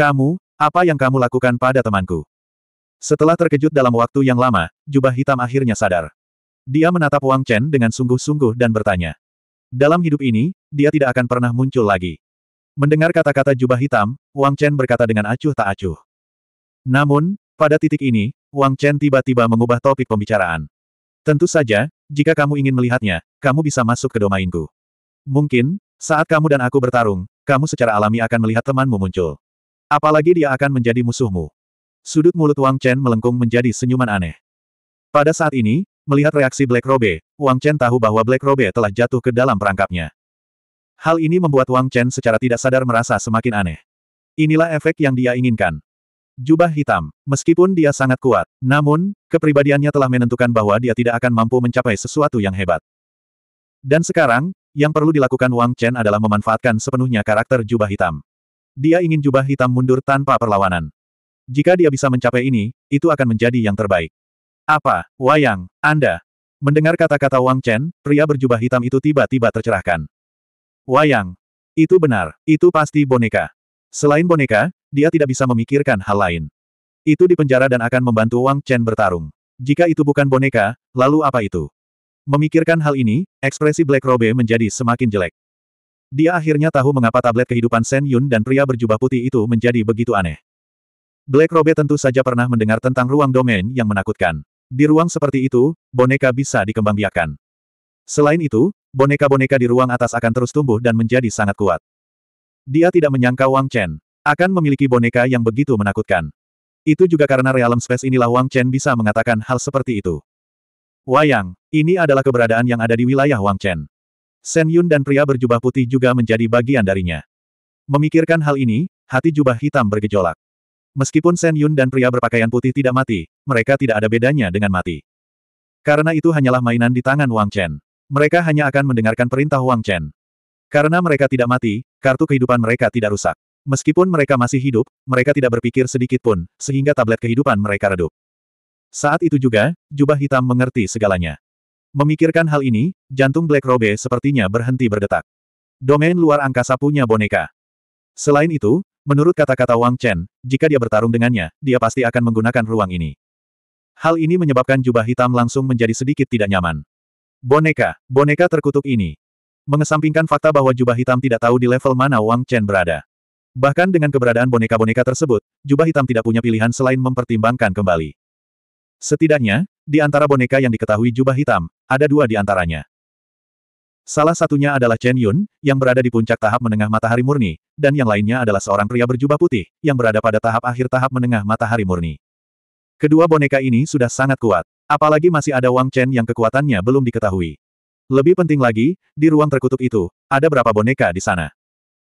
Kamu, apa yang kamu lakukan pada temanku? Setelah terkejut dalam waktu yang lama, jubah hitam akhirnya sadar. Dia menatap Wang Chen dengan sungguh-sungguh dan bertanya. Dalam hidup ini, dia tidak akan pernah muncul lagi. Mendengar kata-kata jubah hitam, Wang Chen berkata dengan acuh tak acuh. Namun, pada titik ini, Wang Chen tiba-tiba mengubah topik pembicaraan. Tentu saja, jika kamu ingin melihatnya, kamu bisa masuk ke domainku. Mungkin, saat kamu dan aku bertarung, kamu secara alami akan melihat temanmu muncul. Apalagi dia akan menjadi musuhmu. Sudut mulut Wang Chen melengkung menjadi senyuman aneh. Pada saat ini, melihat reaksi Black Robe, Wang Chen tahu bahwa Black Robe telah jatuh ke dalam perangkapnya. Hal ini membuat Wang Chen secara tidak sadar merasa semakin aneh. Inilah efek yang dia inginkan. Jubah hitam, meskipun dia sangat kuat, namun, kepribadiannya telah menentukan bahwa dia tidak akan mampu mencapai sesuatu yang hebat. Dan sekarang, yang perlu dilakukan Wang Chen adalah memanfaatkan sepenuhnya karakter jubah hitam. Dia ingin jubah hitam mundur tanpa perlawanan. Jika dia bisa mencapai ini, itu akan menjadi yang terbaik. Apa, Wayang, Anda? Mendengar kata-kata Wang Chen, pria berjubah hitam itu tiba-tiba tercerahkan. Wayang. Itu benar, itu pasti boneka. Selain boneka, dia tidak bisa memikirkan hal lain. Itu di penjara dan akan membantu Wang Chen bertarung. Jika itu bukan boneka, lalu apa itu? Memikirkan hal ini, ekspresi Black Robe menjadi semakin jelek. Dia akhirnya tahu mengapa tablet kehidupan Shen Yun dan pria berjubah putih itu menjadi begitu aneh. Black Robe tentu saja pernah mendengar tentang ruang domain yang menakutkan. Di ruang seperti itu, boneka bisa dikembangbiakan. Selain itu, boneka-boneka di ruang atas akan terus tumbuh dan menjadi sangat kuat. Dia tidak menyangka Wang Chen akan memiliki boneka yang begitu menakutkan. Itu juga karena realm space inilah Wang Chen bisa mengatakan hal seperti itu. Wayang, ini adalah keberadaan yang ada di wilayah Wang Chen. Sen Yun dan pria berjubah putih juga menjadi bagian darinya. Memikirkan hal ini, hati jubah hitam bergejolak. Meskipun Sen Yun dan pria berpakaian putih tidak mati, mereka tidak ada bedanya dengan mati. Karena itu hanyalah mainan di tangan Wang Chen. Mereka hanya akan mendengarkan perintah Wang Chen. Karena mereka tidak mati, kartu kehidupan mereka tidak rusak. Meskipun mereka masih hidup, mereka tidak berpikir sedikit pun, sehingga tablet kehidupan mereka redup. Saat itu juga, jubah hitam mengerti segalanya. Memikirkan hal ini, jantung Black Robe sepertinya berhenti berdetak. Domain luar angkasa punya boneka. Selain itu, menurut kata-kata Wang Chen, jika dia bertarung dengannya, dia pasti akan menggunakan ruang ini. Hal ini menyebabkan jubah hitam langsung menjadi sedikit tidak nyaman. Boneka, boneka terkutuk ini. Mengesampingkan fakta bahwa jubah hitam tidak tahu di level mana Wang Chen berada. Bahkan dengan keberadaan boneka-boneka tersebut, jubah hitam tidak punya pilihan selain mempertimbangkan kembali. Setidaknya, di antara boneka yang diketahui jubah hitam, ada dua di antaranya. Salah satunya adalah Chen Yun, yang berada di puncak tahap menengah matahari murni, dan yang lainnya adalah seorang pria berjubah putih, yang berada pada tahap akhir tahap menengah matahari murni. Kedua boneka ini sudah sangat kuat, apalagi masih ada Wang Chen yang kekuatannya belum diketahui. Lebih penting lagi, di ruang terkutuk itu, ada berapa boneka di sana.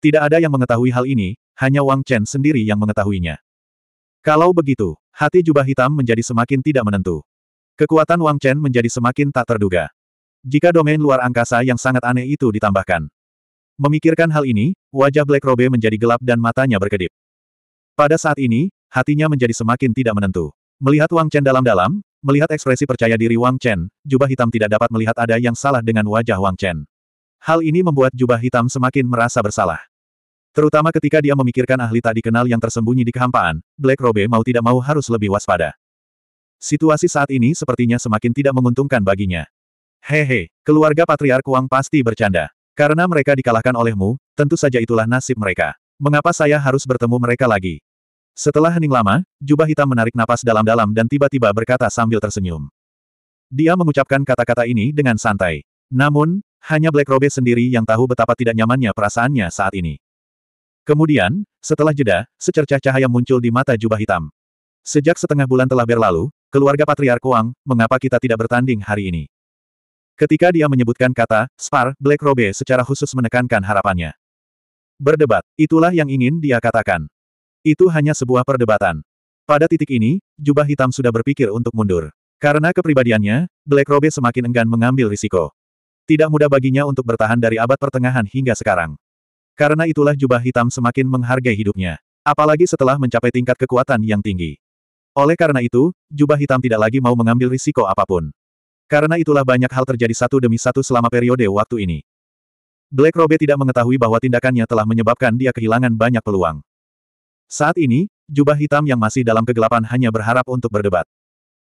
Tidak ada yang mengetahui hal ini, hanya Wang Chen sendiri yang mengetahuinya. Kalau begitu, hati jubah hitam menjadi semakin tidak menentu. Kekuatan Wang Chen menjadi semakin tak terduga. Jika domain luar angkasa yang sangat aneh itu ditambahkan. Memikirkan hal ini, wajah Black Robe menjadi gelap dan matanya berkedip. Pada saat ini, hatinya menjadi semakin tidak menentu. Melihat Wang Chen dalam-dalam, melihat ekspresi percaya diri Wang Chen, jubah hitam tidak dapat melihat ada yang salah dengan wajah Wang Chen. Hal ini membuat jubah hitam semakin merasa bersalah. Terutama ketika dia memikirkan ahli tak dikenal yang tersembunyi di kehampaan, Black Robe mau tidak mau harus lebih waspada situasi saat ini sepertinya semakin tidak menguntungkan baginya. Hehe, keluarga Patriark Wang pasti bercanda. Karena mereka dikalahkan olehmu, tentu saja itulah nasib mereka. Mengapa saya harus bertemu mereka lagi? Setelah hening lama, jubah hitam menarik napas dalam-dalam dan tiba-tiba berkata sambil tersenyum. Dia mengucapkan kata-kata ini dengan santai. Namun, hanya Black Robe sendiri yang tahu betapa tidak nyamannya perasaannya saat ini. Kemudian, setelah jeda, secercah cahaya muncul di mata jubah hitam. Sejak setengah bulan telah berlalu, keluarga Patriark Wang, mengapa kita tidak bertanding hari ini? Ketika dia menyebutkan kata, Spar, Black Robe secara khusus menekankan harapannya. Berdebat, itulah yang ingin dia katakan. Itu hanya sebuah perdebatan. Pada titik ini, jubah hitam sudah berpikir untuk mundur. Karena kepribadiannya, Black Robe semakin enggan mengambil risiko. Tidak mudah baginya untuk bertahan dari abad pertengahan hingga sekarang. Karena itulah jubah hitam semakin menghargai hidupnya. Apalagi setelah mencapai tingkat kekuatan yang tinggi. Oleh karena itu, jubah hitam tidak lagi mau mengambil risiko apapun. Karena itulah banyak hal terjadi satu demi satu selama periode waktu ini. Black Robe tidak mengetahui bahwa tindakannya telah menyebabkan dia kehilangan banyak peluang. Saat ini, jubah hitam yang masih dalam kegelapan hanya berharap untuk berdebat.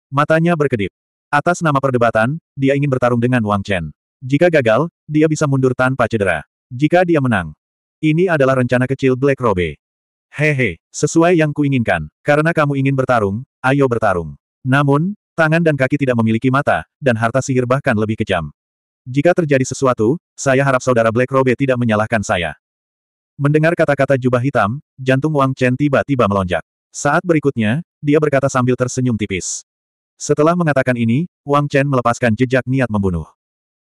Matanya berkedip. Atas nama perdebatan, dia ingin bertarung dengan Wang Chen. Jika gagal, dia bisa mundur tanpa cedera. Jika dia menang. Ini adalah rencana kecil Black Robe. Hehe, sesuai yang kuinginkan, karena kamu ingin bertarung, ayo bertarung. Namun, tangan dan kaki tidak memiliki mata, dan harta sihir bahkan lebih kejam. Jika terjadi sesuatu, saya harap saudara Black Robe tidak menyalahkan saya. Mendengar kata-kata jubah hitam, jantung Wang Chen tiba-tiba melonjak. Saat berikutnya, dia berkata sambil tersenyum tipis. Setelah mengatakan ini, Wang Chen melepaskan jejak niat membunuh.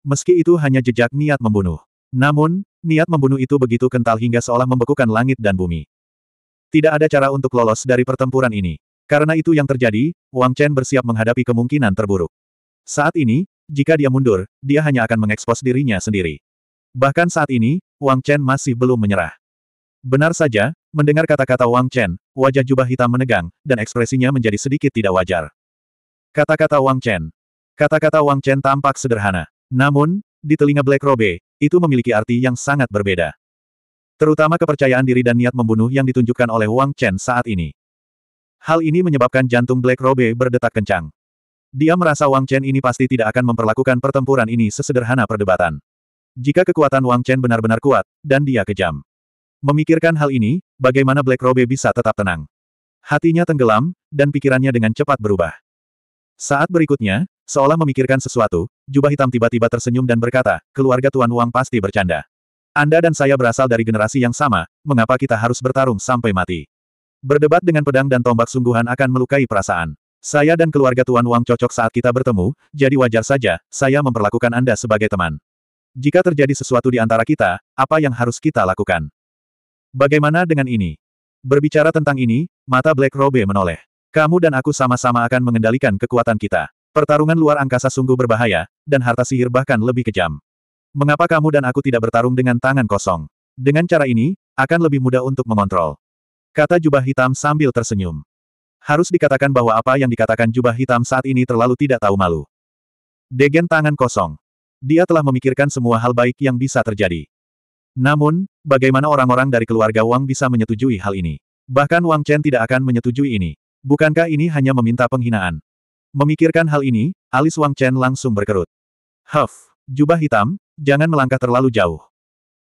Meski itu hanya jejak niat membunuh. Namun, niat membunuh itu begitu kental hingga seolah membekukan langit dan bumi. Tidak ada cara untuk lolos dari pertempuran ini. Karena itu yang terjadi, Wang Chen bersiap menghadapi kemungkinan terburuk. Saat ini, jika dia mundur, dia hanya akan mengekspos dirinya sendiri. Bahkan saat ini, Wang Chen masih belum menyerah. Benar saja, mendengar kata-kata Wang Chen, wajah jubah hitam menegang, dan ekspresinya menjadi sedikit tidak wajar. Kata-kata Wang Chen. Kata-kata Wang Chen tampak sederhana. Namun, di telinga Black Robe, itu memiliki arti yang sangat berbeda. Terutama kepercayaan diri dan niat membunuh yang ditunjukkan oleh Wang Chen saat ini. Hal ini menyebabkan jantung Black Robe berdetak kencang. Dia merasa Wang Chen ini pasti tidak akan memperlakukan pertempuran ini sesederhana perdebatan. Jika kekuatan Wang Chen benar-benar kuat, dan dia kejam. Memikirkan hal ini, bagaimana Black Robe bisa tetap tenang? Hatinya tenggelam, dan pikirannya dengan cepat berubah. Saat berikutnya, seolah memikirkan sesuatu, jubah hitam tiba-tiba tersenyum dan berkata, keluarga Tuan Wang pasti bercanda. Anda dan saya berasal dari generasi yang sama, mengapa kita harus bertarung sampai mati? Berdebat dengan pedang dan tombak sungguhan akan melukai perasaan. Saya dan keluarga Tuan Wang cocok saat kita bertemu, jadi wajar saja, saya memperlakukan Anda sebagai teman. Jika terjadi sesuatu di antara kita, apa yang harus kita lakukan? Bagaimana dengan ini? Berbicara tentang ini, mata Black Robe menoleh. Kamu dan aku sama-sama akan mengendalikan kekuatan kita. Pertarungan luar angkasa sungguh berbahaya, dan harta sihir bahkan lebih kejam. Mengapa kamu dan aku tidak bertarung dengan tangan kosong? Dengan cara ini, akan lebih mudah untuk mengontrol. Kata jubah hitam sambil tersenyum. Harus dikatakan bahwa apa yang dikatakan jubah hitam saat ini terlalu tidak tahu malu. Degen tangan kosong. Dia telah memikirkan semua hal baik yang bisa terjadi. Namun, bagaimana orang-orang dari keluarga Wang bisa menyetujui hal ini? Bahkan Wang Chen tidak akan menyetujui ini. Bukankah ini hanya meminta penghinaan? Memikirkan hal ini, alis Wang Chen langsung berkerut. Huff, jubah hitam, Jangan melangkah terlalu jauh.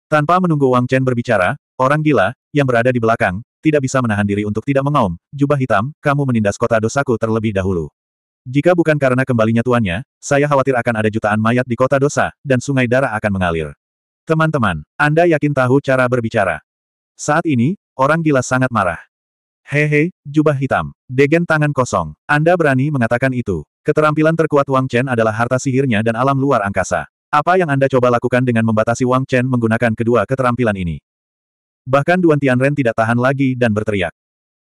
Tanpa menunggu Wang Chen berbicara, orang gila, yang berada di belakang, tidak bisa menahan diri untuk tidak mengaum, jubah hitam, kamu menindas kota dosaku terlebih dahulu. Jika bukan karena kembalinya tuannya, saya khawatir akan ada jutaan mayat di kota dosa, dan sungai darah akan mengalir. Teman-teman, Anda yakin tahu cara berbicara? Saat ini, orang gila sangat marah. Hehe, jubah hitam, degen tangan kosong, Anda berani mengatakan itu. Keterampilan terkuat Wang Chen adalah harta sihirnya dan alam luar angkasa. Apa yang Anda coba lakukan dengan membatasi Wang Chen menggunakan kedua keterampilan ini? Bahkan Duan Tianren tidak tahan lagi dan berteriak.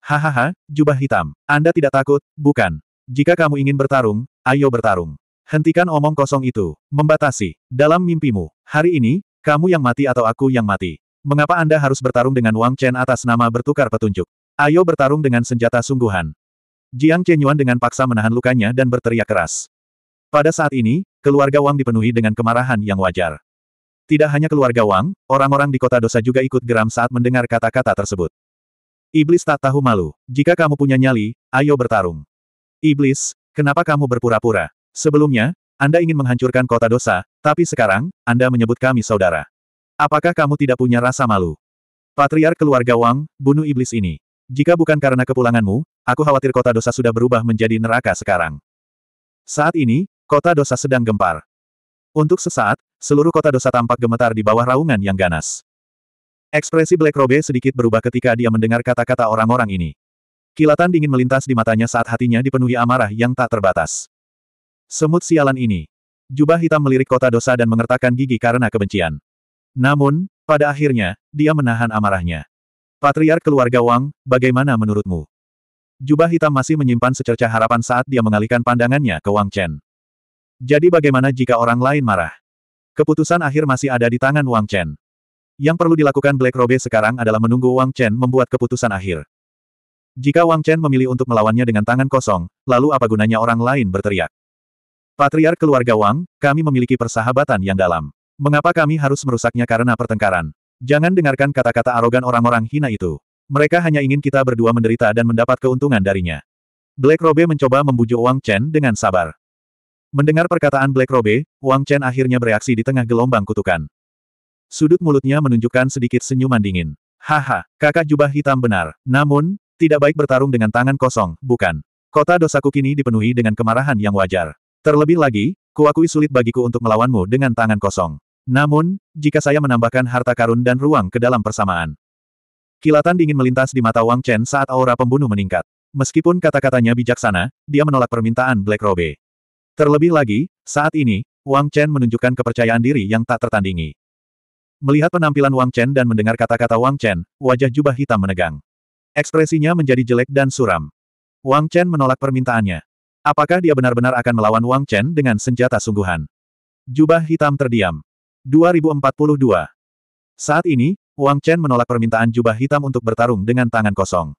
Hahaha, jubah hitam. Anda tidak takut, bukan? Jika kamu ingin bertarung, ayo bertarung. Hentikan omong kosong itu. Membatasi. Dalam mimpimu, hari ini, kamu yang mati atau aku yang mati. Mengapa Anda harus bertarung dengan Wang Chen atas nama bertukar petunjuk? Ayo bertarung dengan senjata sungguhan. Jiang Chenyuan dengan paksa menahan lukanya dan berteriak keras. Pada saat ini, keluarga Wang dipenuhi dengan kemarahan yang wajar. Tidak hanya keluarga Wang, orang-orang di kota dosa juga ikut geram saat mendengar kata-kata tersebut. Iblis tak tahu malu. Jika kamu punya nyali, ayo bertarung. Iblis, kenapa kamu berpura-pura? Sebelumnya, Anda ingin menghancurkan kota dosa, tapi sekarang, Anda menyebut kami saudara. Apakah kamu tidak punya rasa malu? Patriar keluarga Wang, bunuh iblis ini. Jika bukan karena kepulanganmu, aku khawatir kota dosa sudah berubah menjadi neraka sekarang. Saat ini, Kota dosa sedang gempar. Untuk sesaat, seluruh kota dosa tampak gemetar di bawah raungan yang ganas. Ekspresi Black Robe sedikit berubah ketika dia mendengar kata-kata orang-orang ini. Kilatan dingin melintas di matanya saat hatinya dipenuhi amarah yang tak terbatas. Semut sialan ini. Jubah hitam melirik kota dosa dan mengertakkan gigi karena kebencian. Namun, pada akhirnya, dia menahan amarahnya. Patriark keluarga Wang, bagaimana menurutmu? Jubah hitam masih menyimpan secerca harapan saat dia mengalihkan pandangannya ke Wang Chen. Jadi bagaimana jika orang lain marah? Keputusan akhir masih ada di tangan Wang Chen. Yang perlu dilakukan Black Robe sekarang adalah menunggu Wang Chen membuat keputusan akhir. Jika Wang Chen memilih untuk melawannya dengan tangan kosong, lalu apa gunanya orang lain berteriak? Patriark keluarga Wang, kami memiliki persahabatan yang dalam. Mengapa kami harus merusaknya karena pertengkaran? Jangan dengarkan kata-kata arogan orang-orang hina itu. Mereka hanya ingin kita berdua menderita dan mendapat keuntungan darinya. Black Robe mencoba membujuk Wang Chen dengan sabar. Mendengar perkataan Black Robe, Wang Chen akhirnya bereaksi di tengah gelombang kutukan. Sudut mulutnya menunjukkan sedikit senyuman dingin. Haha, kakak jubah hitam benar. Namun, tidak baik bertarung dengan tangan kosong, bukan? Kota dosaku kini dipenuhi dengan kemarahan yang wajar. Terlebih lagi, kuakui sulit bagiku untuk melawanmu dengan tangan kosong. Namun, jika saya menambahkan harta karun dan ruang ke dalam persamaan. Kilatan dingin melintas di mata Wang Chen saat aura pembunuh meningkat. Meskipun kata-katanya bijaksana, dia menolak permintaan Black Robe. Terlebih lagi, saat ini, Wang Chen menunjukkan kepercayaan diri yang tak tertandingi. Melihat penampilan Wang Chen dan mendengar kata-kata Wang Chen, wajah jubah hitam menegang. Ekspresinya menjadi jelek dan suram. Wang Chen menolak permintaannya. Apakah dia benar-benar akan melawan Wang Chen dengan senjata sungguhan? Jubah hitam terdiam. 2042 Saat ini, Wang Chen menolak permintaan jubah hitam untuk bertarung dengan tangan kosong.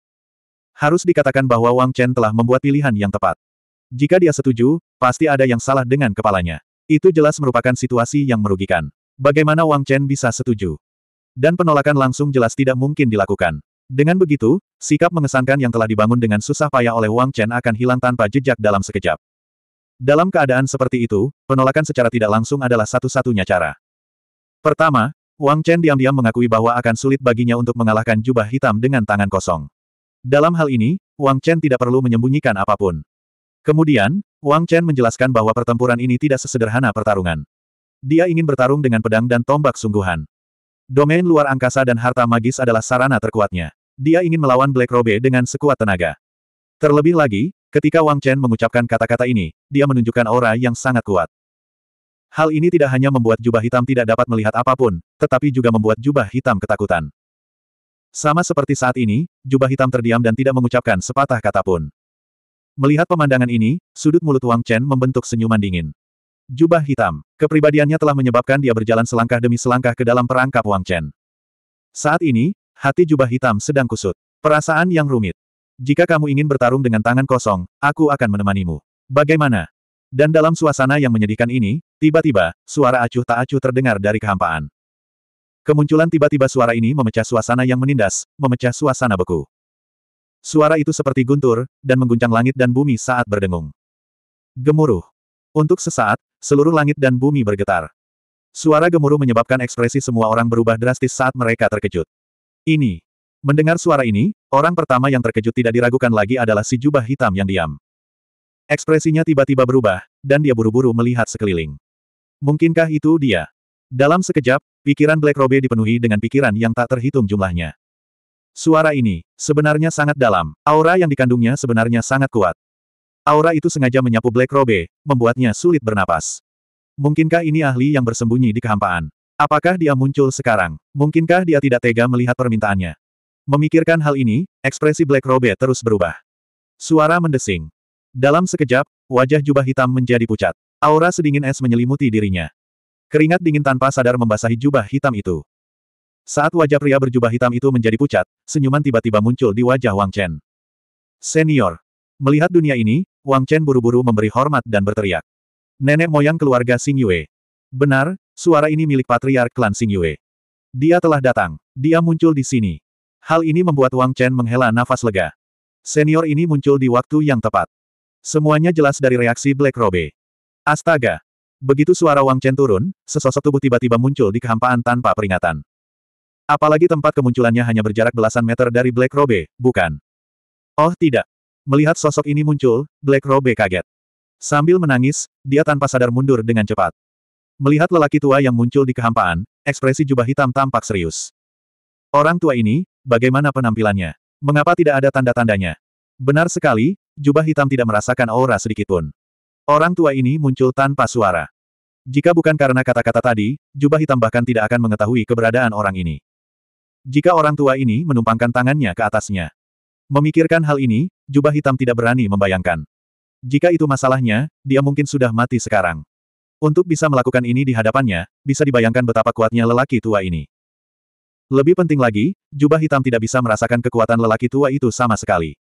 Harus dikatakan bahwa Wang Chen telah membuat pilihan yang tepat. Jika dia setuju, pasti ada yang salah dengan kepalanya. Itu jelas merupakan situasi yang merugikan. Bagaimana Wang Chen bisa setuju? Dan penolakan langsung jelas tidak mungkin dilakukan. Dengan begitu, sikap mengesankan yang telah dibangun dengan susah payah oleh Wang Chen akan hilang tanpa jejak dalam sekejap. Dalam keadaan seperti itu, penolakan secara tidak langsung adalah satu-satunya cara. Pertama, Wang Chen diam-diam mengakui bahwa akan sulit baginya untuk mengalahkan jubah hitam dengan tangan kosong. Dalam hal ini, Wang Chen tidak perlu menyembunyikan apapun. Kemudian, Wang Chen menjelaskan bahwa pertempuran ini tidak sesederhana pertarungan. Dia ingin bertarung dengan pedang dan tombak sungguhan. Domain luar angkasa dan harta magis adalah sarana terkuatnya. Dia ingin melawan Black Robe dengan sekuat tenaga. Terlebih lagi, ketika Wang Chen mengucapkan kata-kata ini, dia menunjukkan aura yang sangat kuat. Hal ini tidak hanya membuat jubah hitam tidak dapat melihat apapun, tetapi juga membuat jubah hitam ketakutan. Sama seperti saat ini, jubah hitam terdiam dan tidak mengucapkan sepatah kata pun. Melihat pemandangan ini, sudut mulut Wang Chen membentuk senyuman dingin. Jubah hitam. Kepribadiannya telah menyebabkan dia berjalan selangkah demi selangkah ke dalam perangkap Wang Chen. Saat ini, hati jubah hitam sedang kusut. Perasaan yang rumit. Jika kamu ingin bertarung dengan tangan kosong, aku akan menemanimu. Bagaimana? Dan dalam suasana yang menyedihkan ini, tiba-tiba, suara acuh tak acuh terdengar dari kehampaan. Kemunculan tiba-tiba suara ini memecah suasana yang menindas, memecah suasana beku. Suara itu seperti guntur, dan mengguncang langit dan bumi saat berdengung. Gemuruh. Untuk sesaat, seluruh langit dan bumi bergetar. Suara gemuruh menyebabkan ekspresi semua orang berubah drastis saat mereka terkejut. Ini. Mendengar suara ini, orang pertama yang terkejut tidak diragukan lagi adalah si jubah hitam yang diam. Ekspresinya tiba-tiba berubah, dan dia buru-buru melihat sekeliling. Mungkinkah itu dia? Dalam sekejap, pikiran Black Robe dipenuhi dengan pikiran yang tak terhitung jumlahnya. Suara ini, sebenarnya sangat dalam. Aura yang dikandungnya sebenarnya sangat kuat. Aura itu sengaja menyapu Black Robe, membuatnya sulit bernapas. Mungkinkah ini ahli yang bersembunyi di kehampaan? Apakah dia muncul sekarang? Mungkinkah dia tidak tega melihat permintaannya? Memikirkan hal ini, ekspresi Black Robe terus berubah. Suara mendesing. Dalam sekejap, wajah jubah hitam menjadi pucat. Aura sedingin es menyelimuti dirinya. Keringat dingin tanpa sadar membasahi jubah hitam itu. Saat wajah pria berjubah hitam itu menjadi pucat, senyuman tiba-tiba muncul di wajah Wang Chen. Senior. Melihat dunia ini, Wang Chen buru-buru memberi hormat dan berteriak. Nenek moyang keluarga Sing Yue. Benar, suara ini milik patriark klan Sing Yue. Dia telah datang. Dia muncul di sini. Hal ini membuat Wang Chen menghela nafas lega. Senior ini muncul di waktu yang tepat. Semuanya jelas dari reaksi Black Robe. Astaga! Begitu suara Wang Chen turun, sesosok tubuh tiba-tiba muncul di kehampaan tanpa peringatan. Apalagi tempat kemunculannya hanya berjarak belasan meter dari Black Robe, bukan? Oh tidak. Melihat sosok ini muncul, Black Robe kaget. Sambil menangis, dia tanpa sadar mundur dengan cepat. Melihat lelaki tua yang muncul di kehampaan, ekspresi jubah hitam tampak serius. Orang tua ini, bagaimana penampilannya? Mengapa tidak ada tanda-tandanya? Benar sekali, jubah hitam tidak merasakan aura sedikitpun. Orang tua ini muncul tanpa suara. Jika bukan karena kata-kata tadi, jubah hitam bahkan tidak akan mengetahui keberadaan orang ini jika orang tua ini menumpangkan tangannya ke atasnya. Memikirkan hal ini, jubah hitam tidak berani membayangkan. Jika itu masalahnya, dia mungkin sudah mati sekarang. Untuk bisa melakukan ini di hadapannya, bisa dibayangkan betapa kuatnya lelaki tua ini. Lebih penting lagi, jubah hitam tidak bisa merasakan kekuatan lelaki tua itu sama sekali.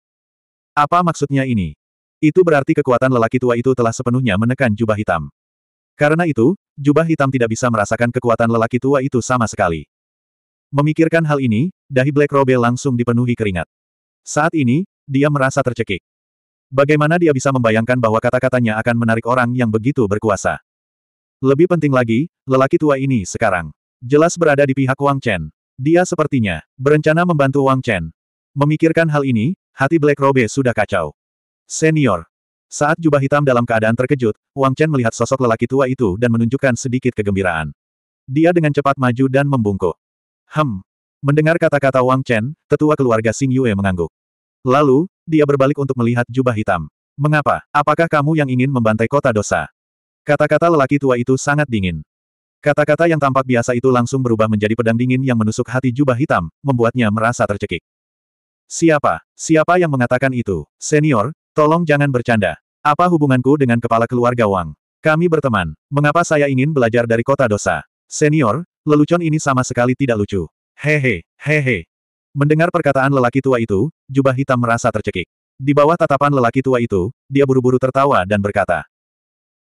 Apa maksudnya ini? Itu berarti kekuatan lelaki tua itu telah sepenuhnya menekan jubah hitam. Karena itu, jubah hitam tidak bisa merasakan kekuatan lelaki tua itu sama sekali. Memikirkan hal ini, dahi Black Robe langsung dipenuhi keringat. Saat ini, dia merasa tercekik. Bagaimana dia bisa membayangkan bahwa kata-katanya akan menarik orang yang begitu berkuasa? Lebih penting lagi, lelaki tua ini sekarang jelas berada di pihak Wang Chen. Dia sepertinya berencana membantu Wang Chen. Memikirkan hal ini, hati Black Robe sudah kacau. Senior. Saat jubah hitam dalam keadaan terkejut, Wang Chen melihat sosok lelaki tua itu dan menunjukkan sedikit kegembiraan. Dia dengan cepat maju dan membungkuk. Hem. Mendengar kata-kata Wang Chen, tetua keluarga Xing Yue mengangguk. Lalu, dia berbalik untuk melihat jubah hitam. Mengapa? Apakah kamu yang ingin membantai kota dosa? Kata-kata lelaki tua itu sangat dingin. Kata-kata yang tampak biasa itu langsung berubah menjadi pedang dingin yang menusuk hati jubah hitam, membuatnya merasa tercekik. Siapa? Siapa yang mengatakan itu? Senior, tolong jangan bercanda. Apa hubunganku dengan kepala keluarga Wang? Kami berteman. Mengapa saya ingin belajar dari kota dosa? Senior, Lelucon ini sama sekali tidak lucu. Hehe, hehe. Mendengar perkataan lelaki tua itu, jubah hitam merasa tercekik. Di bawah tatapan lelaki tua itu, dia buru-buru tertawa dan berkata.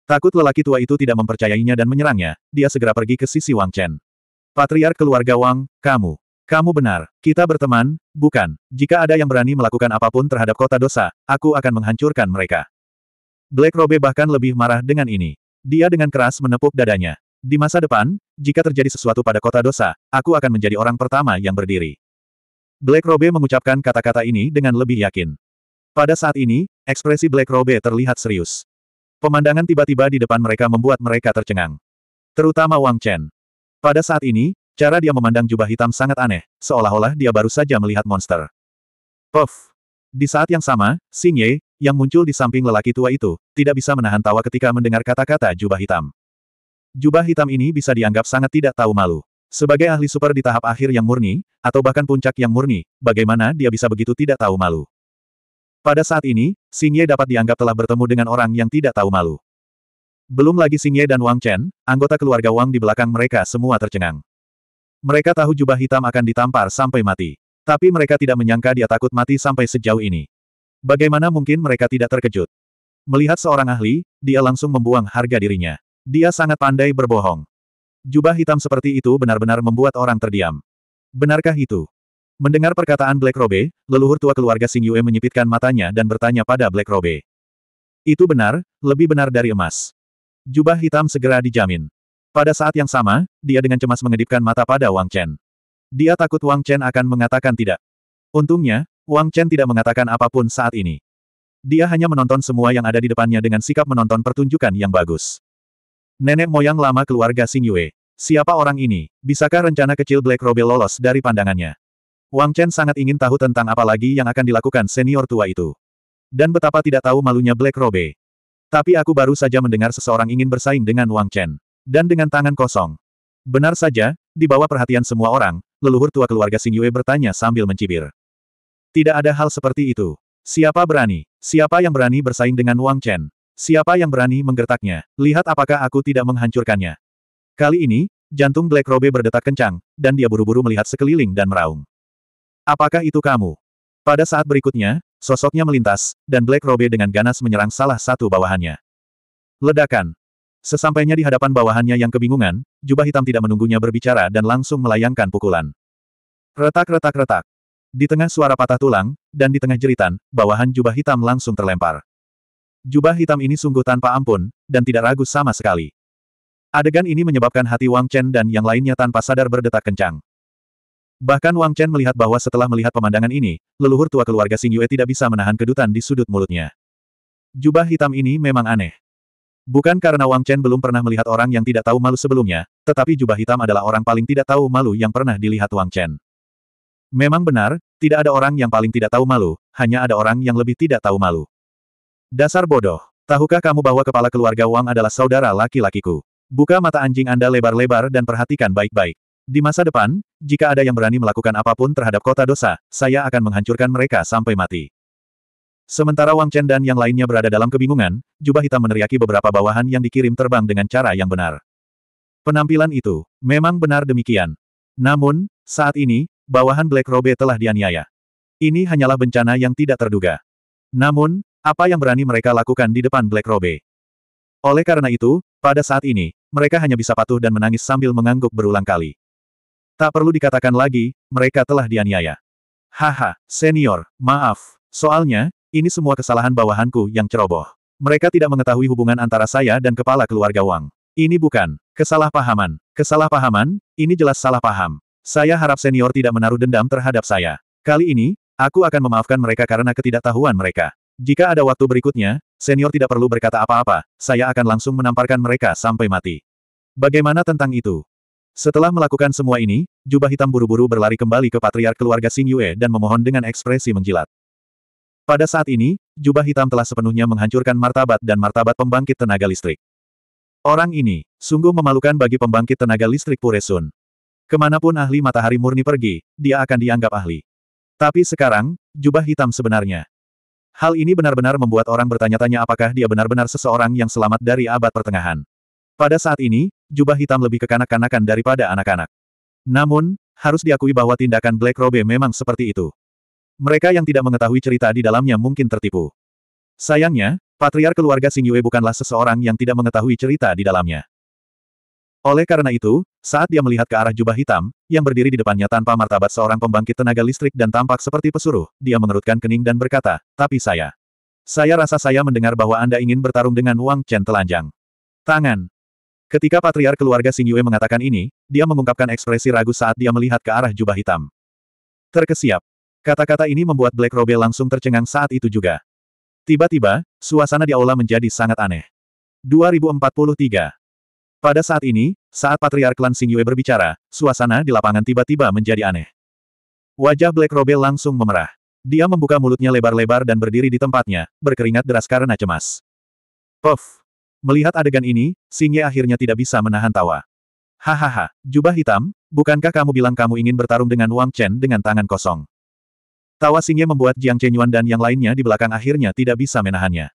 Takut lelaki tua itu tidak mempercayainya dan menyerangnya, dia segera pergi ke sisi Wang Chen. Patriark keluarga Wang, kamu. Kamu benar, kita berteman, bukan. Jika ada yang berani melakukan apapun terhadap kota dosa, aku akan menghancurkan mereka. Black Robe bahkan lebih marah dengan ini. Dia dengan keras menepuk dadanya. Di masa depan, jika terjadi sesuatu pada kota dosa, aku akan menjadi orang pertama yang berdiri. Black Robe mengucapkan kata-kata ini dengan lebih yakin. Pada saat ini, ekspresi Black Robe terlihat serius. Pemandangan tiba-tiba di depan mereka membuat mereka tercengang. Terutama Wang Chen. Pada saat ini, cara dia memandang jubah hitam sangat aneh, seolah-olah dia baru saja melihat monster. Puff! Di saat yang sama, Xing Ye, yang muncul di samping lelaki tua itu, tidak bisa menahan tawa ketika mendengar kata-kata jubah hitam. Jubah hitam ini bisa dianggap sangat tidak tahu malu. Sebagai ahli super di tahap akhir yang murni, atau bahkan puncak yang murni, bagaimana dia bisa begitu tidak tahu malu? Pada saat ini, Ye dapat dianggap telah bertemu dengan orang yang tidak tahu malu. Belum lagi Ye dan Wang Chen, anggota keluarga Wang di belakang mereka semua tercengang. Mereka tahu jubah hitam akan ditampar sampai mati. Tapi mereka tidak menyangka dia takut mati sampai sejauh ini. Bagaimana mungkin mereka tidak terkejut? Melihat seorang ahli, dia langsung membuang harga dirinya. Dia sangat pandai berbohong. Jubah hitam seperti itu benar-benar membuat orang terdiam. Benarkah itu? Mendengar perkataan Black Robe, leluhur tua keluarga Sing Yue menyipitkan matanya dan bertanya pada Black Robe. Itu benar, lebih benar dari emas. Jubah hitam segera dijamin. Pada saat yang sama, dia dengan cemas mengedipkan mata pada Wang Chen. Dia takut Wang Chen akan mengatakan tidak. Untungnya, Wang Chen tidak mengatakan apapun saat ini. Dia hanya menonton semua yang ada di depannya dengan sikap menonton pertunjukan yang bagus. Nenek moyang lama keluarga Xing Yue. Siapa orang ini? Bisakah rencana kecil Black Robe lolos dari pandangannya? Wang Chen sangat ingin tahu tentang apa lagi yang akan dilakukan senior tua itu. Dan betapa tidak tahu malunya Black Robe. Tapi aku baru saja mendengar seseorang ingin bersaing dengan Wang Chen. Dan dengan tangan kosong. Benar saja, di bawah perhatian semua orang, leluhur tua keluarga Xing Yue bertanya sambil mencibir. Tidak ada hal seperti itu. Siapa berani? Siapa yang berani bersaing dengan Wang Chen? Siapa yang berani menggertaknya? Lihat apakah aku tidak menghancurkannya. Kali ini, jantung Black Robe berdetak kencang, dan dia buru-buru melihat sekeliling dan meraung. Apakah itu kamu? Pada saat berikutnya, sosoknya melintas, dan Black Robe dengan ganas menyerang salah satu bawahannya. Ledakan. Sesampainya di hadapan bawahannya yang kebingungan, jubah hitam tidak menunggunya berbicara dan langsung melayangkan pukulan. Retak-retak-retak. Di tengah suara patah tulang, dan di tengah jeritan, bawahan jubah hitam langsung terlempar. Jubah hitam ini sungguh tanpa ampun, dan tidak ragu sama sekali. Adegan ini menyebabkan hati Wang Chen dan yang lainnya tanpa sadar berdetak kencang. Bahkan Wang Chen melihat bahwa setelah melihat pemandangan ini, leluhur tua keluarga Xing Yue tidak bisa menahan kedutan di sudut mulutnya. Jubah hitam ini memang aneh. Bukan karena Wang Chen belum pernah melihat orang yang tidak tahu malu sebelumnya, tetapi jubah hitam adalah orang paling tidak tahu malu yang pernah dilihat Wang Chen. Memang benar, tidak ada orang yang paling tidak tahu malu, hanya ada orang yang lebih tidak tahu malu. Dasar bodoh. Tahukah kamu bahwa kepala keluarga Wang adalah saudara laki-lakiku? Buka mata anjing Anda lebar-lebar dan perhatikan baik-baik. Di masa depan, jika ada yang berani melakukan apapun terhadap kota dosa, saya akan menghancurkan mereka sampai mati. Sementara Wang Chen dan yang lainnya berada dalam kebingungan, jubah hitam meneriaki beberapa bawahan yang dikirim terbang dengan cara yang benar. Penampilan itu, memang benar demikian. Namun, saat ini, bawahan Black Robe telah dianiaya. Ini hanyalah bencana yang tidak terduga. Namun, apa yang berani mereka lakukan di depan Black Robe? Oleh karena itu, pada saat ini, mereka hanya bisa patuh dan menangis sambil mengangguk berulang kali. Tak perlu dikatakan lagi, mereka telah dianiaya. Haha, senior, maaf. Soalnya, ini semua kesalahan bawahanku yang ceroboh. Mereka tidak mengetahui hubungan antara saya dan kepala keluarga Wang. Ini bukan kesalahpahaman. Kesalahpahaman, ini jelas salah paham. Saya harap senior tidak menaruh dendam terhadap saya. Kali ini, aku akan memaafkan mereka karena ketidaktahuan mereka. Jika ada waktu berikutnya, senior tidak perlu berkata apa-apa, saya akan langsung menamparkan mereka sampai mati. Bagaimana tentang itu? Setelah melakukan semua ini, jubah hitam buru-buru berlari kembali ke patriark keluarga Xing Yue dan memohon dengan ekspresi menjilat. Pada saat ini, jubah hitam telah sepenuhnya menghancurkan martabat dan martabat pembangkit tenaga listrik. Orang ini, sungguh memalukan bagi pembangkit tenaga listrik Puresun. Kemanapun ahli matahari murni pergi, dia akan dianggap ahli. Tapi sekarang, jubah hitam sebenarnya. Hal ini benar-benar membuat orang bertanya-tanya apakah dia benar-benar seseorang yang selamat dari abad pertengahan. Pada saat ini, jubah hitam lebih kekanak-kanakan daripada anak-anak. Namun, harus diakui bahwa tindakan Black Robe memang seperti itu. Mereka yang tidak mengetahui cerita di dalamnya mungkin tertipu. Sayangnya, patriar keluarga Xing Yue bukanlah seseorang yang tidak mengetahui cerita di dalamnya. Oleh karena itu, saat dia melihat ke arah jubah hitam, yang berdiri di depannya tanpa martabat seorang pembangkit tenaga listrik dan tampak seperti pesuruh, dia mengerutkan kening dan berkata, tapi saya. Saya rasa saya mendengar bahwa Anda ingin bertarung dengan Wang Chen telanjang. Tangan. Ketika patriar keluarga Xing Yue mengatakan ini, dia mengungkapkan ekspresi ragu saat dia melihat ke arah jubah hitam. Terkesiap. Kata-kata ini membuat Black Robe langsung tercengang saat itu juga. Tiba-tiba, suasana di aula menjadi sangat aneh. 2043 pada saat ini, saat Patriark Klan Xing berbicara, suasana di lapangan tiba-tiba menjadi aneh. Wajah Black Robe langsung memerah. Dia membuka mulutnya lebar-lebar dan berdiri di tempatnya, berkeringat deras karena cemas. Puff! Melihat adegan ini, Xing akhirnya tidak bisa menahan tawa. Hahaha, jubah hitam, bukankah kamu bilang kamu ingin bertarung dengan Wang Chen dengan tangan kosong? Tawa Xing membuat Jiang Chenyuan dan yang lainnya di belakang akhirnya tidak bisa menahannya.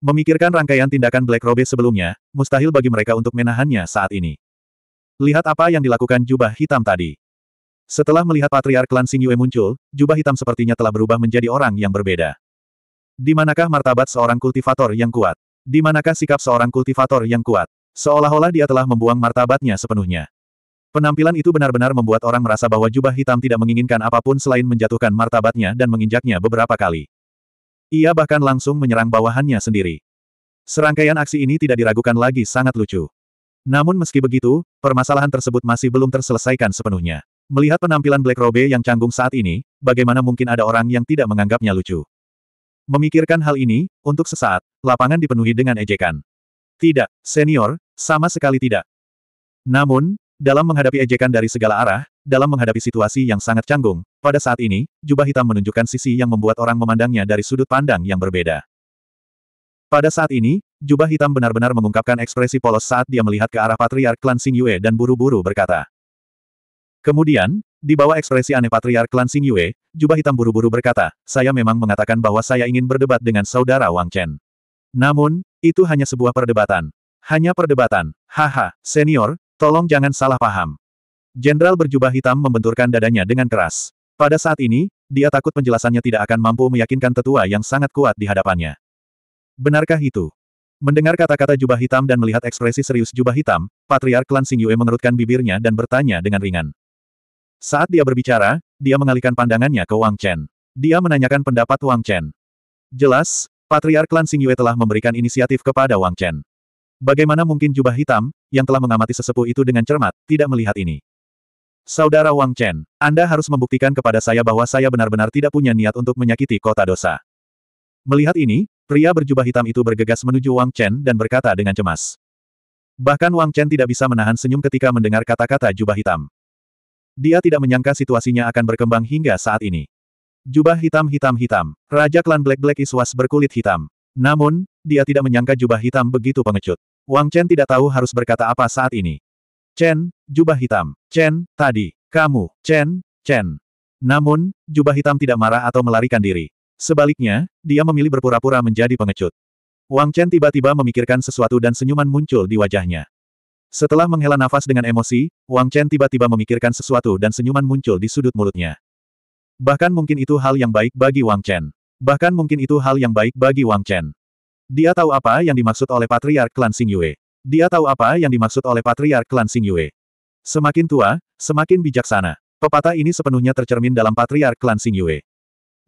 Memikirkan rangkaian tindakan Black Robe sebelumnya, mustahil bagi mereka untuk menahannya saat ini. Lihat apa yang dilakukan jubah hitam tadi. Setelah melihat Patriark Klan Sing Yue muncul, jubah hitam sepertinya telah berubah menjadi orang yang berbeda. Di manakah martabat seorang kultivator yang kuat? Di manakah sikap seorang kultivator yang kuat? Seolah-olah dia telah membuang martabatnya sepenuhnya. Penampilan itu benar-benar membuat orang merasa bahwa jubah hitam tidak menginginkan apapun selain menjatuhkan martabatnya dan menginjaknya beberapa kali. Ia bahkan langsung menyerang bawahannya sendiri. Serangkaian aksi ini tidak diragukan lagi sangat lucu. Namun meski begitu, permasalahan tersebut masih belum terselesaikan sepenuhnya. Melihat penampilan Black Robe yang canggung saat ini, bagaimana mungkin ada orang yang tidak menganggapnya lucu? Memikirkan hal ini, untuk sesaat, lapangan dipenuhi dengan ejekan. Tidak, senior, sama sekali tidak. Namun, dalam menghadapi ejekan dari segala arah, dalam menghadapi situasi yang sangat canggung, pada saat ini, jubah hitam menunjukkan sisi yang membuat orang memandangnya dari sudut pandang yang berbeda. Pada saat ini, jubah hitam benar-benar mengungkapkan ekspresi polos saat dia melihat ke arah Patriark Klan Sing Yue dan buru-buru berkata. Kemudian, di bawah ekspresi aneh Patriark Klan Sing Yue, jubah hitam buru-buru berkata, saya memang mengatakan bahwa saya ingin berdebat dengan saudara Wang Chen. Namun, itu hanya sebuah perdebatan. Hanya perdebatan. Haha, senior, tolong jangan salah paham. Jenderal berjubah hitam membenturkan dadanya dengan keras. Pada saat ini, dia takut penjelasannya tidak akan mampu meyakinkan tetua yang sangat kuat di hadapannya. Benarkah itu? Mendengar kata-kata jubah hitam dan melihat ekspresi serius jubah hitam, Patriark Klan Sing Yue mengerutkan bibirnya dan bertanya dengan ringan. Saat dia berbicara, dia mengalihkan pandangannya ke Wang Chen. Dia menanyakan pendapat Wang Chen. Jelas, Patriark Klan Sing Yue telah memberikan inisiatif kepada Wang Chen. Bagaimana mungkin jubah hitam, yang telah mengamati sesepuh itu dengan cermat, tidak melihat ini? Saudara Wang Chen, Anda harus membuktikan kepada saya bahwa saya benar-benar tidak punya niat untuk menyakiti kota dosa. Melihat ini, pria berjubah hitam itu bergegas menuju Wang Chen dan berkata dengan cemas. Bahkan Wang Chen tidak bisa menahan senyum ketika mendengar kata-kata jubah hitam. Dia tidak menyangka situasinya akan berkembang hingga saat ini. Jubah hitam-hitam-hitam, Raja Klan Black Black Iswas berkulit hitam. Namun, dia tidak menyangka jubah hitam begitu pengecut. Wang Chen tidak tahu harus berkata apa saat ini. Chen, jubah hitam. Chen, tadi. Kamu, Chen, Chen. Namun, jubah hitam tidak marah atau melarikan diri. Sebaliknya, dia memilih berpura-pura menjadi pengecut. Wang Chen tiba-tiba memikirkan sesuatu dan senyuman muncul di wajahnya. Setelah menghela nafas dengan emosi, Wang Chen tiba-tiba memikirkan sesuatu dan senyuman muncul di sudut mulutnya. Bahkan mungkin itu hal yang baik bagi Wang Chen. Bahkan mungkin itu hal yang baik bagi Wang Chen. Dia tahu apa yang dimaksud oleh Patriark Klan Xingyue. Yue. Dia tahu apa yang dimaksud oleh Patriark Klan Xingyue. Yue. Semakin tua, semakin bijaksana. Pepatah ini sepenuhnya tercermin dalam Patriark Klan Xingyue. Yue.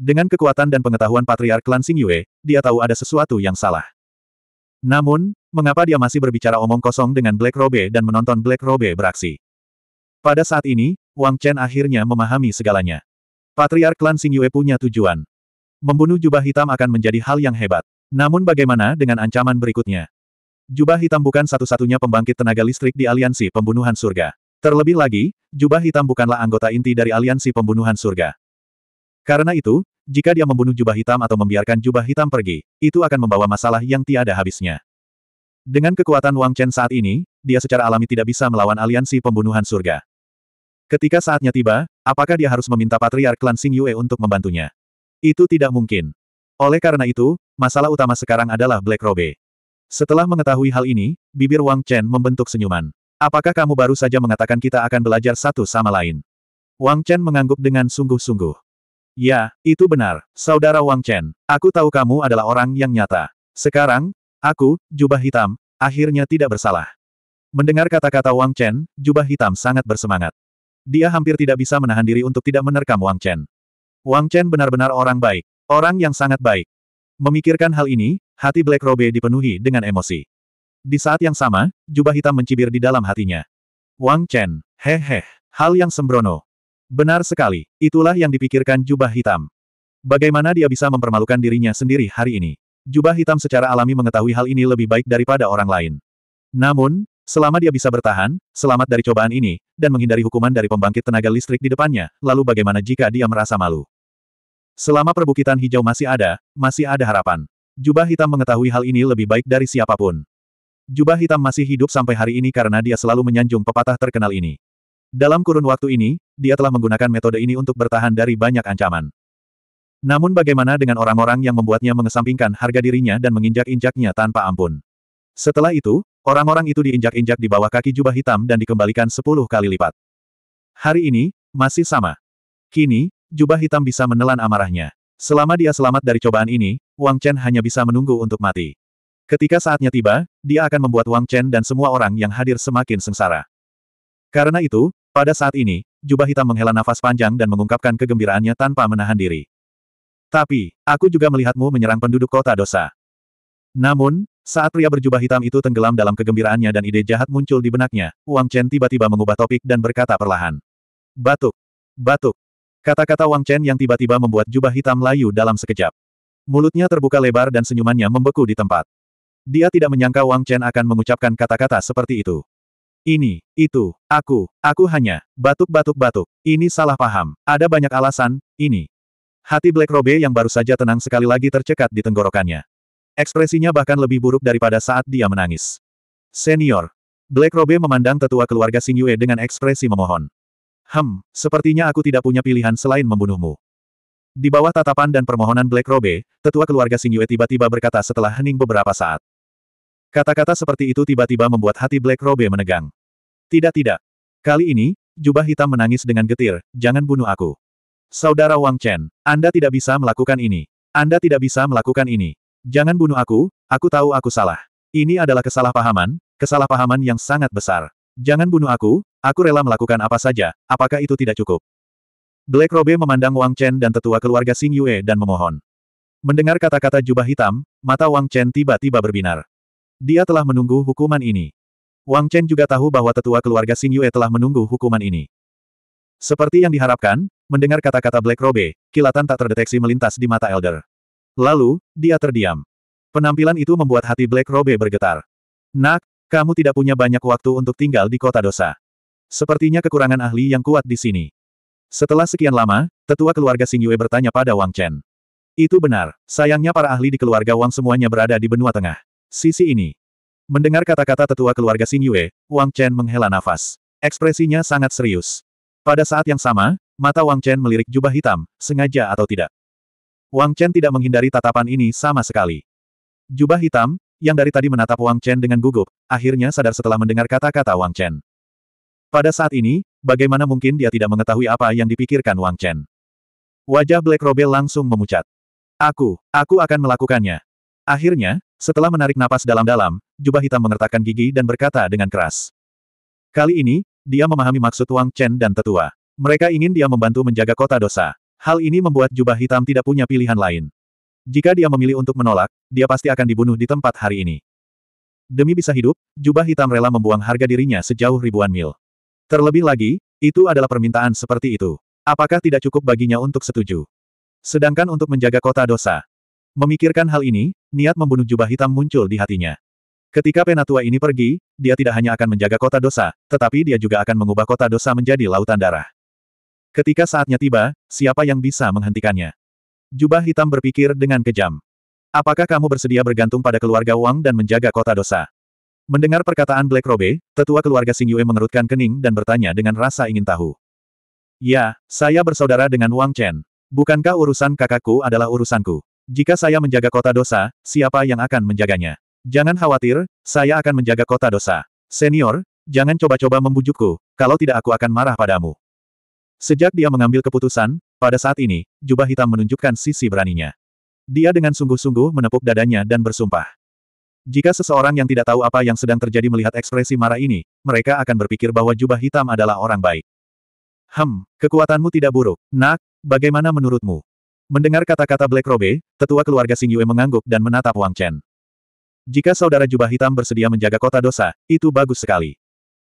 Dengan kekuatan dan pengetahuan Patriark Klan Xingyue, Yue, dia tahu ada sesuatu yang salah. Namun, mengapa dia masih berbicara omong kosong dengan Black Robe dan menonton Black Robe beraksi? Pada saat ini, Wang Chen akhirnya memahami segalanya. Patriark Klan Xingyue Yue punya tujuan. Membunuh jubah hitam akan menjadi hal yang hebat. Namun bagaimana dengan ancaman berikutnya? Jubah hitam bukan satu-satunya pembangkit tenaga listrik di aliansi pembunuhan surga. Terlebih lagi, jubah hitam bukanlah anggota inti dari aliansi pembunuhan surga. Karena itu, jika dia membunuh jubah hitam atau membiarkan jubah hitam pergi, itu akan membawa masalah yang tiada habisnya. Dengan kekuatan Wang Chen saat ini, dia secara alami tidak bisa melawan aliansi pembunuhan surga. Ketika saatnya tiba, apakah dia harus meminta Patriark Klan Xing Yue untuk membantunya? Itu tidak mungkin. Oleh karena itu, masalah utama sekarang adalah Black Robe. Setelah mengetahui hal ini, bibir Wang Chen membentuk senyuman. Apakah kamu baru saja mengatakan kita akan belajar satu sama lain? Wang Chen mengangguk dengan sungguh-sungguh. Ya, itu benar, saudara Wang Chen. Aku tahu kamu adalah orang yang nyata. Sekarang, aku, jubah hitam, akhirnya tidak bersalah. Mendengar kata-kata Wang Chen, jubah hitam sangat bersemangat. Dia hampir tidak bisa menahan diri untuk tidak menerkam Wang Chen. Wang Chen benar-benar orang baik. Orang yang sangat baik. Memikirkan hal ini, hati Black Robe dipenuhi dengan emosi. Di saat yang sama, jubah hitam mencibir di dalam hatinya. Wang Chen, hehe, hal yang sembrono. Benar sekali, itulah yang dipikirkan jubah hitam. Bagaimana dia bisa mempermalukan dirinya sendiri hari ini? Jubah hitam secara alami mengetahui hal ini lebih baik daripada orang lain. Namun, selama dia bisa bertahan, selamat dari cobaan ini, dan menghindari hukuman dari pembangkit tenaga listrik di depannya, lalu bagaimana jika dia merasa malu? Selama perbukitan hijau masih ada, masih ada harapan. Jubah hitam mengetahui hal ini lebih baik dari siapapun. Jubah hitam masih hidup sampai hari ini karena dia selalu menyanjung pepatah terkenal ini. Dalam kurun waktu ini, dia telah menggunakan metode ini untuk bertahan dari banyak ancaman. Namun bagaimana dengan orang-orang yang membuatnya mengesampingkan harga dirinya dan menginjak-injaknya tanpa ampun? Setelah itu, orang-orang itu diinjak-injak di bawah kaki jubah hitam dan dikembalikan sepuluh kali lipat. Hari ini, masih sama. Kini, jubah hitam bisa menelan amarahnya. Selama dia selamat dari cobaan ini, Wang Chen hanya bisa menunggu untuk mati. Ketika saatnya tiba, dia akan membuat Wang Chen dan semua orang yang hadir semakin sengsara. Karena itu, pada saat ini, jubah hitam menghela nafas panjang dan mengungkapkan kegembiraannya tanpa menahan diri. Tapi, aku juga melihatmu menyerang penduduk kota dosa. Namun, saat pria berjubah hitam itu tenggelam dalam kegembiraannya dan ide jahat muncul di benaknya, Wang Chen tiba-tiba mengubah topik dan berkata perlahan. Batuk. Batuk. Kata-kata Wang Chen yang tiba-tiba membuat jubah hitam layu dalam sekejap. Mulutnya terbuka lebar dan senyumannya membeku di tempat. Dia tidak menyangka Wang Chen akan mengucapkan kata-kata seperti itu. Ini, itu, aku, aku hanya, batuk-batuk-batuk, ini salah paham, ada banyak alasan, ini. Hati Black Robe yang baru saja tenang sekali lagi tercekat di tenggorokannya. Ekspresinya bahkan lebih buruk daripada saat dia menangis. Senior. Black Robe memandang tetua keluarga Xing Yue dengan ekspresi memohon. Hem, sepertinya aku tidak punya pilihan selain membunuhmu. Di bawah tatapan dan permohonan Black Robe, tetua keluarga Xing Yue tiba-tiba berkata setelah hening beberapa saat. Kata-kata seperti itu tiba-tiba membuat hati Black Robe menegang. Tidak tidak. Kali ini, jubah hitam menangis dengan getir, jangan bunuh aku. Saudara Wang Chen, Anda tidak bisa melakukan ini. Anda tidak bisa melakukan ini. Jangan bunuh aku, aku tahu aku salah. Ini adalah kesalahpahaman, kesalahpahaman yang sangat besar. Jangan bunuh aku, aku rela melakukan apa saja, apakah itu tidak cukup? Black Robe memandang Wang Chen dan tetua keluarga Xing Yue dan memohon. Mendengar kata-kata jubah hitam, mata Wang Chen tiba-tiba berbinar. Dia telah menunggu hukuman ini. Wang Chen juga tahu bahwa tetua keluarga Xing Yue telah menunggu hukuman ini. Seperti yang diharapkan, mendengar kata-kata Black Robe, kilatan tak terdeteksi melintas di mata Elder. Lalu, dia terdiam. Penampilan itu membuat hati Black Robe bergetar. Nak, kamu tidak punya banyak waktu untuk tinggal di kota dosa. Sepertinya kekurangan ahli yang kuat di sini. Setelah sekian lama, tetua keluarga Xing Yue bertanya pada Wang Chen. Itu benar, sayangnya para ahli di keluarga Wang semuanya berada di benua tengah. Sisi ini. Mendengar kata-kata tetua keluarga Xing Yue, Wang Chen menghela nafas. Ekspresinya sangat serius. Pada saat yang sama, mata Wang Chen melirik jubah hitam, sengaja atau tidak. Wang Chen tidak menghindari tatapan ini sama sekali. Jubah hitam, yang dari tadi menatap Wang Chen dengan gugup, akhirnya sadar setelah mendengar kata-kata Wang Chen. Pada saat ini, bagaimana mungkin dia tidak mengetahui apa yang dipikirkan Wang Chen? Wajah Black Robe langsung memucat. Aku, aku akan melakukannya. Akhirnya, setelah menarik napas dalam-dalam, jubah hitam mengertakkan gigi dan berkata dengan keras. Kali ini, dia memahami maksud Wang Chen dan tetua. Mereka ingin dia membantu menjaga kota dosa. Hal ini membuat jubah hitam tidak punya pilihan lain. Jika dia memilih untuk menolak, dia pasti akan dibunuh di tempat hari ini. Demi bisa hidup, jubah hitam rela membuang harga dirinya sejauh ribuan mil. Terlebih lagi, itu adalah permintaan seperti itu. Apakah tidak cukup baginya untuk setuju? Sedangkan untuk menjaga kota dosa. Memikirkan hal ini, niat membunuh jubah hitam muncul di hatinya. Ketika penatua ini pergi, dia tidak hanya akan menjaga kota dosa, tetapi dia juga akan mengubah kota dosa menjadi lautan darah. Ketika saatnya tiba, siapa yang bisa menghentikannya? Jubah hitam berpikir dengan kejam. Apakah kamu bersedia bergantung pada keluarga Wang dan menjaga kota dosa? Mendengar perkataan Black Robe, tetua keluarga Sing Yue mengerutkan kening dan bertanya dengan rasa ingin tahu. Ya, saya bersaudara dengan Wang Chen. Bukankah urusan kakakku adalah urusanku? Jika saya menjaga kota dosa, siapa yang akan menjaganya? Jangan khawatir, saya akan menjaga kota dosa. Senior, jangan coba-coba membujukku, kalau tidak aku akan marah padamu. Sejak dia mengambil keputusan, pada saat ini, jubah hitam menunjukkan sisi beraninya. Dia dengan sungguh-sungguh menepuk dadanya dan bersumpah. Jika seseorang yang tidak tahu apa yang sedang terjadi melihat ekspresi marah ini, mereka akan berpikir bahwa jubah hitam adalah orang baik. Hem, kekuatanmu tidak buruk. Nak, bagaimana menurutmu? Mendengar kata-kata Black Robe, tetua keluarga Sing Yue mengangguk dan menatap Wang Chen. Jika saudara jubah hitam bersedia menjaga kota dosa, itu bagus sekali.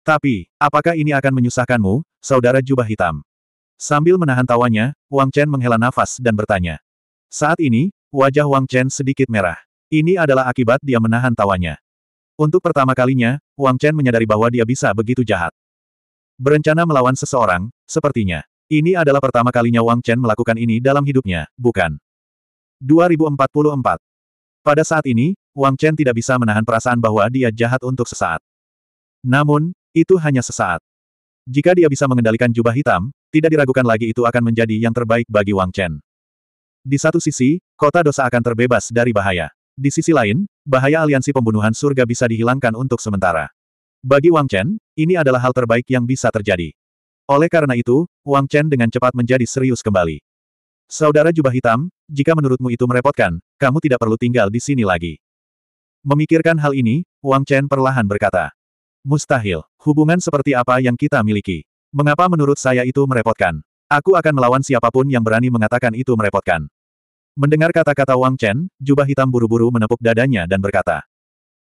Tapi, apakah ini akan menyusahkanmu, saudara jubah hitam? Sambil menahan tawanya, Wang Chen menghela nafas dan bertanya. Saat ini, wajah Wang Chen sedikit merah. Ini adalah akibat dia menahan tawanya. Untuk pertama kalinya, Wang Chen menyadari bahwa dia bisa begitu jahat. Berencana melawan seseorang, sepertinya. Ini adalah pertama kalinya Wang Chen melakukan ini dalam hidupnya, bukan? 2044 Pada saat ini, Wang Chen tidak bisa menahan perasaan bahwa dia jahat untuk sesaat. Namun, itu hanya sesaat. Jika dia bisa mengendalikan jubah hitam, tidak diragukan lagi itu akan menjadi yang terbaik bagi Wang Chen. Di satu sisi, kota dosa akan terbebas dari bahaya. Di sisi lain, bahaya aliansi pembunuhan surga bisa dihilangkan untuk sementara. Bagi Wang Chen, ini adalah hal terbaik yang bisa terjadi. Oleh karena itu, Wang Chen dengan cepat menjadi serius kembali. Saudara jubah hitam, jika menurutmu itu merepotkan, kamu tidak perlu tinggal di sini lagi. Memikirkan hal ini, Wang Chen perlahan berkata. Mustahil, hubungan seperti apa yang kita miliki. Mengapa menurut saya itu merepotkan? Aku akan melawan siapapun yang berani mengatakan itu merepotkan. Mendengar kata-kata Wang Chen, jubah hitam buru-buru menepuk dadanya dan berkata.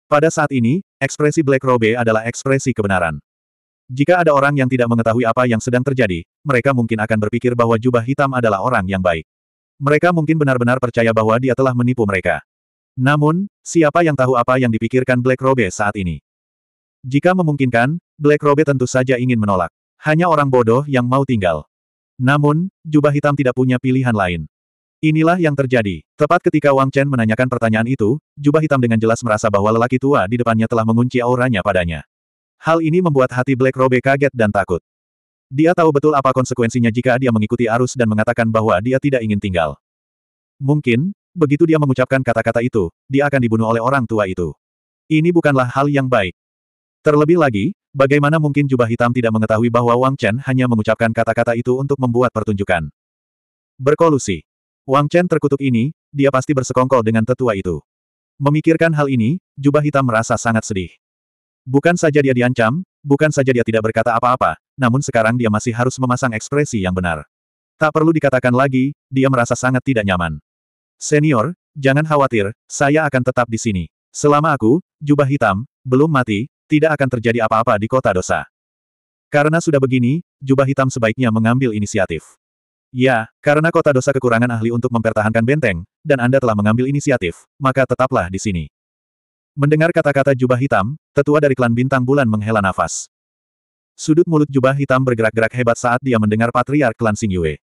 Pada saat ini, ekspresi Black Robe adalah ekspresi kebenaran. Jika ada orang yang tidak mengetahui apa yang sedang terjadi, mereka mungkin akan berpikir bahwa jubah hitam adalah orang yang baik. Mereka mungkin benar-benar percaya bahwa dia telah menipu mereka. Namun, siapa yang tahu apa yang dipikirkan Black Robe saat ini? Jika memungkinkan, Black Robe tentu saja ingin menolak. Hanya orang bodoh yang mau tinggal. Namun, jubah hitam tidak punya pilihan lain. Inilah yang terjadi. Tepat ketika Wang Chen menanyakan pertanyaan itu, jubah hitam dengan jelas merasa bahwa lelaki tua di depannya telah mengunci auranya padanya. Hal ini membuat hati Black Robe kaget dan takut. Dia tahu betul apa konsekuensinya jika dia mengikuti arus dan mengatakan bahwa dia tidak ingin tinggal. Mungkin, begitu dia mengucapkan kata-kata itu, dia akan dibunuh oleh orang tua itu. Ini bukanlah hal yang baik. Terlebih lagi, bagaimana mungkin jubah hitam tidak mengetahui bahwa Wang Chen hanya mengucapkan kata-kata itu untuk membuat pertunjukan. Berkolusi. Wang Chen terkutuk ini, dia pasti bersekongkol dengan tetua itu. Memikirkan hal ini, jubah hitam merasa sangat sedih. Bukan saja dia diancam, bukan saja dia tidak berkata apa-apa, namun sekarang dia masih harus memasang ekspresi yang benar. Tak perlu dikatakan lagi, dia merasa sangat tidak nyaman. Senior, jangan khawatir, saya akan tetap di sini. Selama aku, jubah hitam, belum mati, tidak akan terjadi apa-apa di kota dosa. Karena sudah begini, jubah hitam sebaiknya mengambil inisiatif. Ya, karena kota dosa kekurangan ahli untuk mempertahankan benteng, dan Anda telah mengambil inisiatif, maka tetaplah di sini. Mendengar kata-kata jubah hitam, tetua dari klan bintang bulan menghela nafas. Sudut mulut jubah hitam bergerak-gerak hebat saat dia mendengar patriark klan Singyue. Yue.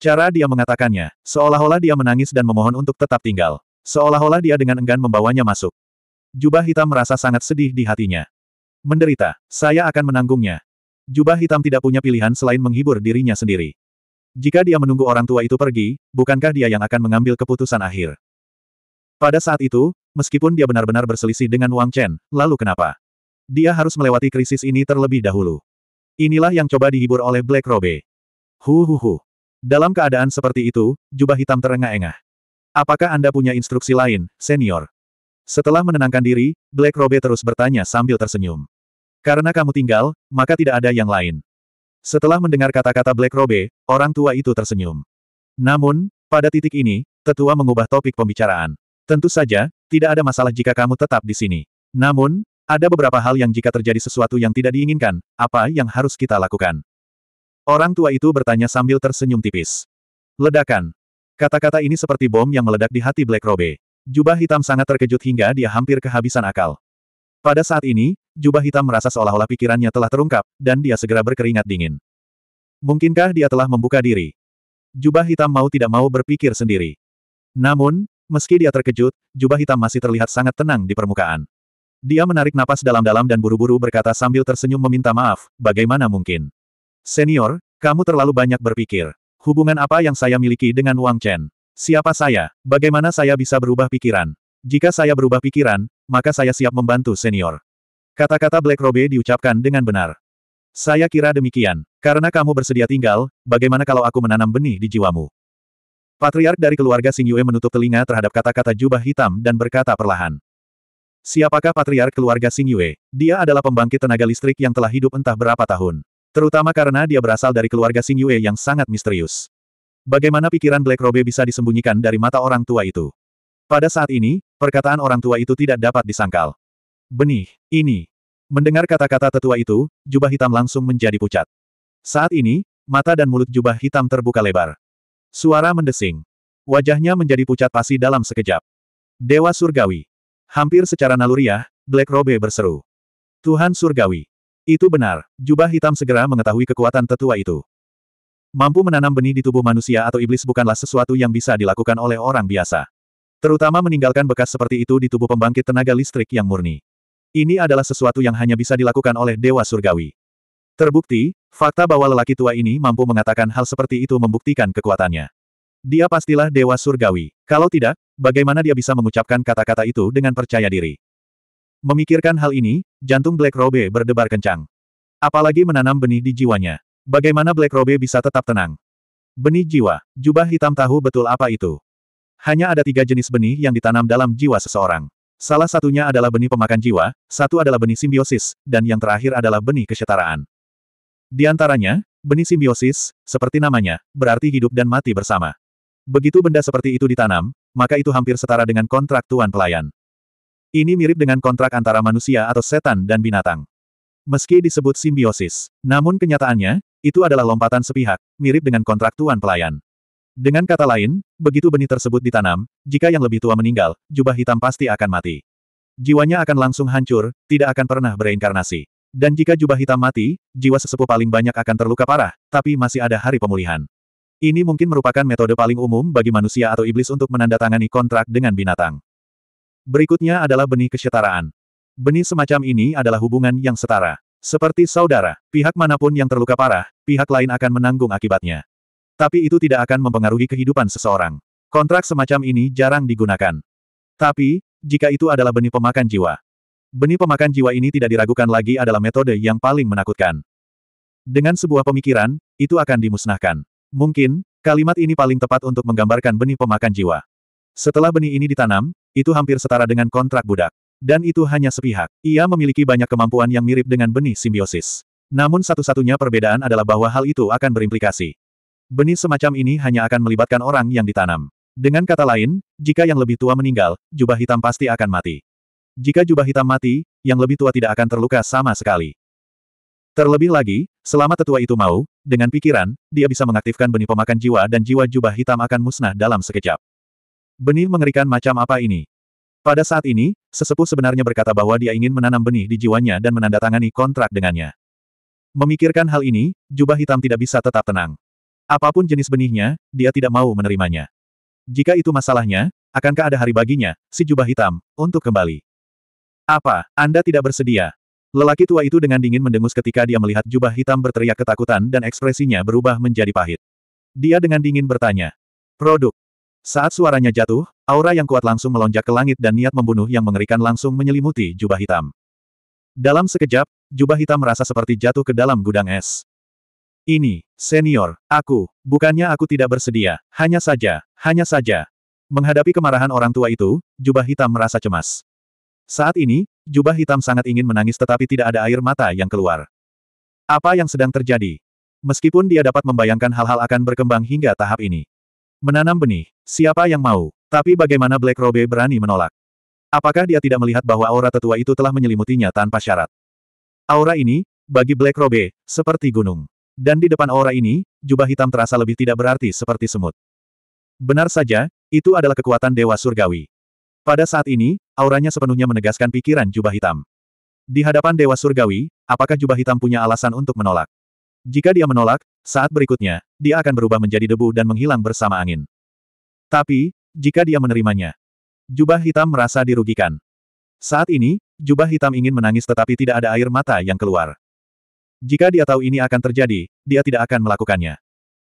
Cara dia mengatakannya, seolah-olah dia menangis dan memohon untuk tetap tinggal. Seolah-olah dia dengan enggan membawanya masuk. Jubah hitam merasa sangat sedih di hatinya. Menderita, saya akan menanggungnya. Jubah hitam tidak punya pilihan selain menghibur dirinya sendiri. Jika dia menunggu orang tua itu pergi, bukankah dia yang akan mengambil keputusan akhir? Pada saat itu, meskipun dia benar-benar berselisih dengan Wang Chen, lalu kenapa? Dia harus melewati krisis ini terlebih dahulu. Inilah yang coba dihibur oleh Black Robe. Hu hu hu. Dalam keadaan seperti itu, jubah hitam terengah-engah. Apakah Anda punya instruksi lain, senior? Setelah menenangkan diri, Black Robe terus bertanya sambil tersenyum. Karena kamu tinggal, maka tidak ada yang lain. Setelah mendengar kata-kata Black Robe, orang tua itu tersenyum. Namun, pada titik ini, tetua mengubah topik pembicaraan. Tentu saja, tidak ada masalah jika kamu tetap di sini. Namun, ada beberapa hal yang jika terjadi sesuatu yang tidak diinginkan, apa yang harus kita lakukan? Orang tua itu bertanya sambil tersenyum tipis. Ledakan. Kata-kata ini seperti bom yang meledak di hati Black Robe. Jubah hitam sangat terkejut hingga dia hampir kehabisan akal. Pada saat ini, jubah hitam merasa seolah-olah pikirannya telah terungkap, dan dia segera berkeringat dingin. Mungkinkah dia telah membuka diri? Jubah hitam mau tidak mau berpikir sendiri. Namun, meski dia terkejut, jubah hitam masih terlihat sangat tenang di permukaan. Dia menarik napas dalam-dalam dan buru-buru berkata sambil tersenyum meminta maaf, bagaimana mungkin? Senior, kamu terlalu banyak berpikir. Hubungan apa yang saya miliki dengan Wang Chen? Siapa saya? Bagaimana saya bisa berubah pikiran? Jika saya berubah pikiran, maka saya siap membantu senior. Kata-kata Black Robe diucapkan dengan benar. Saya kira demikian. Karena kamu bersedia tinggal, bagaimana kalau aku menanam benih di jiwamu? Patriark dari keluarga Sing Yue menutup telinga terhadap kata-kata jubah hitam dan berkata perlahan. Siapakah patriark keluarga Sing Yue? Dia adalah pembangkit tenaga listrik yang telah hidup entah berapa tahun. Terutama karena dia berasal dari keluarga Sing Yue yang sangat misterius. Bagaimana pikiran Black Robe bisa disembunyikan dari mata orang tua itu? Pada saat ini, perkataan orang tua itu tidak dapat disangkal. Benih, ini. Mendengar kata-kata tetua itu, jubah hitam langsung menjadi pucat. Saat ini, mata dan mulut jubah hitam terbuka lebar. Suara mendesing. Wajahnya menjadi pucat pasi dalam sekejap. Dewa Surgawi. Hampir secara naluriah, Black Robe berseru. Tuhan Surgawi. Itu benar, jubah hitam segera mengetahui kekuatan tetua itu. Mampu menanam benih di tubuh manusia atau iblis bukanlah sesuatu yang bisa dilakukan oleh orang biasa. Terutama meninggalkan bekas seperti itu di tubuh pembangkit tenaga listrik yang murni. Ini adalah sesuatu yang hanya bisa dilakukan oleh Dewa Surgawi. Terbukti, fakta bahwa lelaki tua ini mampu mengatakan hal seperti itu membuktikan kekuatannya. Dia pastilah Dewa Surgawi. Kalau tidak, bagaimana dia bisa mengucapkan kata-kata itu dengan percaya diri? Memikirkan hal ini, jantung Black Robe berdebar kencang. Apalagi menanam benih di jiwanya. Bagaimana Black Robe bisa tetap tenang? Benih jiwa, jubah hitam tahu betul apa itu. Hanya ada tiga jenis benih yang ditanam dalam jiwa seseorang. Salah satunya adalah benih pemakan jiwa, satu adalah benih simbiosis, dan yang terakhir adalah benih kesetaraan. Di antaranya, benih simbiosis, seperti namanya, berarti hidup dan mati bersama. Begitu benda seperti itu ditanam, maka itu hampir setara dengan kontrak tuan pelayan. Ini mirip dengan kontrak antara manusia atau setan dan binatang. Meski disebut simbiosis, namun kenyataannya, itu adalah lompatan sepihak, mirip dengan kontrak tuan pelayan. Dengan kata lain, begitu benih tersebut ditanam, jika yang lebih tua meninggal, jubah hitam pasti akan mati. Jiwanya akan langsung hancur, tidak akan pernah bereinkarnasi. Dan jika jubah hitam mati, jiwa sesepuh paling banyak akan terluka parah, tapi masih ada hari pemulihan. Ini mungkin merupakan metode paling umum bagi manusia atau iblis untuk menandatangani kontrak dengan binatang. Berikutnya adalah benih kesetaraan. Benih semacam ini adalah hubungan yang setara. Seperti saudara, pihak manapun yang terluka parah, pihak lain akan menanggung akibatnya. Tapi itu tidak akan mempengaruhi kehidupan seseorang. Kontrak semacam ini jarang digunakan. Tapi, jika itu adalah benih pemakan jiwa. Benih pemakan jiwa ini tidak diragukan lagi adalah metode yang paling menakutkan. Dengan sebuah pemikiran, itu akan dimusnahkan. Mungkin, kalimat ini paling tepat untuk menggambarkan benih pemakan jiwa. Setelah benih ini ditanam, itu hampir setara dengan kontrak budak. Dan itu hanya sepihak. Ia memiliki banyak kemampuan yang mirip dengan benih simbiosis. Namun satu-satunya perbedaan adalah bahwa hal itu akan berimplikasi. Benih semacam ini hanya akan melibatkan orang yang ditanam. Dengan kata lain, jika yang lebih tua meninggal, jubah hitam pasti akan mati. Jika jubah hitam mati, yang lebih tua tidak akan terluka sama sekali. Terlebih lagi, selama tetua itu mau, dengan pikiran, dia bisa mengaktifkan benih pemakan jiwa dan jiwa jubah hitam akan musnah dalam sekejap. Benih mengerikan macam apa ini? Pada saat ini, sesepuh sebenarnya berkata bahwa dia ingin menanam benih di jiwanya dan menandatangani kontrak dengannya. Memikirkan hal ini, jubah hitam tidak bisa tetap tenang. Apapun jenis benihnya, dia tidak mau menerimanya. Jika itu masalahnya, akankah ada hari baginya, si jubah hitam, untuk kembali? Apa, Anda tidak bersedia? Lelaki tua itu dengan dingin mendengus ketika dia melihat jubah hitam berteriak ketakutan dan ekspresinya berubah menjadi pahit. Dia dengan dingin bertanya. Produk. Saat suaranya jatuh, aura yang kuat langsung melonjak ke langit dan niat membunuh yang mengerikan langsung menyelimuti jubah hitam. Dalam sekejap, jubah hitam merasa seperti jatuh ke dalam gudang es. Ini, senior, aku, bukannya aku tidak bersedia, hanya saja, hanya saja. Menghadapi kemarahan orang tua itu, jubah hitam merasa cemas. Saat ini, jubah hitam sangat ingin menangis tetapi tidak ada air mata yang keluar. Apa yang sedang terjadi? Meskipun dia dapat membayangkan hal-hal akan berkembang hingga tahap ini. Menanam benih, siapa yang mau? Tapi bagaimana Black Robe berani menolak? Apakah dia tidak melihat bahwa aura tetua itu telah menyelimutinya tanpa syarat? Aura ini, bagi Black Robe, seperti gunung. Dan di depan aura ini, jubah hitam terasa lebih tidak berarti seperti semut. Benar saja, itu adalah kekuatan Dewa Surgawi. Pada saat ini, auranya sepenuhnya menegaskan pikiran jubah hitam. Di hadapan Dewa Surgawi, apakah jubah hitam punya alasan untuk menolak? Jika dia menolak, saat berikutnya, dia akan berubah menjadi debu dan menghilang bersama angin. Tapi, jika dia menerimanya, jubah hitam merasa dirugikan. Saat ini, jubah hitam ingin menangis tetapi tidak ada air mata yang keluar. Jika dia tahu ini akan terjadi, dia tidak akan melakukannya.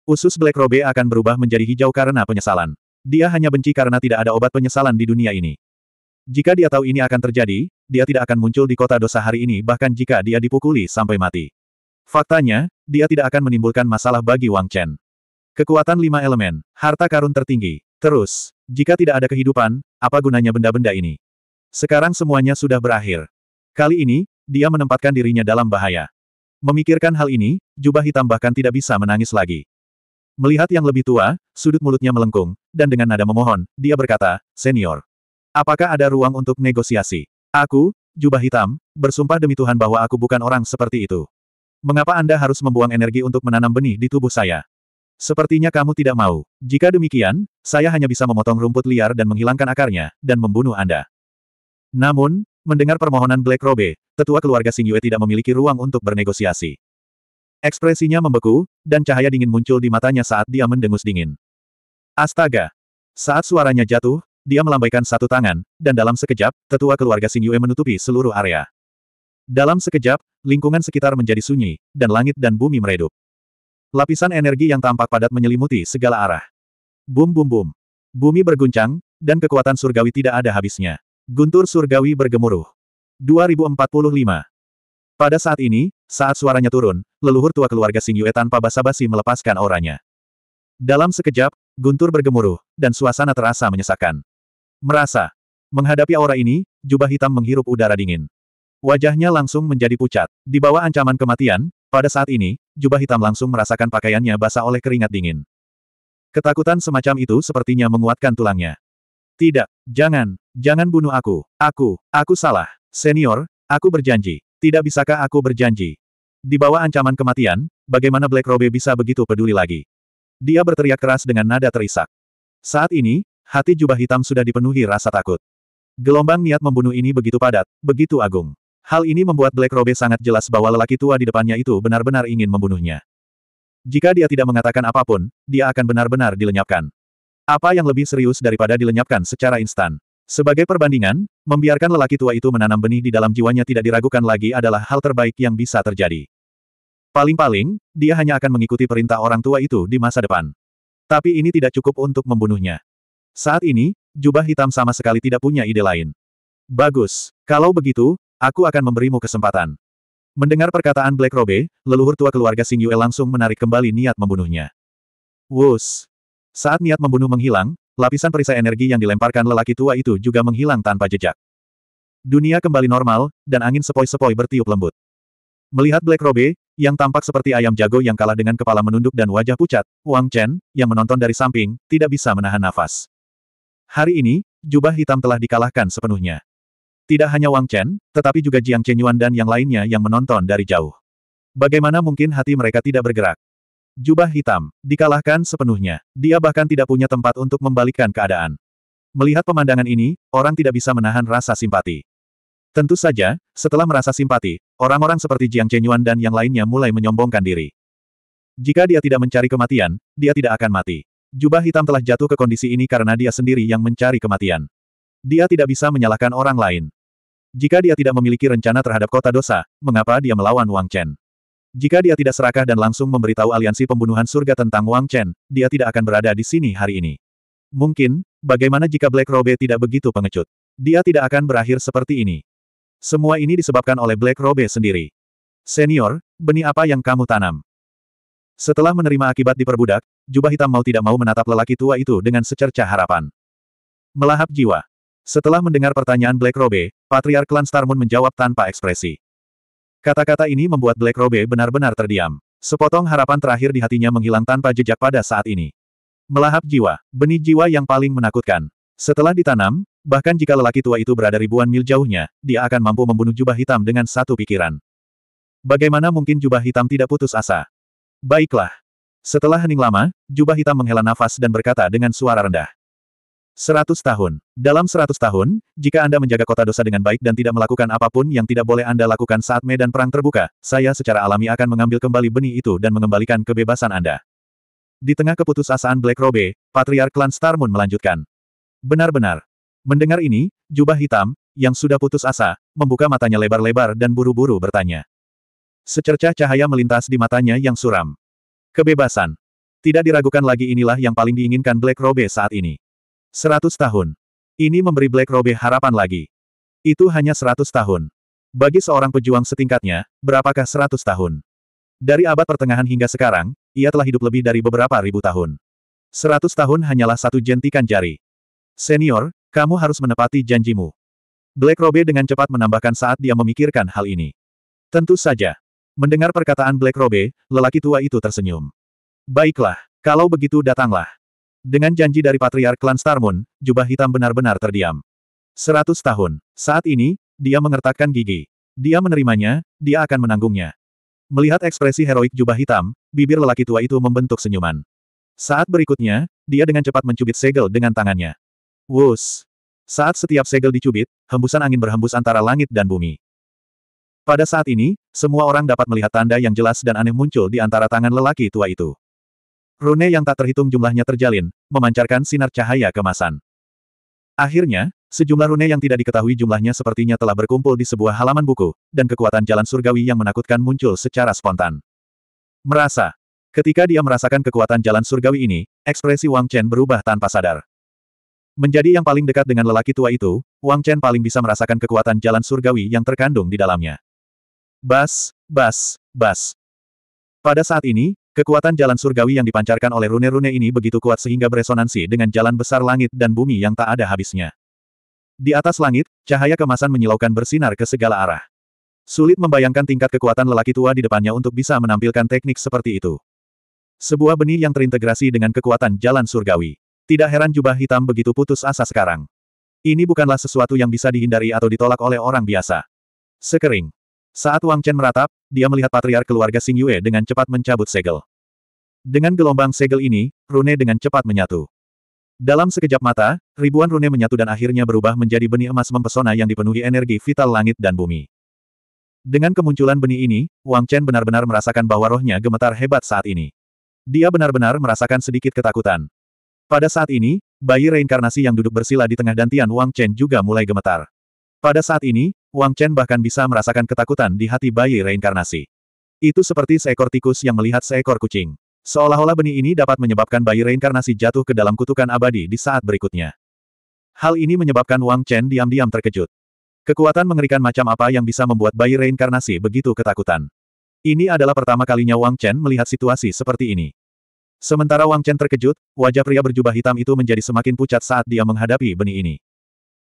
Usus Black Robe akan berubah menjadi hijau karena penyesalan. Dia hanya benci karena tidak ada obat penyesalan di dunia ini. Jika dia tahu ini akan terjadi, dia tidak akan muncul di kota dosa hari ini bahkan jika dia dipukuli sampai mati. Faktanya, dia tidak akan menimbulkan masalah bagi Wang Chen. Kekuatan lima elemen, harta karun tertinggi. Terus, jika tidak ada kehidupan, apa gunanya benda-benda ini? Sekarang semuanya sudah berakhir. Kali ini, dia menempatkan dirinya dalam bahaya. Memikirkan hal ini, jubah hitam bahkan tidak bisa menangis lagi. Melihat yang lebih tua, sudut mulutnya melengkung, dan dengan nada memohon, dia berkata, Senior, apakah ada ruang untuk negosiasi? Aku, jubah hitam, bersumpah demi Tuhan bahwa aku bukan orang seperti itu. Mengapa Anda harus membuang energi untuk menanam benih di tubuh saya? Sepertinya kamu tidak mau. Jika demikian, saya hanya bisa memotong rumput liar dan menghilangkan akarnya, dan membunuh Anda. Namun, Mendengar permohonan Black Robe, tetua keluarga Xing Yue tidak memiliki ruang untuk bernegosiasi. Ekspresinya membeku, dan cahaya dingin muncul di matanya saat dia mendengus dingin. Astaga! Saat suaranya jatuh, dia melambaikan satu tangan, dan dalam sekejap, tetua keluarga Xing Yue menutupi seluruh area. Dalam sekejap, lingkungan sekitar menjadi sunyi, dan langit dan bumi meredup. Lapisan energi yang tampak padat menyelimuti segala arah. Bum bum bum. Bumi berguncang, dan kekuatan surgawi tidak ada habisnya. Guntur surgawi bergemuruh. 2045. Pada saat ini, saat suaranya turun, leluhur tua keluarga Sing Yue tanpa basa-basi melepaskan auranya. Dalam sekejap, guntur bergemuruh, dan suasana terasa menyesakkan. Merasa. Menghadapi aura ini, jubah hitam menghirup udara dingin. Wajahnya langsung menjadi pucat. Di bawah ancaman kematian, pada saat ini, jubah hitam langsung merasakan pakaiannya basah oleh keringat dingin. Ketakutan semacam itu sepertinya menguatkan tulangnya. Tidak, jangan, jangan bunuh aku. Aku, aku salah. Senior, aku berjanji. Tidak bisakah aku berjanji? Di bawah ancaman kematian, bagaimana Black Robe bisa begitu peduli lagi? Dia berteriak keras dengan nada terisak. Saat ini, hati jubah hitam sudah dipenuhi rasa takut. Gelombang niat membunuh ini begitu padat, begitu agung. Hal ini membuat Black Robe sangat jelas bahwa lelaki tua di depannya itu benar-benar ingin membunuhnya. Jika dia tidak mengatakan apapun, dia akan benar-benar dilenyapkan. Apa yang lebih serius daripada dilenyapkan secara instan? Sebagai perbandingan, membiarkan lelaki tua itu menanam benih di dalam jiwanya tidak diragukan lagi adalah hal terbaik yang bisa terjadi. Paling-paling, dia hanya akan mengikuti perintah orang tua itu di masa depan. Tapi ini tidak cukup untuk membunuhnya. Saat ini, jubah hitam sama sekali tidak punya ide lain. Bagus, kalau begitu, aku akan memberimu kesempatan. Mendengar perkataan Black Robe, leluhur tua keluarga Sing Yue langsung menarik kembali niat membunuhnya. Wus, saat niat membunuh menghilang, lapisan perisai energi yang dilemparkan lelaki tua itu juga menghilang tanpa jejak. Dunia kembali normal, dan angin sepoi-sepoi bertiup lembut. Melihat Black Robe, yang tampak seperti ayam jago yang kalah dengan kepala menunduk dan wajah pucat, Wang Chen, yang menonton dari samping, tidak bisa menahan nafas. Hari ini, jubah hitam telah dikalahkan sepenuhnya. Tidak hanya Wang Chen, tetapi juga Jiang Chenyuan dan yang lainnya yang menonton dari jauh. Bagaimana mungkin hati mereka tidak bergerak? Jubah hitam, dikalahkan sepenuhnya. Dia bahkan tidak punya tempat untuk membalikkan keadaan. Melihat pemandangan ini, orang tidak bisa menahan rasa simpati. Tentu saja, setelah merasa simpati, orang-orang seperti Jiang Chenyuan dan yang lainnya mulai menyombongkan diri. Jika dia tidak mencari kematian, dia tidak akan mati. Jubah hitam telah jatuh ke kondisi ini karena dia sendiri yang mencari kematian. Dia tidak bisa menyalahkan orang lain. Jika dia tidak memiliki rencana terhadap kota dosa, mengapa dia melawan Wang Chen? Jika dia tidak serakah dan langsung memberitahu aliansi pembunuhan surga tentang Wang Chen, dia tidak akan berada di sini hari ini. Mungkin, bagaimana jika Black Robe tidak begitu pengecut? Dia tidak akan berakhir seperti ini. Semua ini disebabkan oleh Black Robe sendiri. Senior, benih apa yang kamu tanam? Setelah menerima akibat diperbudak, jubah hitam mau tidak mau menatap lelaki tua itu dengan secerca harapan. Melahap jiwa. Setelah mendengar pertanyaan Black Robe, Patriark Klan Starmoon menjawab tanpa ekspresi. Kata-kata ini membuat Black Robe benar-benar terdiam. Sepotong harapan terakhir di hatinya menghilang tanpa jejak pada saat ini. Melahap jiwa, benih jiwa yang paling menakutkan. Setelah ditanam, bahkan jika lelaki tua itu berada ribuan mil jauhnya, dia akan mampu membunuh jubah hitam dengan satu pikiran. Bagaimana mungkin jubah hitam tidak putus asa? Baiklah. Setelah hening lama, jubah hitam menghela nafas dan berkata dengan suara rendah. 100 tahun. Dalam seratus tahun, jika Anda menjaga kota dosa dengan baik dan tidak melakukan apapun yang tidak boleh Anda lakukan saat medan perang terbuka, saya secara alami akan mengambil kembali benih itu dan mengembalikan kebebasan Anda. Di tengah keputusasaan Black Robe, Patriark Klan Star melanjutkan. Benar-benar. Mendengar ini, jubah hitam, yang sudah putus asa, membuka matanya lebar-lebar dan buru-buru bertanya. Secercah cahaya melintas di matanya yang suram. Kebebasan. Tidak diragukan lagi inilah yang paling diinginkan Black Robe saat ini. 100 tahun. Ini memberi Black Robe harapan lagi. Itu hanya 100 tahun. Bagi seorang pejuang setingkatnya, berapakah 100 tahun? Dari abad pertengahan hingga sekarang, ia telah hidup lebih dari beberapa ribu tahun. 100 tahun hanyalah satu jentikan jari. Senior, kamu harus menepati janjimu. Black Robe dengan cepat menambahkan saat dia memikirkan hal ini. Tentu saja. Mendengar perkataan Black Robe, lelaki tua itu tersenyum. Baiklah, kalau begitu datanglah. Dengan janji dari Patriark Klan Starmoon, jubah hitam benar-benar terdiam. Seratus tahun. Saat ini, dia mengertakkan gigi. Dia menerimanya, dia akan menanggungnya. Melihat ekspresi heroik jubah hitam, bibir lelaki tua itu membentuk senyuman. Saat berikutnya, dia dengan cepat mencubit segel dengan tangannya. Wus! Saat setiap segel dicubit, hembusan angin berhembus antara langit dan bumi. Pada saat ini, semua orang dapat melihat tanda yang jelas dan aneh muncul di antara tangan lelaki tua itu. Rune yang tak terhitung jumlahnya terjalin, memancarkan sinar cahaya kemasan. Akhirnya, sejumlah rune yang tidak diketahui jumlahnya sepertinya telah berkumpul di sebuah halaman buku, dan kekuatan jalan surgawi yang menakutkan muncul secara spontan. Merasa. Ketika dia merasakan kekuatan jalan surgawi ini, ekspresi Wang Chen berubah tanpa sadar. Menjadi yang paling dekat dengan lelaki tua itu, Wang Chen paling bisa merasakan kekuatan jalan surgawi yang terkandung di dalamnya. Bas, bas, bas. Pada saat ini, Kekuatan jalan surgawi yang dipancarkan oleh rune-rune ini begitu kuat sehingga beresonansi dengan jalan besar langit dan bumi yang tak ada habisnya. Di atas langit, cahaya kemasan menyilaukan bersinar ke segala arah. Sulit membayangkan tingkat kekuatan lelaki tua di depannya untuk bisa menampilkan teknik seperti itu. Sebuah benih yang terintegrasi dengan kekuatan jalan surgawi. Tidak heran jubah hitam begitu putus asa sekarang. Ini bukanlah sesuatu yang bisa dihindari atau ditolak oleh orang biasa. Sekering. Saat Wang Chen meratap, dia melihat patriark keluarga Sing Yue dengan cepat mencabut segel. Dengan gelombang segel ini, rune dengan cepat menyatu. Dalam sekejap mata, ribuan rune menyatu dan akhirnya berubah menjadi benih emas mempesona yang dipenuhi energi vital langit dan bumi. Dengan kemunculan benih ini, Wang Chen benar-benar merasakan bahwa rohnya gemetar hebat saat ini. Dia benar-benar merasakan sedikit ketakutan. Pada saat ini, bayi reinkarnasi yang duduk bersila di tengah dantian Wang Chen juga mulai gemetar. Pada saat ini, Wang Chen bahkan bisa merasakan ketakutan di hati bayi reinkarnasi. Itu seperti seekor tikus yang melihat seekor kucing. Seolah-olah benih ini dapat menyebabkan bayi reinkarnasi jatuh ke dalam kutukan abadi di saat berikutnya. Hal ini menyebabkan Wang Chen diam-diam terkejut. Kekuatan mengerikan macam apa yang bisa membuat bayi reinkarnasi begitu ketakutan. Ini adalah pertama kalinya Wang Chen melihat situasi seperti ini. Sementara Wang Chen terkejut, wajah pria berjubah hitam itu menjadi semakin pucat saat dia menghadapi benih ini.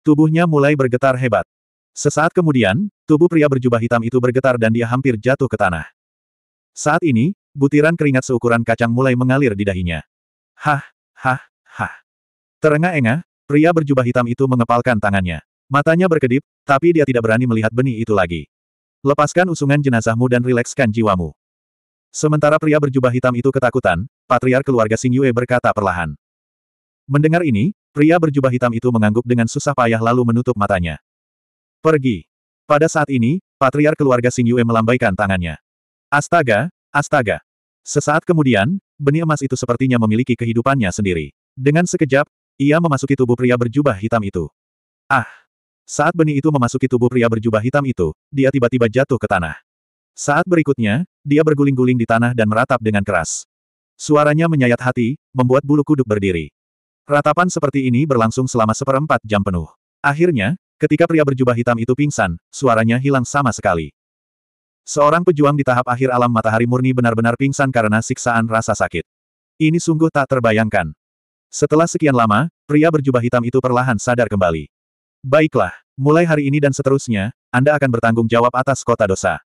Tubuhnya mulai bergetar hebat. Sesaat kemudian, tubuh pria berjubah hitam itu bergetar dan dia hampir jatuh ke tanah. Saat ini, butiran keringat seukuran kacang mulai mengalir di dahinya. Hah, hah, hah. Terengah-engah, pria berjubah hitam itu mengepalkan tangannya. Matanya berkedip, tapi dia tidak berani melihat benih itu lagi. Lepaskan usungan jenazahmu dan rilekskan jiwamu. Sementara pria berjubah hitam itu ketakutan, patriar keluarga Xing Yue berkata perlahan. Mendengar ini, Pria berjubah hitam itu mengangguk dengan susah payah lalu menutup matanya. Pergi. Pada saat ini, patriar keluarga Xing Yue melambaikan tangannya. Astaga, astaga. Sesaat kemudian, benih emas itu sepertinya memiliki kehidupannya sendiri. Dengan sekejap, ia memasuki tubuh pria berjubah hitam itu. Ah! Saat benih itu memasuki tubuh pria berjubah hitam itu, dia tiba-tiba jatuh ke tanah. Saat berikutnya, dia berguling-guling di tanah dan meratap dengan keras. Suaranya menyayat hati, membuat bulu kuduk berdiri. Ratapan seperti ini berlangsung selama seperempat jam penuh. Akhirnya, ketika pria berjubah hitam itu pingsan, suaranya hilang sama sekali. Seorang pejuang di tahap akhir alam matahari murni benar-benar pingsan karena siksaan rasa sakit. Ini sungguh tak terbayangkan. Setelah sekian lama, pria berjubah hitam itu perlahan sadar kembali. Baiklah, mulai hari ini dan seterusnya, Anda akan bertanggung jawab atas kota dosa.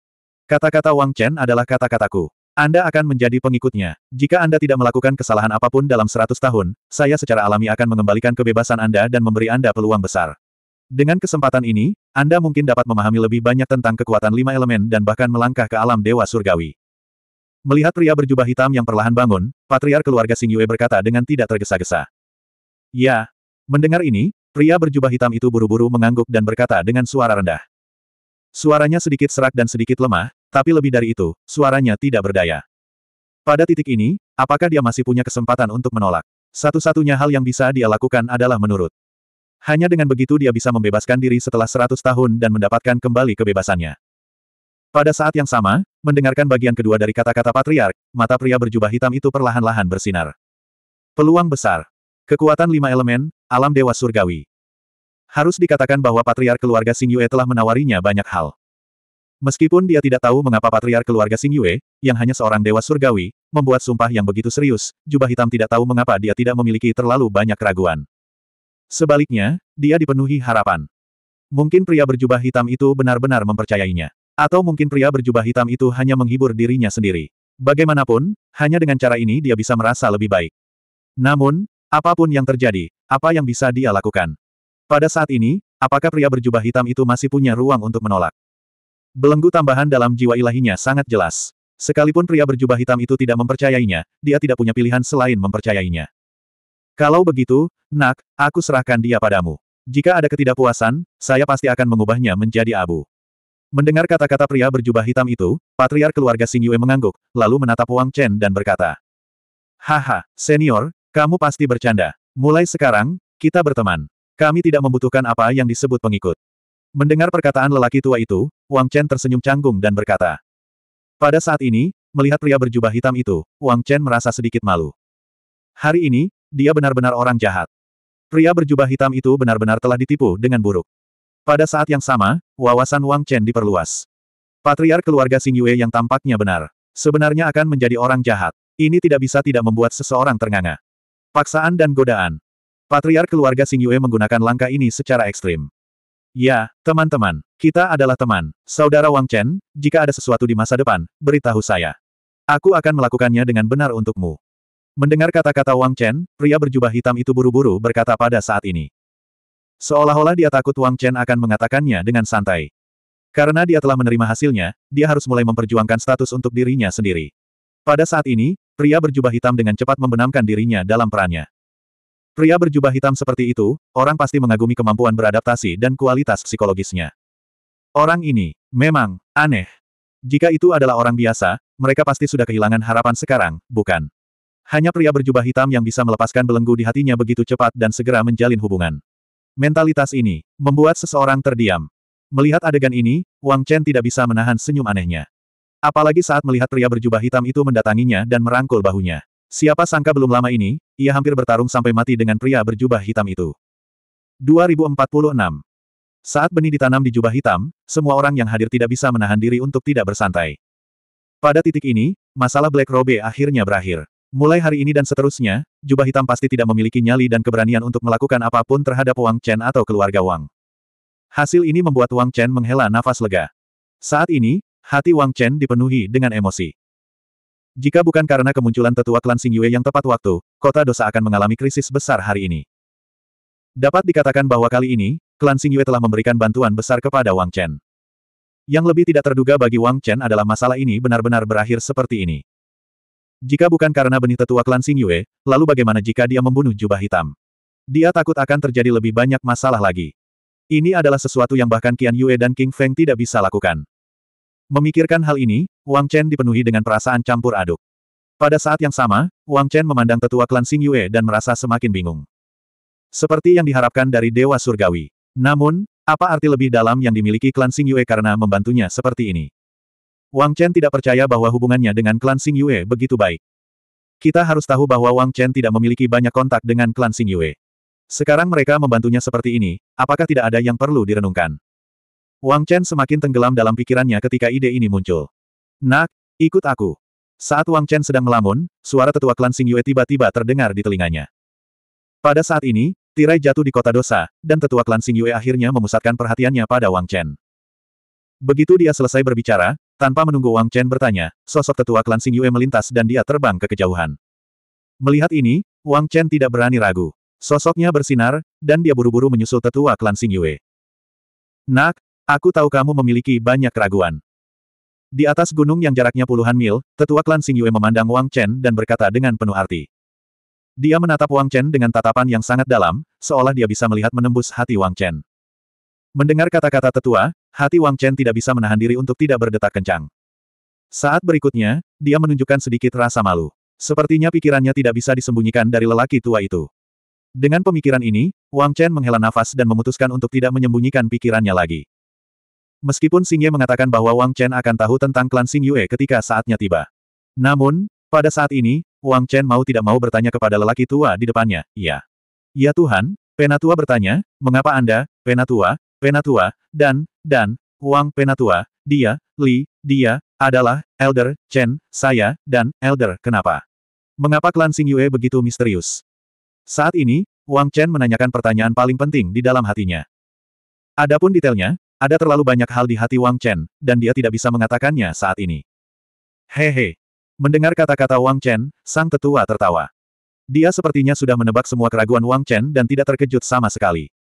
Kata-kata Wang Chen adalah kata-kataku. Anda akan menjadi pengikutnya. Jika Anda tidak melakukan kesalahan apapun dalam 100 tahun, saya secara alami akan mengembalikan kebebasan Anda dan memberi Anda peluang besar. Dengan kesempatan ini, Anda mungkin dapat memahami lebih banyak tentang kekuatan lima elemen dan bahkan melangkah ke alam dewa surgawi. Melihat pria berjubah hitam yang perlahan bangun, patriar keluarga Xing Yue berkata dengan tidak tergesa-gesa. Ya. Mendengar ini, pria berjubah hitam itu buru-buru mengangguk dan berkata dengan suara rendah. Suaranya sedikit serak dan sedikit lemah, tapi lebih dari itu, suaranya tidak berdaya. Pada titik ini, apakah dia masih punya kesempatan untuk menolak? Satu-satunya hal yang bisa dia lakukan adalah menurut. Hanya dengan begitu dia bisa membebaskan diri setelah seratus tahun dan mendapatkan kembali kebebasannya. Pada saat yang sama, mendengarkan bagian kedua dari kata-kata patriark, mata pria berjubah hitam itu perlahan-lahan bersinar. Peluang besar. Kekuatan lima elemen, alam dewa surgawi. Harus dikatakan bahwa patriark keluarga Yue telah menawarinya banyak hal. Meskipun dia tidak tahu mengapa patriar keluarga Sing Yue, yang hanya seorang dewa surgawi, membuat sumpah yang begitu serius, jubah hitam tidak tahu mengapa dia tidak memiliki terlalu banyak keraguan. Sebaliknya, dia dipenuhi harapan. Mungkin pria berjubah hitam itu benar-benar mempercayainya. Atau mungkin pria berjubah hitam itu hanya menghibur dirinya sendiri. Bagaimanapun, hanya dengan cara ini dia bisa merasa lebih baik. Namun, apapun yang terjadi, apa yang bisa dia lakukan? Pada saat ini, apakah pria berjubah hitam itu masih punya ruang untuk menolak? Belenggu tambahan dalam jiwa ilahinya sangat jelas. Sekalipun pria berjubah hitam itu tidak mempercayainya, dia tidak punya pilihan selain mempercayainya. Kalau begitu, nak, aku serahkan dia padamu. Jika ada ketidakpuasan, saya pasti akan mengubahnya menjadi abu. Mendengar kata-kata pria berjubah hitam itu, patriar keluarga Xing Yue mengangguk, lalu menatap Wang Chen dan berkata, Haha, senior, kamu pasti bercanda. Mulai sekarang, kita berteman. Kami tidak membutuhkan apa yang disebut pengikut. Mendengar perkataan lelaki tua itu, Wang Chen tersenyum canggung dan berkata. Pada saat ini, melihat pria berjubah hitam itu, Wang Chen merasa sedikit malu. Hari ini, dia benar-benar orang jahat. Pria berjubah hitam itu benar-benar telah ditipu dengan buruk. Pada saat yang sama, wawasan Wang Chen diperluas. Patriar keluarga Xing Yue yang tampaknya benar. Sebenarnya akan menjadi orang jahat. Ini tidak bisa tidak membuat seseorang ternganga. Paksaan dan godaan. Patriar keluarga Xing Yue menggunakan langkah ini secara ekstrim. Ya, teman-teman, kita adalah teman. Saudara Wang Chen, jika ada sesuatu di masa depan, beritahu saya. Aku akan melakukannya dengan benar untukmu. Mendengar kata-kata Wang Chen, pria berjubah hitam itu buru-buru berkata pada saat ini. Seolah-olah dia takut Wang Chen akan mengatakannya dengan santai. Karena dia telah menerima hasilnya, dia harus mulai memperjuangkan status untuk dirinya sendiri. Pada saat ini, pria berjubah hitam dengan cepat membenamkan dirinya dalam perannya. Pria berjubah hitam seperti itu, orang pasti mengagumi kemampuan beradaptasi dan kualitas psikologisnya. Orang ini, memang, aneh. Jika itu adalah orang biasa, mereka pasti sudah kehilangan harapan sekarang, bukan? Hanya pria berjubah hitam yang bisa melepaskan belenggu di hatinya begitu cepat dan segera menjalin hubungan. Mentalitas ini, membuat seseorang terdiam. Melihat adegan ini, Wang Chen tidak bisa menahan senyum anehnya. Apalagi saat melihat pria berjubah hitam itu mendatanginya dan merangkul bahunya. Siapa sangka belum lama ini, ia hampir bertarung sampai mati dengan pria berjubah hitam itu. 2046. Saat benih ditanam di jubah hitam, semua orang yang hadir tidak bisa menahan diri untuk tidak bersantai. Pada titik ini, masalah Black Robe akhirnya berakhir. Mulai hari ini dan seterusnya, jubah hitam pasti tidak memiliki nyali dan keberanian untuk melakukan apapun terhadap Wang Chen atau keluarga Wang. Hasil ini membuat Wang Chen menghela nafas lega. Saat ini, hati Wang Chen dipenuhi dengan emosi. Jika bukan karena kemunculan tetua klan Xing Yue yang tepat waktu, kota dosa akan mengalami krisis besar hari ini. Dapat dikatakan bahwa kali ini, klan Xing Yue telah memberikan bantuan besar kepada Wang Chen. Yang lebih tidak terduga bagi Wang Chen adalah masalah ini benar-benar berakhir seperti ini. Jika bukan karena benih tetua klan Xing Yue, lalu bagaimana jika dia membunuh jubah hitam? Dia takut akan terjadi lebih banyak masalah lagi. Ini adalah sesuatu yang bahkan Qian Yue dan King Feng tidak bisa lakukan. Memikirkan hal ini, Wang Chen dipenuhi dengan perasaan campur aduk. Pada saat yang sama, Wang Chen memandang tetua klan Xing Yue dan merasa semakin bingung. Seperti yang diharapkan dari Dewa Surgawi. Namun, apa arti lebih dalam yang dimiliki klan Xing Yue karena membantunya seperti ini? Wang Chen tidak percaya bahwa hubungannya dengan klan Xing Yue begitu baik. Kita harus tahu bahwa Wang Chen tidak memiliki banyak kontak dengan klan Xing Yue. Sekarang mereka membantunya seperti ini, apakah tidak ada yang perlu direnungkan? Wang Chen semakin tenggelam dalam pikirannya ketika ide ini muncul. Nak, ikut aku. Saat Wang Chen sedang melamun, suara tetua klan Sing Yue tiba-tiba terdengar di telinganya. Pada saat ini, tirai jatuh di kota dosa, dan tetua klan Sing Yue akhirnya memusatkan perhatiannya pada Wang Chen. Begitu dia selesai berbicara, tanpa menunggu Wang Chen bertanya, sosok tetua klan Sing Yue melintas dan dia terbang ke kejauhan. Melihat ini, Wang Chen tidak berani ragu. Sosoknya bersinar, dan dia buru-buru menyusul tetua klan Sing Yue. Nak, Aku tahu kamu memiliki banyak keraguan. Di atas gunung yang jaraknya puluhan mil, tetua klan Xing Yue memandang Wang Chen dan berkata dengan penuh arti. Dia menatap Wang Chen dengan tatapan yang sangat dalam, seolah dia bisa melihat menembus hati Wang Chen. Mendengar kata-kata tetua, hati Wang Chen tidak bisa menahan diri untuk tidak berdetak kencang. Saat berikutnya, dia menunjukkan sedikit rasa malu. Sepertinya pikirannya tidak bisa disembunyikan dari lelaki tua itu. Dengan pemikiran ini, Wang Chen menghela nafas dan memutuskan untuk tidak menyembunyikan pikirannya lagi. Meskipun Xing Ye mengatakan bahwa Wang Chen akan tahu tentang klan Xing Yue ketika saatnya tiba. Namun, pada saat ini, Wang Chen mau tidak mau bertanya kepada lelaki tua di depannya, ya. Ya Tuhan, Penatua bertanya, mengapa Anda, Penatua, Penatua, dan, dan, Wang Penatua, dia, Li, dia, adalah, Elder, Chen, saya, dan, Elder, kenapa? Mengapa klan Xing Yue begitu misterius? Saat ini, Wang Chen menanyakan pertanyaan paling penting di dalam hatinya. Adapun detailnya, ada terlalu banyak hal di hati Wang Chen, dan dia tidak bisa mengatakannya saat ini. Hehe. Mendengar kata-kata Wang Chen, sang tetua tertawa. Dia sepertinya sudah menebak semua keraguan Wang Chen dan tidak terkejut sama sekali.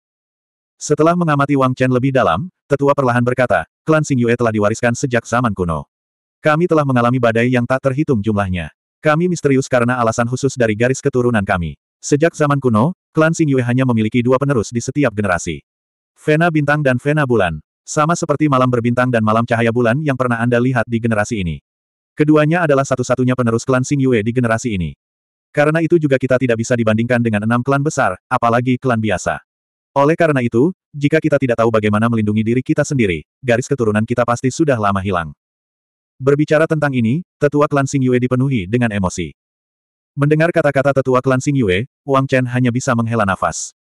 Setelah mengamati Wang Chen lebih dalam, tetua perlahan berkata, klan Sing Yue telah diwariskan sejak zaman kuno. Kami telah mengalami badai yang tak terhitung jumlahnya. Kami misterius karena alasan khusus dari garis keturunan kami. Sejak zaman kuno, klan Sing Yue hanya memiliki dua penerus di setiap generasi. Vena Bintang dan Vena Bulan. Sama seperti malam berbintang dan malam cahaya bulan yang pernah Anda lihat di generasi ini. Keduanya adalah satu-satunya penerus klan Xing Yue di generasi ini. Karena itu juga kita tidak bisa dibandingkan dengan enam klan besar, apalagi klan biasa. Oleh karena itu, jika kita tidak tahu bagaimana melindungi diri kita sendiri, garis keturunan kita pasti sudah lama hilang. Berbicara tentang ini, tetua klan Xing Yue dipenuhi dengan emosi. Mendengar kata-kata tetua klan Xing Yue, Wang Chen hanya bisa menghela nafas.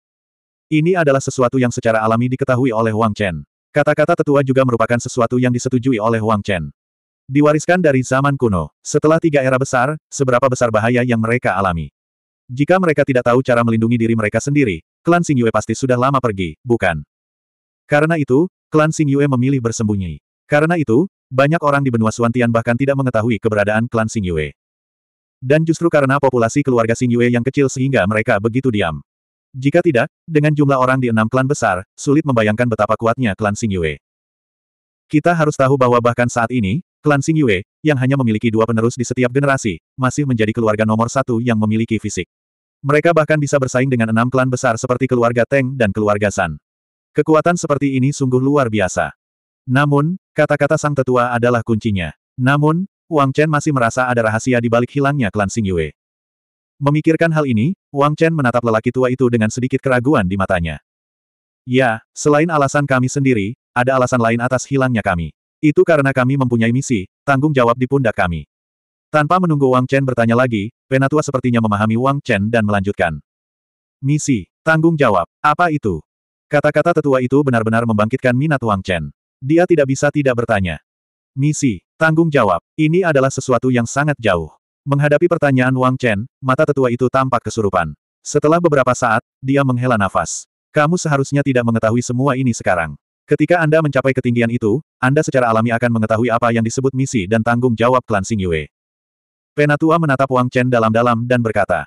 Ini adalah sesuatu yang secara alami diketahui oleh Wang Chen. Kata-kata tetua juga merupakan sesuatu yang disetujui oleh Wang Chen. Diwariskan dari zaman kuno, setelah tiga era besar, seberapa besar bahaya yang mereka alami. Jika mereka tidak tahu cara melindungi diri mereka sendiri, klan Xing Yue pasti sudah lama pergi, bukan? Karena itu, klan Xing Yue memilih bersembunyi. Karena itu, banyak orang di benua Suantian bahkan tidak mengetahui keberadaan klan Xing Yue. Dan justru karena populasi keluarga Xing Yue yang kecil sehingga mereka begitu diam. Jika tidak, dengan jumlah orang di enam klan besar, sulit membayangkan betapa kuatnya klan Xing Yue. Kita harus tahu bahwa bahkan saat ini, klan Xing Yue, yang hanya memiliki dua penerus di setiap generasi, masih menjadi keluarga nomor satu yang memiliki fisik. Mereka bahkan bisa bersaing dengan enam klan besar seperti keluarga Teng dan keluarga San. Kekuatan seperti ini sungguh luar biasa. Namun, kata-kata sang tetua adalah kuncinya. Namun, Wang Chen masih merasa ada rahasia di balik hilangnya klan Xing Yue. Memikirkan hal ini, Wang Chen menatap lelaki tua itu dengan sedikit keraguan di matanya. Ya, selain alasan kami sendiri, ada alasan lain atas hilangnya kami. Itu karena kami mempunyai misi, tanggung jawab di pundak kami. Tanpa menunggu Wang Chen bertanya lagi, Penatua sepertinya memahami Wang Chen dan melanjutkan. Misi, tanggung jawab, apa itu? Kata-kata tetua itu benar-benar membangkitkan minat Wang Chen. Dia tidak bisa tidak bertanya. Misi, tanggung jawab, ini adalah sesuatu yang sangat jauh. Menghadapi pertanyaan Wang Chen, mata tetua itu tampak kesurupan. Setelah beberapa saat, dia menghela nafas. Kamu seharusnya tidak mengetahui semua ini sekarang. Ketika Anda mencapai ketinggian itu, Anda secara alami akan mengetahui apa yang disebut misi dan tanggung jawab klan Xing Yue. Penatua menatap Wang Chen dalam-dalam dan berkata.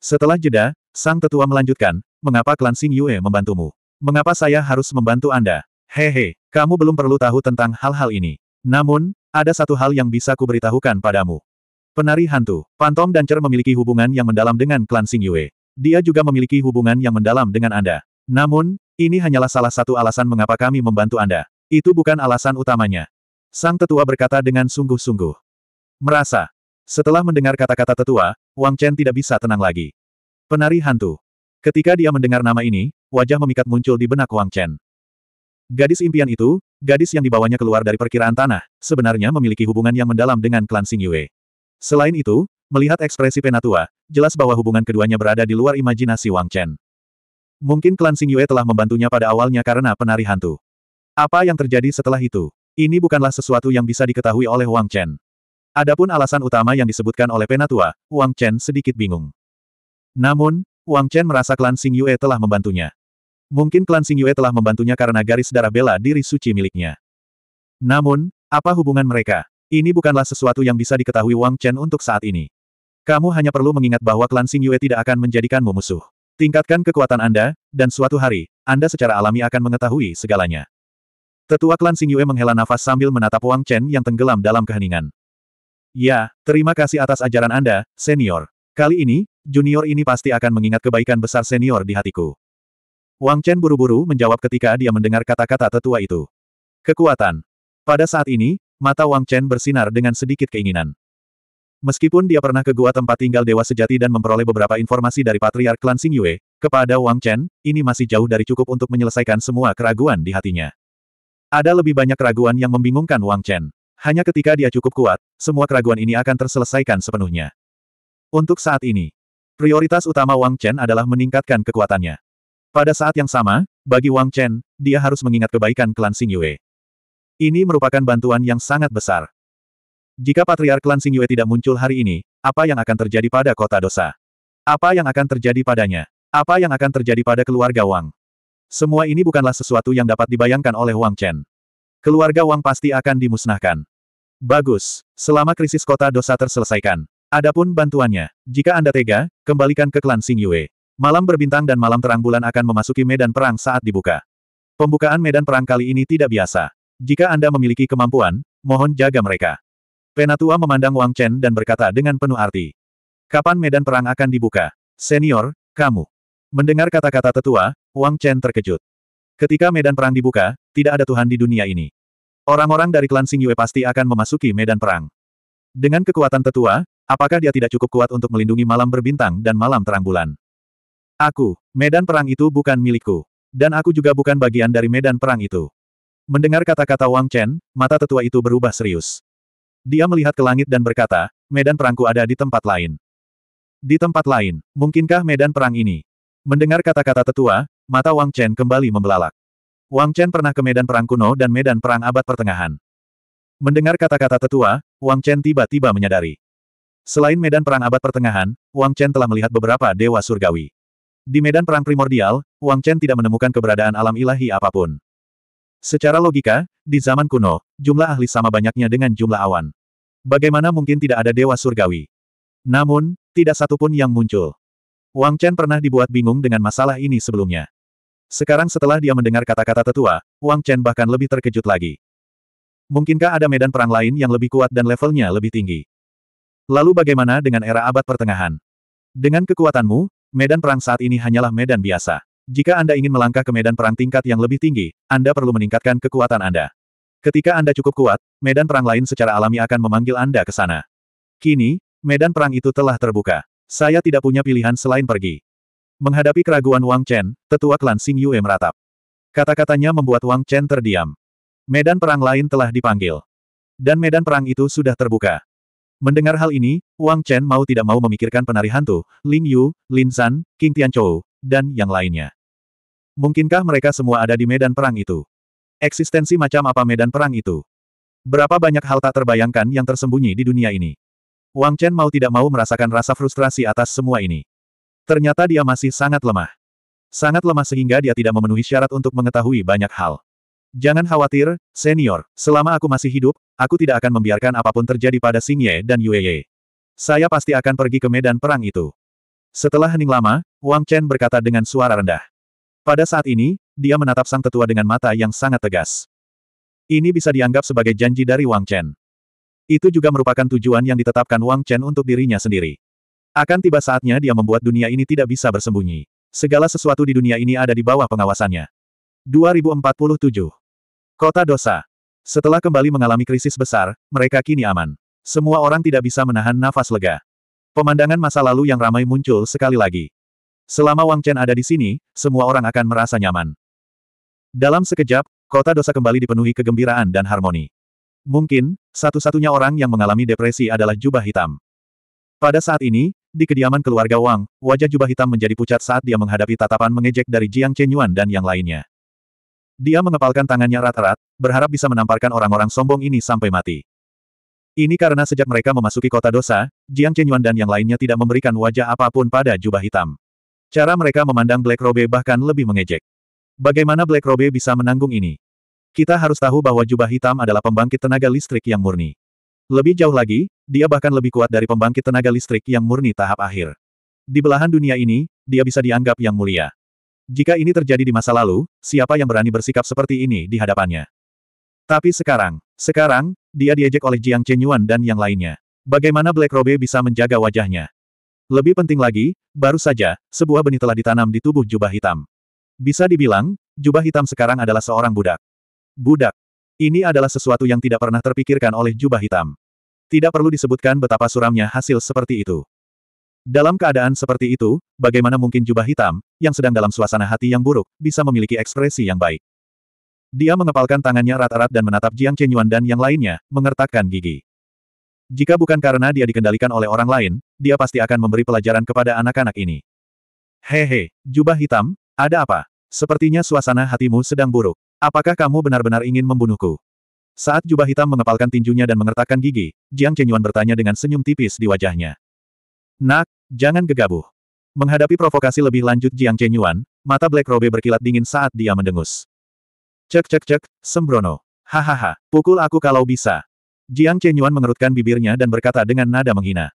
Setelah jeda, sang tetua melanjutkan, mengapa klan Xing Yue membantumu? Mengapa saya harus membantu Anda? Hehe, kamu belum perlu tahu tentang hal-hal ini. Namun, ada satu hal yang bisa kuberitahukan padamu. Penari hantu, Pantom dan Cer memiliki hubungan yang mendalam dengan klan Sing Yue. Dia juga memiliki hubungan yang mendalam dengan Anda. Namun, ini hanyalah salah satu alasan mengapa kami membantu Anda. Itu bukan alasan utamanya. Sang tetua berkata dengan sungguh-sungguh. Merasa. Setelah mendengar kata-kata tetua, Wang Chen tidak bisa tenang lagi. Penari hantu. Ketika dia mendengar nama ini, wajah memikat muncul di benak Wang Chen. Gadis impian itu, gadis yang dibawanya keluar dari perkiraan tanah, sebenarnya memiliki hubungan yang mendalam dengan klan Sing Yue. Selain itu, melihat ekspresi Penatua, jelas bahwa hubungan keduanya berada di luar imajinasi Wang Chen. Mungkin klan Sing Yue telah membantunya pada awalnya karena penari hantu. Apa yang terjadi setelah itu? Ini bukanlah sesuatu yang bisa diketahui oleh Wang Chen. Adapun alasan utama yang disebutkan oleh Penatua, Wang Chen sedikit bingung. Namun, Wang Chen merasa klan Sing Yue telah membantunya. Mungkin klan Sing Yue telah membantunya karena garis darah bela diri suci miliknya. Namun, apa hubungan mereka? Ini bukanlah sesuatu yang bisa diketahui Wang Chen untuk saat ini. Kamu hanya perlu mengingat bahwa klan Sing Yue tidak akan menjadikanmu musuh. Tingkatkan kekuatan Anda, dan suatu hari, Anda secara alami akan mengetahui segalanya. Tetua klan Sing Yue menghela nafas sambil menatap Wang Chen yang tenggelam dalam keheningan. Ya, terima kasih atas ajaran Anda, senior. Kali ini, junior ini pasti akan mengingat kebaikan besar senior di hatiku. Wang Chen buru-buru menjawab ketika dia mendengar kata-kata tetua itu. Kekuatan. Pada saat ini, Mata Wang Chen bersinar dengan sedikit keinginan. Meskipun dia pernah ke gua tempat tinggal dewa sejati dan memperoleh beberapa informasi dari patriark klan Sing Yue, kepada Wang Chen, ini masih jauh dari cukup untuk menyelesaikan semua keraguan di hatinya. Ada lebih banyak keraguan yang membingungkan Wang Chen. Hanya ketika dia cukup kuat, semua keraguan ini akan terselesaikan sepenuhnya. Untuk saat ini, prioritas utama Wang Chen adalah meningkatkan kekuatannya. Pada saat yang sama, bagi Wang Chen, dia harus mengingat kebaikan klan Sing Yue. Ini merupakan bantuan yang sangat besar. Jika Patriark Klan Xing tidak muncul hari ini, apa yang akan terjadi pada kota dosa? Apa yang akan terjadi padanya? Apa yang akan terjadi pada keluarga Wang? Semua ini bukanlah sesuatu yang dapat dibayangkan oleh Wang Chen. Keluarga Wang pasti akan dimusnahkan. Bagus, selama krisis kota dosa terselesaikan. Adapun bantuannya, jika Anda tega, kembalikan ke klan Xing Malam berbintang dan malam terang bulan akan memasuki medan perang saat dibuka. Pembukaan medan perang kali ini tidak biasa. Jika Anda memiliki kemampuan, mohon jaga mereka. Penatua memandang Wang Chen dan berkata dengan penuh arti. Kapan medan perang akan dibuka? Senior, kamu. Mendengar kata-kata tetua, Wang Chen terkejut. Ketika medan perang dibuka, tidak ada Tuhan di dunia ini. Orang-orang dari klan Xing Yue pasti akan memasuki medan perang. Dengan kekuatan tetua, apakah dia tidak cukup kuat untuk melindungi malam berbintang dan malam terang bulan? Aku, medan perang itu bukan milikku. Dan aku juga bukan bagian dari medan perang itu. Mendengar kata-kata Wang Chen, mata tetua itu berubah serius. Dia melihat ke langit dan berkata, medan perangku ada di tempat lain. Di tempat lain, mungkinkah medan perang ini? Mendengar kata-kata tetua, mata Wang Chen kembali membelalak. Wang Chen pernah ke medan perang kuno dan medan perang abad pertengahan. Mendengar kata-kata tetua, Wang Chen tiba-tiba menyadari. Selain medan perang abad pertengahan, Wang Chen telah melihat beberapa dewa surgawi. Di medan perang primordial, Wang Chen tidak menemukan keberadaan alam ilahi apapun. Secara logika, di zaman kuno, jumlah ahli sama banyaknya dengan jumlah awan. Bagaimana mungkin tidak ada dewa surgawi? Namun, tidak satupun yang muncul. Wang Chen pernah dibuat bingung dengan masalah ini sebelumnya. Sekarang setelah dia mendengar kata-kata tetua, Wang Chen bahkan lebih terkejut lagi. Mungkinkah ada medan perang lain yang lebih kuat dan levelnya lebih tinggi? Lalu bagaimana dengan era abad pertengahan? Dengan kekuatanmu, medan perang saat ini hanyalah medan biasa. Jika Anda ingin melangkah ke medan perang tingkat yang lebih tinggi, Anda perlu meningkatkan kekuatan Anda. Ketika Anda cukup kuat, medan perang lain secara alami akan memanggil Anda ke sana. Kini, medan perang itu telah terbuka. Saya tidak punya pilihan selain pergi. Menghadapi keraguan Wang Chen, tetua klan Xing Yue meratap. Kata-katanya membuat Wang Chen terdiam. Medan perang lain telah dipanggil. Dan medan perang itu sudah terbuka. Mendengar hal ini, Wang Chen mau tidak mau memikirkan penari hantu, Ling Yu, Lin San, King Tian Tianchou, dan yang lainnya. Mungkinkah mereka semua ada di medan perang itu? Eksistensi macam apa medan perang itu? Berapa banyak hal tak terbayangkan yang tersembunyi di dunia ini? Wang Chen mau tidak mau merasakan rasa frustrasi atas semua ini. Ternyata dia masih sangat lemah. Sangat lemah sehingga dia tidak memenuhi syarat untuk mengetahui banyak hal. Jangan khawatir, senior. Selama aku masih hidup, aku tidak akan membiarkan apapun terjadi pada Xing Ye dan Yue Ye. Saya pasti akan pergi ke medan perang itu. Setelah hening lama, Wang Chen berkata dengan suara rendah. Pada saat ini, dia menatap sang tetua dengan mata yang sangat tegas. Ini bisa dianggap sebagai janji dari Wang Chen. Itu juga merupakan tujuan yang ditetapkan Wang Chen untuk dirinya sendiri. Akan tiba saatnya dia membuat dunia ini tidak bisa bersembunyi. Segala sesuatu di dunia ini ada di bawah pengawasannya. 2047. Kota Dosa. Setelah kembali mengalami krisis besar, mereka kini aman. Semua orang tidak bisa menahan nafas lega. Pemandangan masa lalu yang ramai muncul sekali lagi. Selama Wang Chen ada di sini, semua orang akan merasa nyaman. Dalam sekejap, kota dosa kembali dipenuhi kegembiraan dan harmoni. Mungkin, satu-satunya orang yang mengalami depresi adalah jubah hitam. Pada saat ini, di kediaman keluarga Wang, wajah jubah hitam menjadi pucat saat dia menghadapi tatapan mengejek dari Jiang Chen Yuan dan yang lainnya. Dia mengepalkan tangannya rat-rat, berharap bisa menamparkan orang-orang sombong ini sampai mati. Ini karena sejak mereka memasuki kota dosa, Jiang Chen Yuan dan yang lainnya tidak memberikan wajah apapun pada jubah hitam. Cara mereka memandang Black Robe bahkan lebih mengejek. Bagaimana Black Robe bisa menanggung ini? Kita harus tahu bahwa jubah hitam adalah pembangkit tenaga listrik yang murni. Lebih jauh lagi, dia bahkan lebih kuat dari pembangkit tenaga listrik yang murni tahap akhir. Di belahan dunia ini, dia bisa dianggap yang mulia. Jika ini terjadi di masa lalu, siapa yang berani bersikap seperti ini di hadapannya? Tapi sekarang, sekarang, dia diejek oleh Jiang Chenyuan dan yang lainnya. Bagaimana Black Robe bisa menjaga wajahnya? Lebih penting lagi, baru saja, sebuah benih telah ditanam di tubuh jubah hitam. Bisa dibilang, jubah hitam sekarang adalah seorang budak. Budak. Ini adalah sesuatu yang tidak pernah terpikirkan oleh jubah hitam. Tidak perlu disebutkan betapa suramnya hasil seperti itu. Dalam keadaan seperti itu, bagaimana mungkin jubah hitam, yang sedang dalam suasana hati yang buruk, bisa memiliki ekspresi yang baik. Dia mengepalkan tangannya rata-rata dan menatap Jiang Chenyuan dan yang lainnya, mengertakkan gigi. Jika bukan karena dia dikendalikan oleh orang lain, dia pasti akan memberi pelajaran kepada anak-anak ini. Hehe, jubah hitam, ada apa? Sepertinya suasana hatimu sedang buruk. Apakah kamu benar-benar ingin membunuhku? Saat jubah hitam mengepalkan tinjunya dan mengertakkan gigi, Jiang Chenyuan bertanya dengan senyum tipis di wajahnya. Nak, jangan gegabah. Menghadapi provokasi lebih lanjut Jiang Chenyuan, mata Black Robe berkilat dingin saat dia mendengus. Cek cek cek, sembrono. Hahaha, pukul aku kalau bisa. Jiang Chenyuan mengerutkan bibirnya dan berkata dengan nada menghina.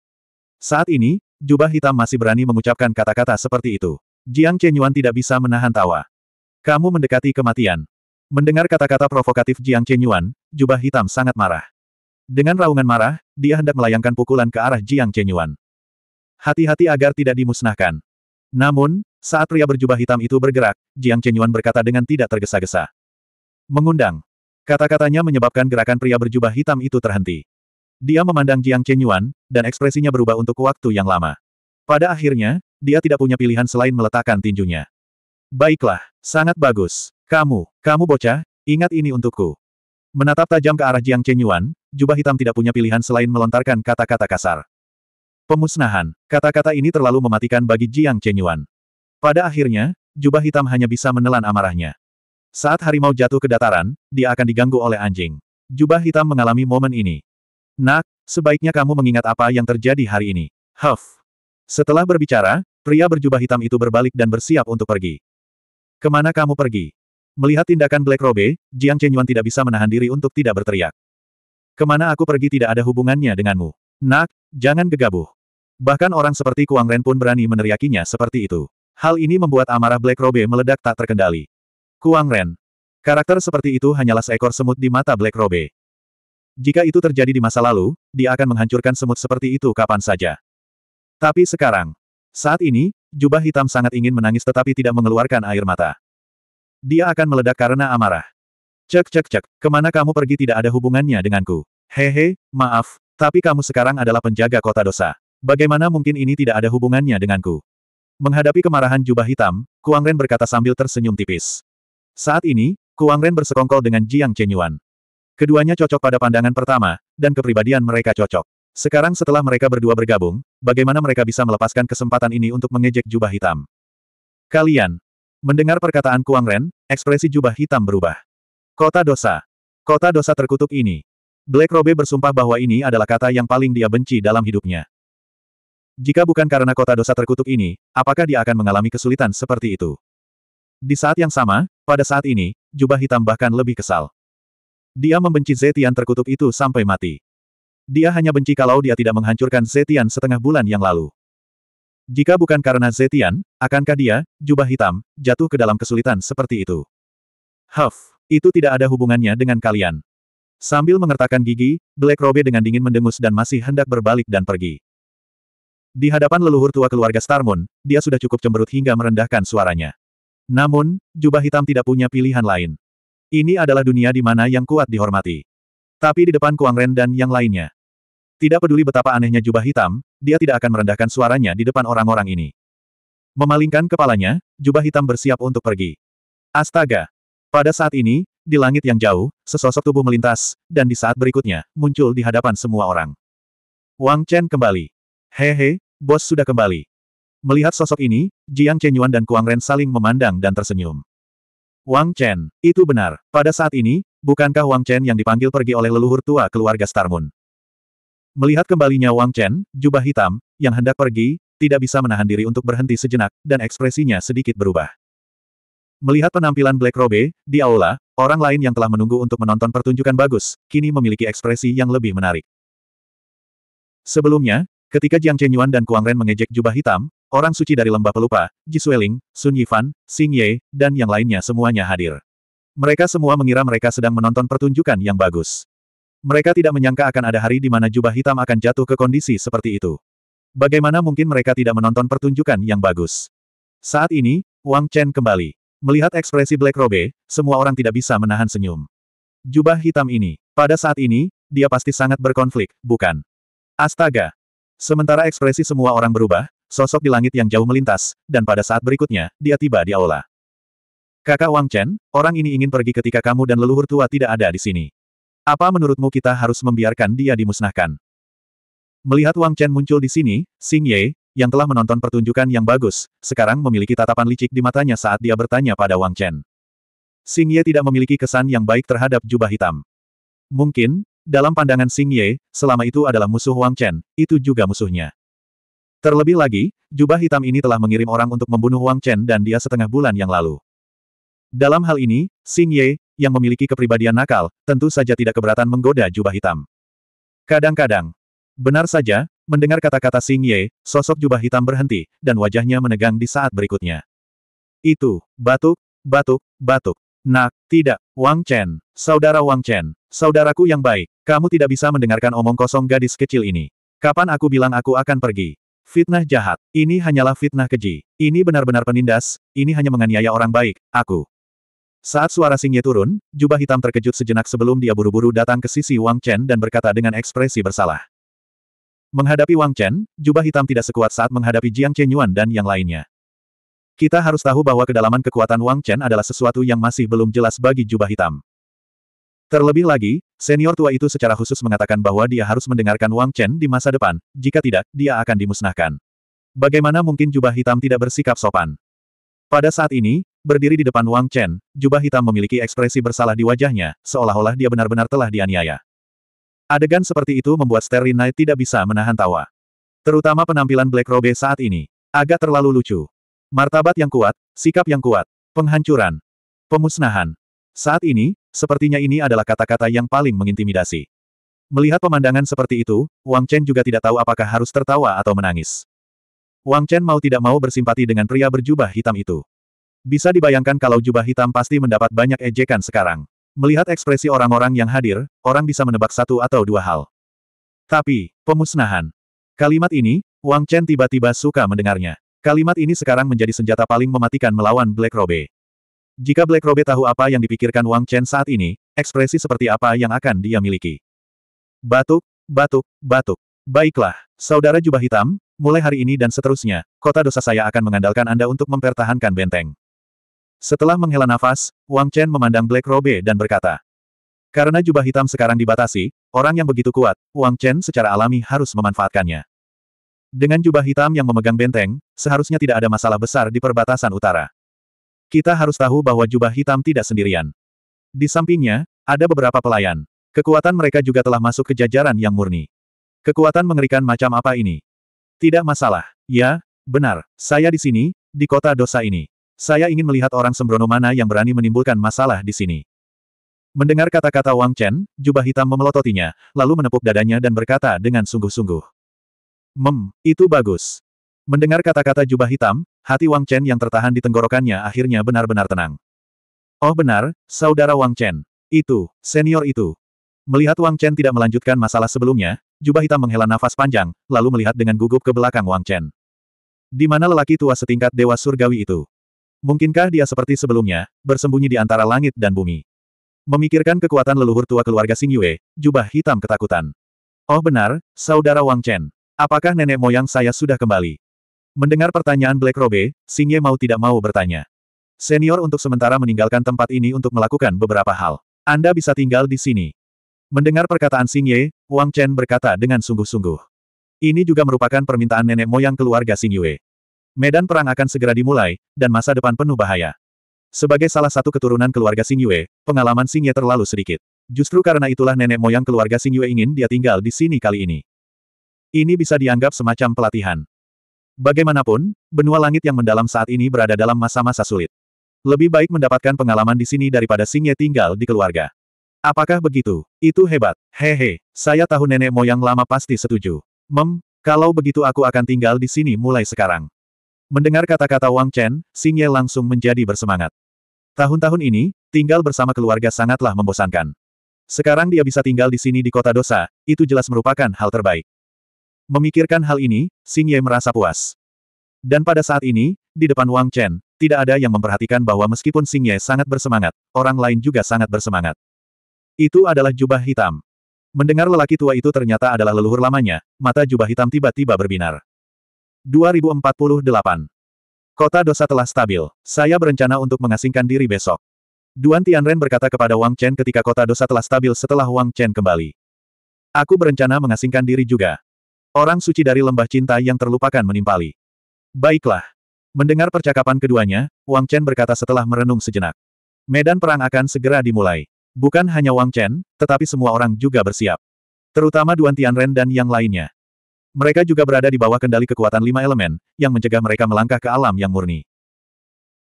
Saat ini, jubah hitam masih berani mengucapkan kata-kata seperti itu. Jiang Chenyuan tidak bisa menahan tawa. Kamu mendekati kematian. Mendengar kata-kata provokatif Jiang Chenyuan, jubah hitam sangat marah. Dengan raungan marah, dia hendak melayangkan pukulan ke arah Jiang Chenyuan. Hati-hati agar tidak dimusnahkan. Namun, saat pria berjubah hitam itu bergerak, Jiang Chenyuan berkata dengan tidak tergesa-gesa. Mengundang. Kata-katanya menyebabkan gerakan pria berjubah hitam itu terhenti. Dia memandang Jiang Chenyuan, dan ekspresinya berubah untuk waktu yang lama. Pada akhirnya, dia tidak punya pilihan selain meletakkan tinjunya. Baiklah, sangat bagus. Kamu, kamu bocah, ingat ini untukku. Menatap tajam ke arah Jiang Chenyuan, jubah hitam tidak punya pilihan selain melontarkan kata-kata kasar. Pemusnahan, kata-kata ini terlalu mematikan bagi Jiang Chenyuan. Pada akhirnya, jubah hitam hanya bisa menelan amarahnya. Saat harimau jatuh ke dataran, dia akan diganggu oleh anjing. Jubah hitam mengalami momen ini. Nak, sebaiknya kamu mengingat apa yang terjadi hari ini. Huff. Setelah berbicara, pria berjubah hitam itu berbalik dan bersiap untuk pergi. Kemana kamu pergi? Melihat tindakan Black Robe, Jiang Chenyuan tidak bisa menahan diri untuk tidak berteriak. Kemana aku pergi tidak ada hubungannya denganmu. Nak, jangan gegabah. Bahkan orang seperti Kuang Ren pun berani meneriakinya seperti itu. Hal ini membuat amarah Black Robe meledak tak terkendali. Kuang Ren. Karakter seperti itu hanyalah seekor semut di mata Black Robe. Jika itu terjadi di masa lalu, dia akan menghancurkan semut seperti itu kapan saja. Tapi sekarang, saat ini, jubah hitam sangat ingin menangis tetapi tidak mengeluarkan air mata. Dia akan meledak karena amarah. Cek cek cek, kemana kamu pergi tidak ada hubungannya denganku. Hehe, maaf, tapi kamu sekarang adalah penjaga kota dosa. Bagaimana mungkin ini tidak ada hubungannya denganku? Menghadapi kemarahan jubah hitam, Kuang Ren berkata sambil tersenyum tipis. Saat ini, Kuang Ren bersekongkol dengan Jiang Chenyuan. Keduanya cocok pada pandangan pertama, dan kepribadian mereka cocok. Sekarang setelah mereka berdua bergabung, bagaimana mereka bisa melepaskan kesempatan ini untuk mengejek jubah hitam? Kalian! Mendengar perkataan Kuang Ren, ekspresi jubah hitam berubah. Kota dosa. Kota dosa terkutuk ini. Black Robe bersumpah bahwa ini adalah kata yang paling dia benci dalam hidupnya. Jika bukan karena kota dosa terkutuk ini, apakah dia akan mengalami kesulitan seperti itu? Di saat yang sama, pada saat ini, jubah hitam bahkan lebih kesal. Dia membenci Zetian terkutuk itu sampai mati. Dia hanya benci kalau dia tidak menghancurkan Zetian setengah bulan yang lalu. Jika bukan karena Zetian, akankah dia, jubah hitam, jatuh ke dalam kesulitan seperti itu? Huff, itu tidak ada hubungannya dengan kalian. Sambil mengertakkan gigi, Black Robe dengan dingin mendengus dan masih hendak berbalik dan pergi. Di hadapan leluhur tua keluarga Starmon, dia sudah cukup cemberut hingga merendahkan suaranya. Namun, jubah hitam tidak punya pilihan lain. Ini adalah dunia di mana yang kuat dihormati. Tapi di depan Kuang Ren dan yang lainnya. Tidak peduli betapa anehnya jubah hitam, dia tidak akan merendahkan suaranya di depan orang-orang ini. Memalingkan kepalanya, jubah hitam bersiap untuk pergi. Astaga! Pada saat ini, di langit yang jauh, sesosok tubuh melintas, dan di saat berikutnya, muncul di hadapan semua orang. Wang Chen kembali. Hehe, bos sudah kembali. Melihat sosok ini, Jiang Chenyuan dan Kuang Ren saling memandang dan tersenyum. Wang Chen, itu benar. Pada saat ini, bukankah Wang Chen yang dipanggil pergi oleh leluhur tua keluarga Star Moon? Melihat kembalinya Wang Chen, jubah hitam, yang hendak pergi, tidak bisa menahan diri untuk berhenti sejenak, dan ekspresinya sedikit berubah. Melihat penampilan Black Robe, di aula, orang lain yang telah menunggu untuk menonton pertunjukan bagus, kini memiliki ekspresi yang lebih menarik. Sebelumnya, ketika Jiang Chenyuan dan Kuang Ren mengejek jubah hitam, orang suci dari lembah pelupa, Ji Sueling, Sun Yifan, Xing Ye, dan yang lainnya semuanya hadir. Mereka semua mengira mereka sedang menonton pertunjukan yang bagus. Mereka tidak menyangka akan ada hari di mana jubah hitam akan jatuh ke kondisi seperti itu. Bagaimana mungkin mereka tidak menonton pertunjukan yang bagus? Saat ini, Wang Chen kembali. Melihat ekspresi Black Robe, semua orang tidak bisa menahan senyum. Jubah hitam ini, pada saat ini, dia pasti sangat berkonflik, bukan? Astaga! Sementara ekspresi semua orang berubah, sosok di langit yang jauh melintas, dan pada saat berikutnya, dia tiba di aula. Kakak Wang Chen, orang ini ingin pergi ketika kamu dan leluhur tua tidak ada di sini. Apa menurutmu kita harus membiarkan dia dimusnahkan? Melihat Wang Chen muncul di sini, Xing Ye, yang telah menonton pertunjukan yang bagus, sekarang memiliki tatapan licik di matanya saat dia bertanya pada Wang Chen. Xing Ye tidak memiliki kesan yang baik terhadap jubah hitam. Mungkin, dalam pandangan Xing Ye, selama itu adalah musuh Wang Chen, itu juga musuhnya. Terlebih lagi, jubah hitam ini telah mengirim orang untuk membunuh Wang Chen dan dia setengah bulan yang lalu. Dalam hal ini, Xing Ye, yang memiliki kepribadian nakal, tentu saja tidak keberatan menggoda jubah hitam. Kadang-kadang, benar saja, mendengar kata-kata Xing Ye, sosok jubah hitam berhenti, dan wajahnya menegang di saat berikutnya. Itu, batuk, batuk, batuk. Nak, tidak, Wang Chen, saudara Wang Chen, saudaraku yang baik, kamu tidak bisa mendengarkan omong kosong gadis kecil ini. Kapan aku bilang aku akan pergi? Fitnah jahat. Ini hanyalah fitnah keji. Ini benar-benar penindas, ini hanya menganiaya orang baik, aku. Saat suara Xingye turun, jubah hitam terkejut sejenak sebelum dia buru-buru datang ke sisi Wang Chen dan berkata dengan ekspresi bersalah. Menghadapi Wang Chen, jubah hitam tidak sekuat saat menghadapi Jiang Chen Yuan dan yang lainnya. Kita harus tahu bahwa kedalaman kekuatan Wang Chen adalah sesuatu yang masih belum jelas bagi jubah hitam. Terlebih lagi, senior tua itu secara khusus mengatakan bahwa dia harus mendengarkan Wang Chen di masa depan, jika tidak, dia akan dimusnahkan. Bagaimana mungkin jubah hitam tidak bersikap sopan? Pada saat ini, berdiri di depan Wang Chen, jubah hitam memiliki ekspresi bersalah di wajahnya, seolah-olah dia benar-benar telah dianiaya. Adegan seperti itu membuat Starry Knight tidak bisa menahan tawa. Terutama penampilan Black Robe saat ini. Agak terlalu lucu. Martabat yang kuat, sikap yang kuat, penghancuran, pemusnahan. Saat ini, sepertinya ini adalah kata-kata yang paling mengintimidasi. Melihat pemandangan seperti itu, Wang Chen juga tidak tahu apakah harus tertawa atau menangis. Wang Chen mau tidak mau bersimpati dengan pria berjubah hitam itu. Bisa dibayangkan kalau jubah hitam pasti mendapat banyak ejekan sekarang. Melihat ekspresi orang-orang yang hadir, orang bisa menebak satu atau dua hal. Tapi, pemusnahan. Kalimat ini, Wang Chen tiba-tiba suka mendengarnya. Kalimat ini sekarang menjadi senjata paling mematikan melawan Black Robe. Jika Black Robe tahu apa yang dipikirkan Wang Chen saat ini, ekspresi seperti apa yang akan dia miliki. Batuk, batuk, batuk. Baiklah, saudara jubah hitam, mulai hari ini dan seterusnya, kota dosa saya akan mengandalkan Anda untuk mempertahankan benteng. Setelah menghela nafas, Wang Chen memandang Black Robe dan berkata, Karena jubah hitam sekarang dibatasi, orang yang begitu kuat, Wang Chen secara alami harus memanfaatkannya. Dengan jubah hitam yang memegang benteng, seharusnya tidak ada masalah besar di perbatasan utara. Kita harus tahu bahwa jubah hitam tidak sendirian. Di sampingnya, ada beberapa pelayan. Kekuatan mereka juga telah masuk ke jajaran yang murni. Kekuatan mengerikan macam apa ini? Tidak masalah. Ya, benar. Saya di sini, di kota dosa ini. Saya ingin melihat orang sembrono mana yang berani menimbulkan masalah di sini. Mendengar kata-kata Wang Chen, jubah hitam memelototinya, lalu menepuk dadanya dan berkata dengan sungguh-sungguh. Mem, itu bagus. Mendengar kata-kata jubah hitam, hati Wang Chen yang tertahan di tenggorokannya akhirnya benar-benar tenang. Oh benar, saudara Wang Chen. Itu, senior itu. Melihat Wang Chen tidak melanjutkan masalah sebelumnya, jubah hitam menghela nafas panjang, lalu melihat dengan gugup ke belakang Wang Chen. Di mana lelaki tua setingkat dewa surgawi itu? Mungkinkah dia seperti sebelumnya, bersembunyi di antara langit dan bumi? Memikirkan kekuatan leluhur tua keluarga Xing Yue, jubah hitam ketakutan. Oh benar, saudara Wang Chen. Apakah nenek moyang saya sudah kembali? Mendengar pertanyaan Black Robe, Ye mau tidak mau bertanya. Senior untuk sementara meninggalkan tempat ini untuk melakukan beberapa hal. Anda bisa tinggal di sini. Mendengar perkataan Ye, Wang Chen berkata dengan sungguh-sungguh. Ini juga merupakan permintaan nenek moyang keluarga Xing Yue. Medan perang akan segera dimulai, dan masa depan penuh bahaya. Sebagai salah satu keturunan keluarga Xing Yue, pengalaman Xing Ye terlalu sedikit. Justru karena itulah nenek moyang keluarga Xing Yue ingin dia tinggal di sini kali ini. Ini bisa dianggap semacam pelatihan. Bagaimanapun, benua langit yang mendalam saat ini berada dalam masa-masa sulit. Lebih baik mendapatkan pengalaman di sini daripada Xingye tinggal di keluarga. Apakah begitu? Itu hebat. Hehe, saya tahu nenek moyang lama pasti setuju. Mem, kalau begitu aku akan tinggal di sini mulai sekarang. Mendengar kata-kata Wang Chen, Xingye langsung menjadi bersemangat. Tahun-tahun ini, tinggal bersama keluarga sangatlah membosankan. Sekarang dia bisa tinggal di sini di kota dosa, itu jelas merupakan hal terbaik. Memikirkan hal ini, Xing Ye merasa puas. Dan pada saat ini, di depan Wang Chen, tidak ada yang memperhatikan bahwa meskipun Xing Ye sangat bersemangat, orang lain juga sangat bersemangat. Itu adalah jubah hitam. Mendengar lelaki tua itu ternyata adalah leluhur lamanya, mata jubah hitam tiba-tiba berbinar. 2048. Kota dosa telah stabil. Saya berencana untuk mengasingkan diri besok. Duan Tianren berkata kepada Wang Chen ketika kota dosa telah stabil setelah Wang Chen kembali. Aku berencana mengasingkan diri juga. Orang suci dari lembah cinta yang terlupakan menimpali. Baiklah. Mendengar percakapan keduanya, Wang Chen berkata setelah merenung sejenak. Medan perang akan segera dimulai. Bukan hanya Wang Chen, tetapi semua orang juga bersiap. Terutama Duan Tianren dan yang lainnya. Mereka juga berada di bawah kendali kekuatan lima elemen, yang mencegah mereka melangkah ke alam yang murni.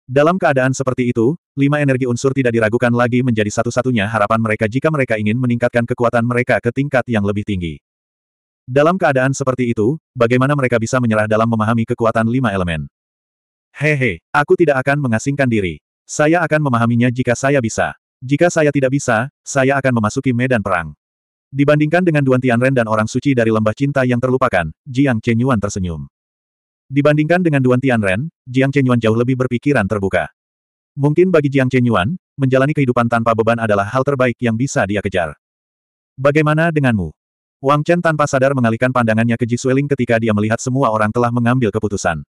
Dalam keadaan seperti itu, lima energi unsur tidak diragukan lagi menjadi satu-satunya harapan mereka jika mereka ingin meningkatkan kekuatan mereka ke tingkat yang lebih tinggi. Dalam keadaan seperti itu, bagaimana mereka bisa menyerah dalam memahami kekuatan lima elemen? Hehe, aku tidak akan mengasingkan diri. Saya akan memahaminya jika saya bisa. Jika saya tidak bisa, saya akan memasuki medan perang. Dibandingkan dengan Duan Tianren dan orang suci dari lembah cinta yang terlupakan, Jiang Chenyuan tersenyum. Dibandingkan dengan Duan Tianren, Jiang Chenyuan jauh lebih berpikiran terbuka. Mungkin bagi Jiang Chenyuan, menjalani kehidupan tanpa beban adalah hal terbaik yang bisa dia kejar. Bagaimana denganmu? Wang Chen tanpa sadar mengalihkan pandangannya ke Ji Sueling ketika dia melihat semua orang telah mengambil keputusan.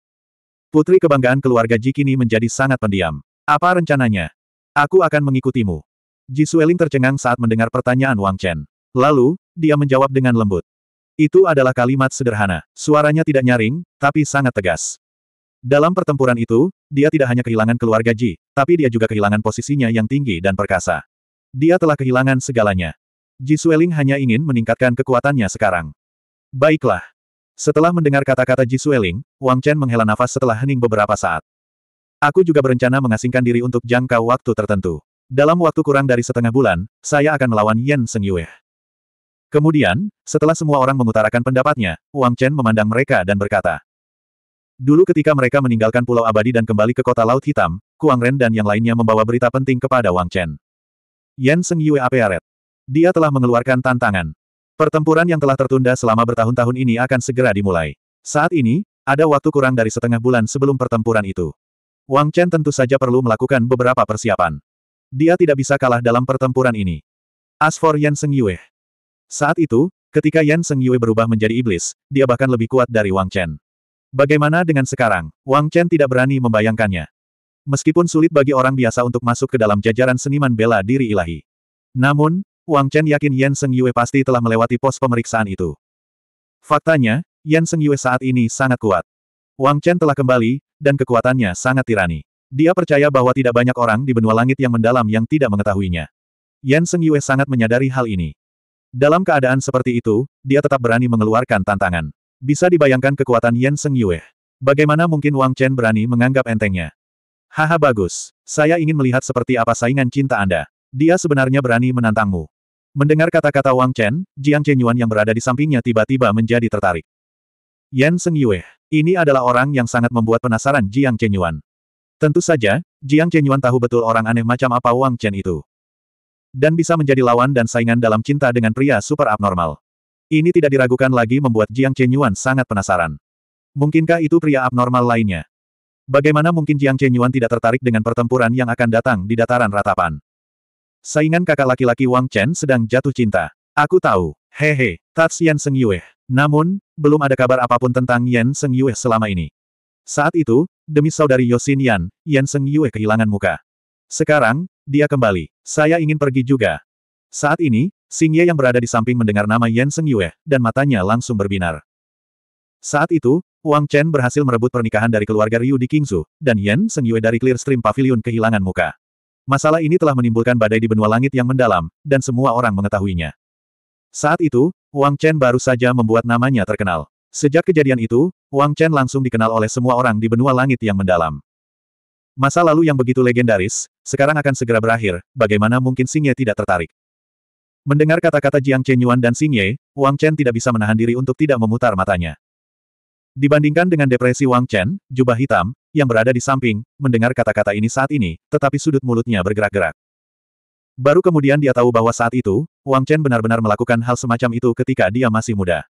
Putri kebanggaan keluarga Ji kini menjadi sangat pendiam. Apa rencananya? Aku akan mengikutimu. Ji Sueling tercengang saat mendengar pertanyaan Wang Chen. Lalu, dia menjawab dengan lembut. Itu adalah kalimat sederhana. Suaranya tidak nyaring, tapi sangat tegas. Dalam pertempuran itu, dia tidak hanya kehilangan keluarga Ji, tapi dia juga kehilangan posisinya yang tinggi dan perkasa. Dia telah kehilangan segalanya. Ji Sueling hanya ingin meningkatkan kekuatannya sekarang. Baiklah. Setelah mendengar kata-kata Ji Sueling, Wang Chen menghela nafas setelah hening beberapa saat. Aku juga berencana mengasingkan diri untuk jangka waktu tertentu. Dalam waktu kurang dari setengah bulan, saya akan melawan Yan Seng Yue. Kemudian, setelah semua orang mengutarakan pendapatnya, Wang Chen memandang mereka dan berkata, Dulu ketika mereka meninggalkan Pulau Abadi dan kembali ke kota Laut Hitam, Kuang Ren dan yang lainnya membawa berita penting kepada Wang Chen. Yan Seng Yue Apearet, dia telah mengeluarkan tantangan. Pertempuran yang telah tertunda selama bertahun-tahun ini akan segera dimulai. Saat ini, ada waktu kurang dari setengah bulan sebelum pertempuran itu. Wang Chen tentu saja perlu melakukan beberapa persiapan. Dia tidak bisa kalah dalam pertempuran ini. As for Yan Seng Yue. Saat itu, ketika Yan Seng Yue berubah menjadi iblis, dia bahkan lebih kuat dari Wang Chen. Bagaimana dengan sekarang? Wang Chen tidak berani membayangkannya. Meskipun sulit bagi orang biasa untuk masuk ke dalam jajaran seniman bela diri ilahi. Namun, Wang Chen yakin Yan Seng Yue pasti telah melewati pos pemeriksaan itu. Faktanya, Yan Seng Yue saat ini sangat kuat. Wang Chen telah kembali, dan kekuatannya sangat tirani. Dia percaya bahwa tidak banyak orang di benua langit yang mendalam yang tidak mengetahuinya. Yan Seng Yue sangat menyadari hal ini. Dalam keadaan seperti itu, dia tetap berani mengeluarkan tantangan. Bisa dibayangkan kekuatan Yan Seng Yue. Bagaimana mungkin Wang Chen berani menganggap entengnya? Haha bagus. Saya ingin melihat seperti apa saingan cinta Anda. Dia sebenarnya berani menantangmu. Mendengar kata-kata Wang Chen, Jiang Chenyuan yang berada di sampingnya tiba-tiba menjadi tertarik. Yan Seng Yue, ini adalah orang yang sangat membuat penasaran Jiang Chenyuan. Tentu saja, Jiang Chenyuan tahu betul orang aneh macam apa Wang Chen itu. Dan bisa menjadi lawan dan saingan dalam cinta dengan pria super abnormal. Ini tidak diragukan lagi membuat Jiang Chenyuan sangat penasaran. Mungkinkah itu pria abnormal lainnya? Bagaimana mungkin Jiang Chenyuan tidak tertarik dengan pertempuran yang akan datang di dataran ratapan? Saingan kakak laki-laki Wang Chen sedang jatuh cinta. Aku tahu. Hehe, Tats Yan Seng Yue. Namun, belum ada kabar apapun tentang Yan Seng Yue selama ini. Saat itu, demi saudari Yosin Yan, Yan Seng Yue kehilangan muka. Sekarang, dia kembali. Saya ingin pergi juga. Saat ini, Xing Ye yang berada di samping mendengar nama Yan Seng Yue, dan matanya langsung berbinar. Saat itu, Wang Chen berhasil merebut pernikahan dari keluarga Ryu di Kingzu dan Yan Seng Yue dari Clear Stream Pavilion kehilangan muka. Masalah ini telah menimbulkan badai di benua langit yang mendalam, dan semua orang mengetahuinya. Saat itu, Wang Chen baru saja membuat namanya terkenal. Sejak kejadian itu, Wang Chen langsung dikenal oleh semua orang di benua langit yang mendalam. Masa lalu yang begitu legendaris, sekarang akan segera berakhir, bagaimana mungkin Xing Ye tidak tertarik? Mendengar kata-kata Jiang Chenyuan dan Xing Ye, Wang Chen tidak bisa menahan diri untuk tidak memutar matanya. Dibandingkan dengan depresi Wang Chen, jubah hitam, yang berada di samping, mendengar kata-kata ini saat ini, tetapi sudut mulutnya bergerak-gerak. Baru kemudian dia tahu bahwa saat itu, Wang Chen benar-benar melakukan hal semacam itu ketika dia masih muda.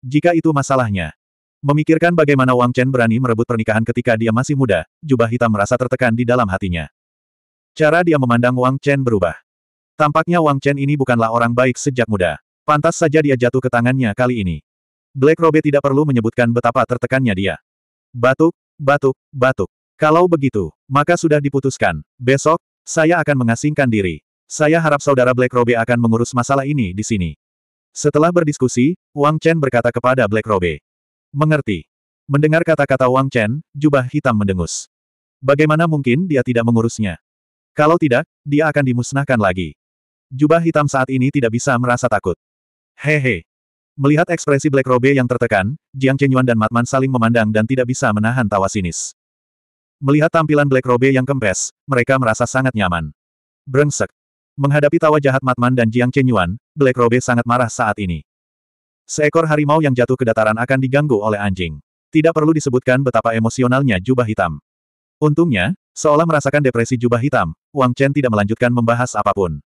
Jika itu masalahnya. Memikirkan bagaimana Wang Chen berani merebut pernikahan ketika dia masih muda, jubah hitam merasa tertekan di dalam hatinya. Cara dia memandang Wang Chen berubah. Tampaknya Wang Chen ini bukanlah orang baik sejak muda. Pantas saja dia jatuh ke tangannya kali ini. Black Robe tidak perlu menyebutkan betapa tertekannya dia. Batuk, batuk, batuk. Kalau begitu, maka sudah diputuskan. Besok, saya akan mengasingkan diri. Saya harap saudara Black Robe akan mengurus masalah ini di sini. Setelah berdiskusi, Wang Chen berkata kepada Black Robe. Mengerti. Mendengar kata-kata Wang Chen, jubah hitam mendengus. Bagaimana mungkin dia tidak mengurusnya? Kalau tidak, dia akan dimusnahkan lagi. Jubah hitam saat ini tidak bisa merasa takut. Hehe, Melihat ekspresi Black Robe yang tertekan, Jiang Chenyuan dan Matman saling memandang dan tidak bisa menahan tawa sinis. Melihat tampilan Black Robe yang kempes, mereka merasa sangat nyaman. Brengsek. Menghadapi tawa jahat Matman dan Jiang Chenyuan, Black Robe sangat marah saat ini. Seekor harimau yang jatuh ke dataran akan diganggu oleh anjing. Tidak perlu disebutkan betapa emosionalnya jubah hitam. Untungnya, seolah merasakan depresi jubah hitam, Wang Chen tidak melanjutkan membahas apapun.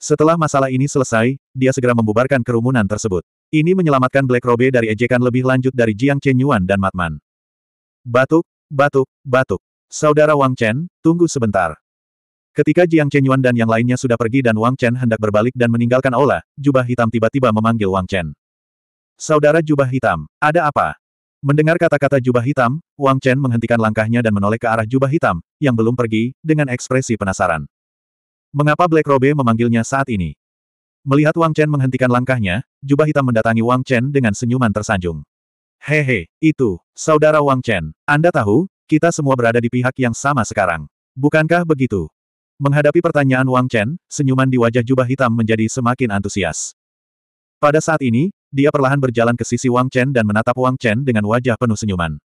Setelah masalah ini selesai, dia segera membubarkan kerumunan tersebut. Ini menyelamatkan Black Robe dari ejekan lebih lanjut dari Jiang Chen Yuan dan Matman. Batuk, batuk, batuk. Saudara Wang Chen, tunggu sebentar. Ketika Jiang Chen Yuan dan yang lainnya sudah pergi dan Wang Chen hendak berbalik dan meninggalkan aula, jubah hitam tiba-tiba memanggil Wang Chen. Saudara jubah hitam, ada apa? Mendengar kata-kata jubah hitam, Wang Chen menghentikan langkahnya dan menoleh ke arah jubah hitam, yang belum pergi, dengan ekspresi penasaran. Mengapa Black Robe memanggilnya saat ini? Melihat Wang Chen menghentikan langkahnya, jubah hitam mendatangi Wang Chen dengan senyuman tersanjung. Hehe, itu, saudara Wang Chen, Anda tahu, kita semua berada di pihak yang sama sekarang. Bukankah begitu? Menghadapi pertanyaan Wang Chen, senyuman di wajah jubah hitam menjadi semakin antusias. Pada saat ini, dia perlahan berjalan ke sisi Wang Chen dan menatap Wang Chen dengan wajah penuh senyuman.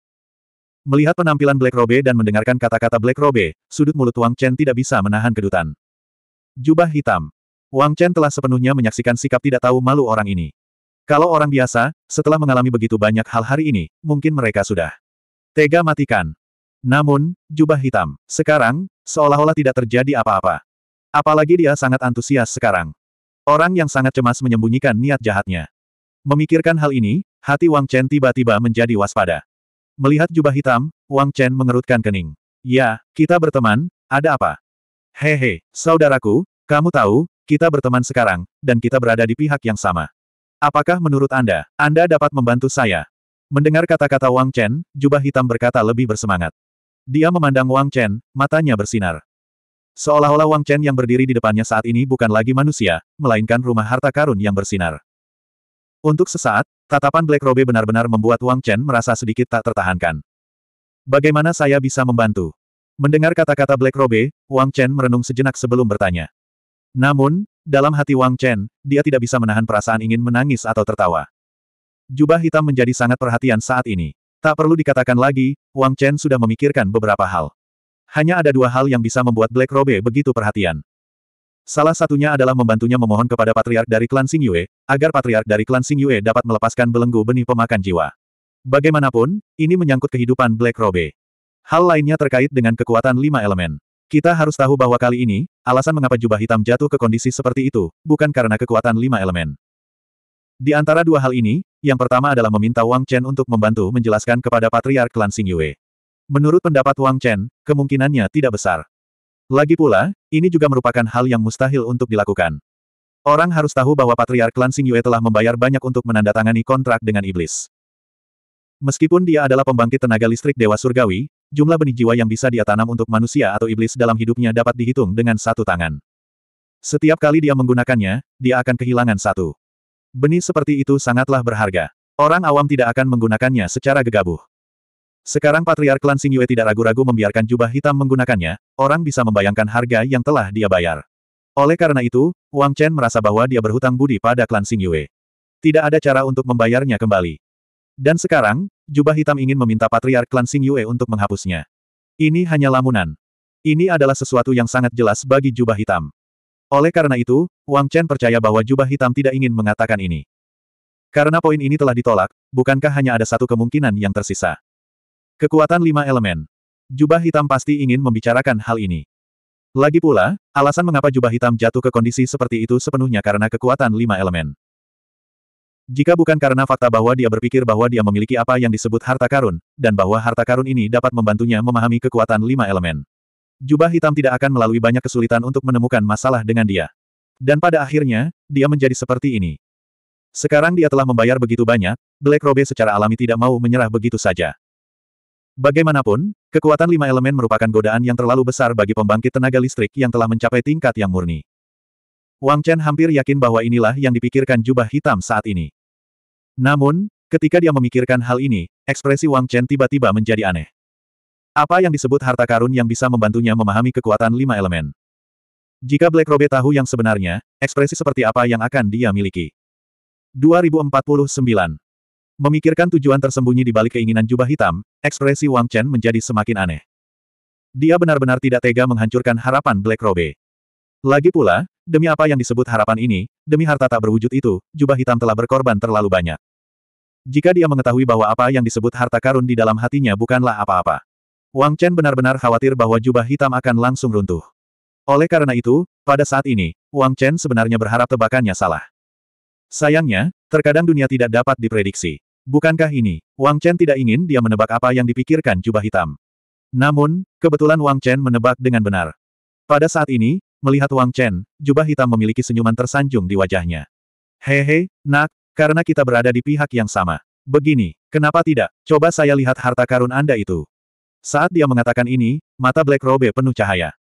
Melihat penampilan Black Robe dan mendengarkan kata-kata Black Robe, sudut mulut Wang Chen tidak bisa menahan kedutan. Jubah hitam. Wang Chen telah sepenuhnya menyaksikan sikap tidak tahu malu orang ini. Kalau orang biasa, setelah mengalami begitu banyak hal hari ini, mungkin mereka sudah tega matikan. Namun, jubah hitam, sekarang, seolah-olah tidak terjadi apa-apa. Apalagi dia sangat antusias sekarang. Orang yang sangat cemas menyembunyikan niat jahatnya. Memikirkan hal ini, hati Wang Chen tiba-tiba menjadi waspada. Melihat jubah hitam, Wang Chen mengerutkan kening. Ya, kita berteman, ada apa? Hehe, saudaraku, kamu tahu, kita berteman sekarang, dan kita berada di pihak yang sama. Apakah menurut Anda, Anda dapat membantu saya? Mendengar kata-kata Wang Chen, jubah hitam berkata lebih bersemangat. Dia memandang Wang Chen, matanya bersinar. Seolah-olah Wang Chen yang berdiri di depannya saat ini bukan lagi manusia, melainkan rumah harta karun yang bersinar. Untuk sesaat, tatapan Black Robe benar-benar membuat Wang Chen merasa sedikit tak tertahankan. Bagaimana saya bisa membantu? Mendengar kata-kata Black Robe, Wang Chen merenung sejenak sebelum bertanya. Namun, dalam hati Wang Chen, dia tidak bisa menahan perasaan ingin menangis atau tertawa. Jubah hitam menjadi sangat perhatian saat ini. Tak perlu dikatakan lagi, Wang Chen sudah memikirkan beberapa hal. Hanya ada dua hal yang bisa membuat Black Robe begitu perhatian. Salah satunya adalah membantunya memohon kepada patriark dari klan Xing Yue, agar patriark dari klan Xing Yue dapat melepaskan belenggu benih pemakan jiwa. Bagaimanapun, ini menyangkut kehidupan Black Robe. Hal lainnya terkait dengan kekuatan lima elemen. Kita harus tahu bahwa kali ini, alasan mengapa jubah hitam jatuh ke kondisi seperti itu, bukan karena kekuatan lima elemen. Di antara dua hal ini, yang pertama adalah meminta Wang Chen untuk membantu menjelaskan kepada Patriark Klan Xing Yue. Menurut pendapat Wang Chen, kemungkinannya tidak besar. Lagi pula, ini juga merupakan hal yang mustahil untuk dilakukan. Orang harus tahu bahwa Patriark Klan Xing Yue telah membayar banyak untuk menandatangani kontrak dengan iblis. Meskipun dia adalah pembangkit tenaga listrik Dewa Surgawi, jumlah benih jiwa yang bisa dia tanam untuk manusia atau iblis dalam hidupnya dapat dihitung dengan satu tangan. Setiap kali dia menggunakannya, dia akan kehilangan satu. Benih seperti itu sangatlah berharga. Orang awam tidak akan menggunakannya secara gegabah. Sekarang Patriark Klan Yue tidak ragu-ragu membiarkan jubah hitam menggunakannya, orang bisa membayangkan harga yang telah dia bayar. Oleh karena itu, Wang Chen merasa bahwa dia berhutang budi pada Klan Yue. Tidak ada cara untuk membayarnya kembali. Dan sekarang, jubah hitam ingin meminta Patriark Klan Sing Yue untuk menghapusnya. Ini hanya lamunan. Ini adalah sesuatu yang sangat jelas bagi jubah hitam. Oleh karena itu, Wang Chen percaya bahwa jubah hitam tidak ingin mengatakan ini. Karena poin ini telah ditolak, bukankah hanya ada satu kemungkinan yang tersisa? Kekuatan lima elemen. Jubah hitam pasti ingin membicarakan hal ini. Lagi pula, alasan mengapa jubah hitam jatuh ke kondisi seperti itu sepenuhnya karena kekuatan lima elemen. Jika bukan karena fakta bahwa dia berpikir bahwa dia memiliki apa yang disebut harta karun, dan bahwa harta karun ini dapat membantunya memahami kekuatan lima elemen. Jubah hitam tidak akan melalui banyak kesulitan untuk menemukan masalah dengan dia. Dan pada akhirnya, dia menjadi seperti ini. Sekarang dia telah membayar begitu banyak, Black Robe secara alami tidak mau menyerah begitu saja. Bagaimanapun, kekuatan lima elemen merupakan godaan yang terlalu besar bagi pembangkit tenaga listrik yang telah mencapai tingkat yang murni. Wang Chen hampir yakin bahwa inilah yang dipikirkan jubah hitam saat ini. Namun, ketika dia memikirkan hal ini, ekspresi Wang Chen tiba-tiba menjadi aneh. Apa yang disebut harta karun yang bisa membantunya memahami kekuatan lima elemen? Jika Black Robe tahu yang sebenarnya, ekspresi seperti apa yang akan dia miliki? 2049. Memikirkan tujuan tersembunyi di balik keinginan jubah hitam, ekspresi Wang Chen menjadi semakin aneh. Dia benar-benar tidak tega menghancurkan harapan Black Robe. Lagi pula, demi apa yang disebut harapan ini, demi harta tak berwujud itu, jubah hitam telah berkorban terlalu banyak. Jika dia mengetahui bahwa apa yang disebut harta karun di dalam hatinya bukanlah apa-apa. Wang Chen benar-benar khawatir bahwa jubah hitam akan langsung runtuh. Oleh karena itu, pada saat ini, Wang Chen sebenarnya berharap tebakannya salah. Sayangnya, terkadang dunia tidak dapat diprediksi. Bukankah ini, Wang Chen tidak ingin dia menebak apa yang dipikirkan jubah hitam. Namun, kebetulan Wang Chen menebak dengan benar. Pada saat ini, melihat Wang Chen, jubah hitam memiliki senyuman tersanjung di wajahnya. Hehe, nak, karena kita berada di pihak yang sama. Begini, kenapa tidak? Coba saya lihat harta karun Anda itu. Saat dia mengatakan ini, mata Black Robe penuh cahaya.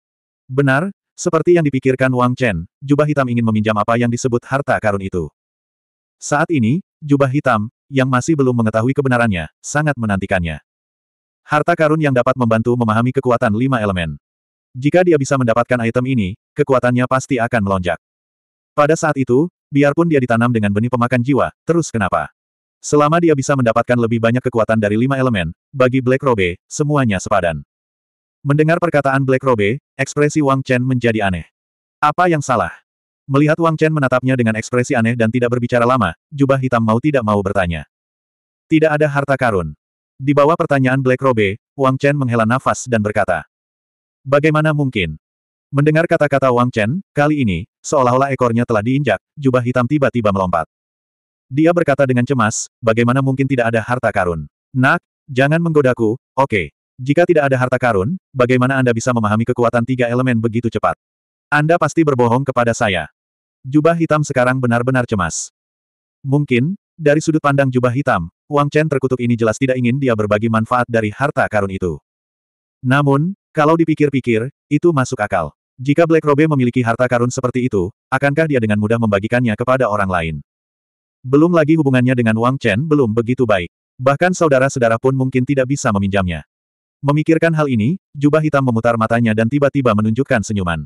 Benar, seperti yang dipikirkan Wang Chen, jubah hitam ingin meminjam apa yang disebut harta karun itu. Saat ini, jubah hitam, yang masih belum mengetahui kebenarannya, sangat menantikannya. Harta karun yang dapat membantu memahami kekuatan lima elemen. Jika dia bisa mendapatkan item ini, kekuatannya pasti akan melonjak. Pada saat itu, Biarpun dia ditanam dengan benih pemakan jiwa, terus kenapa? Selama dia bisa mendapatkan lebih banyak kekuatan dari lima elemen, bagi Black Robe, semuanya sepadan. Mendengar perkataan Black Robe, ekspresi Wang Chen menjadi aneh. Apa yang salah? Melihat Wang Chen menatapnya dengan ekspresi aneh dan tidak berbicara lama, jubah hitam mau tidak mau bertanya. Tidak ada harta karun. Di bawah pertanyaan Black Robe, Wang Chen menghela nafas dan berkata. Bagaimana mungkin? Mendengar kata-kata Wang Chen, kali ini, seolah-olah ekornya telah diinjak, jubah hitam tiba-tiba melompat. Dia berkata dengan cemas, bagaimana mungkin tidak ada harta karun? Nak, jangan menggodaku, oke. Okay. Jika tidak ada harta karun, bagaimana Anda bisa memahami kekuatan tiga elemen begitu cepat? Anda pasti berbohong kepada saya. Jubah hitam sekarang benar-benar cemas. Mungkin, dari sudut pandang jubah hitam, Wang Chen terkutuk ini jelas tidak ingin dia berbagi manfaat dari harta karun itu. Namun, kalau dipikir-pikir, itu masuk akal. Jika Black Robe memiliki harta karun seperti itu, akankah dia dengan mudah membagikannya kepada orang lain? Belum lagi hubungannya dengan Wang Chen belum begitu baik. Bahkan saudara-saudara pun mungkin tidak bisa meminjamnya. Memikirkan hal ini, jubah hitam memutar matanya dan tiba-tiba menunjukkan senyuman.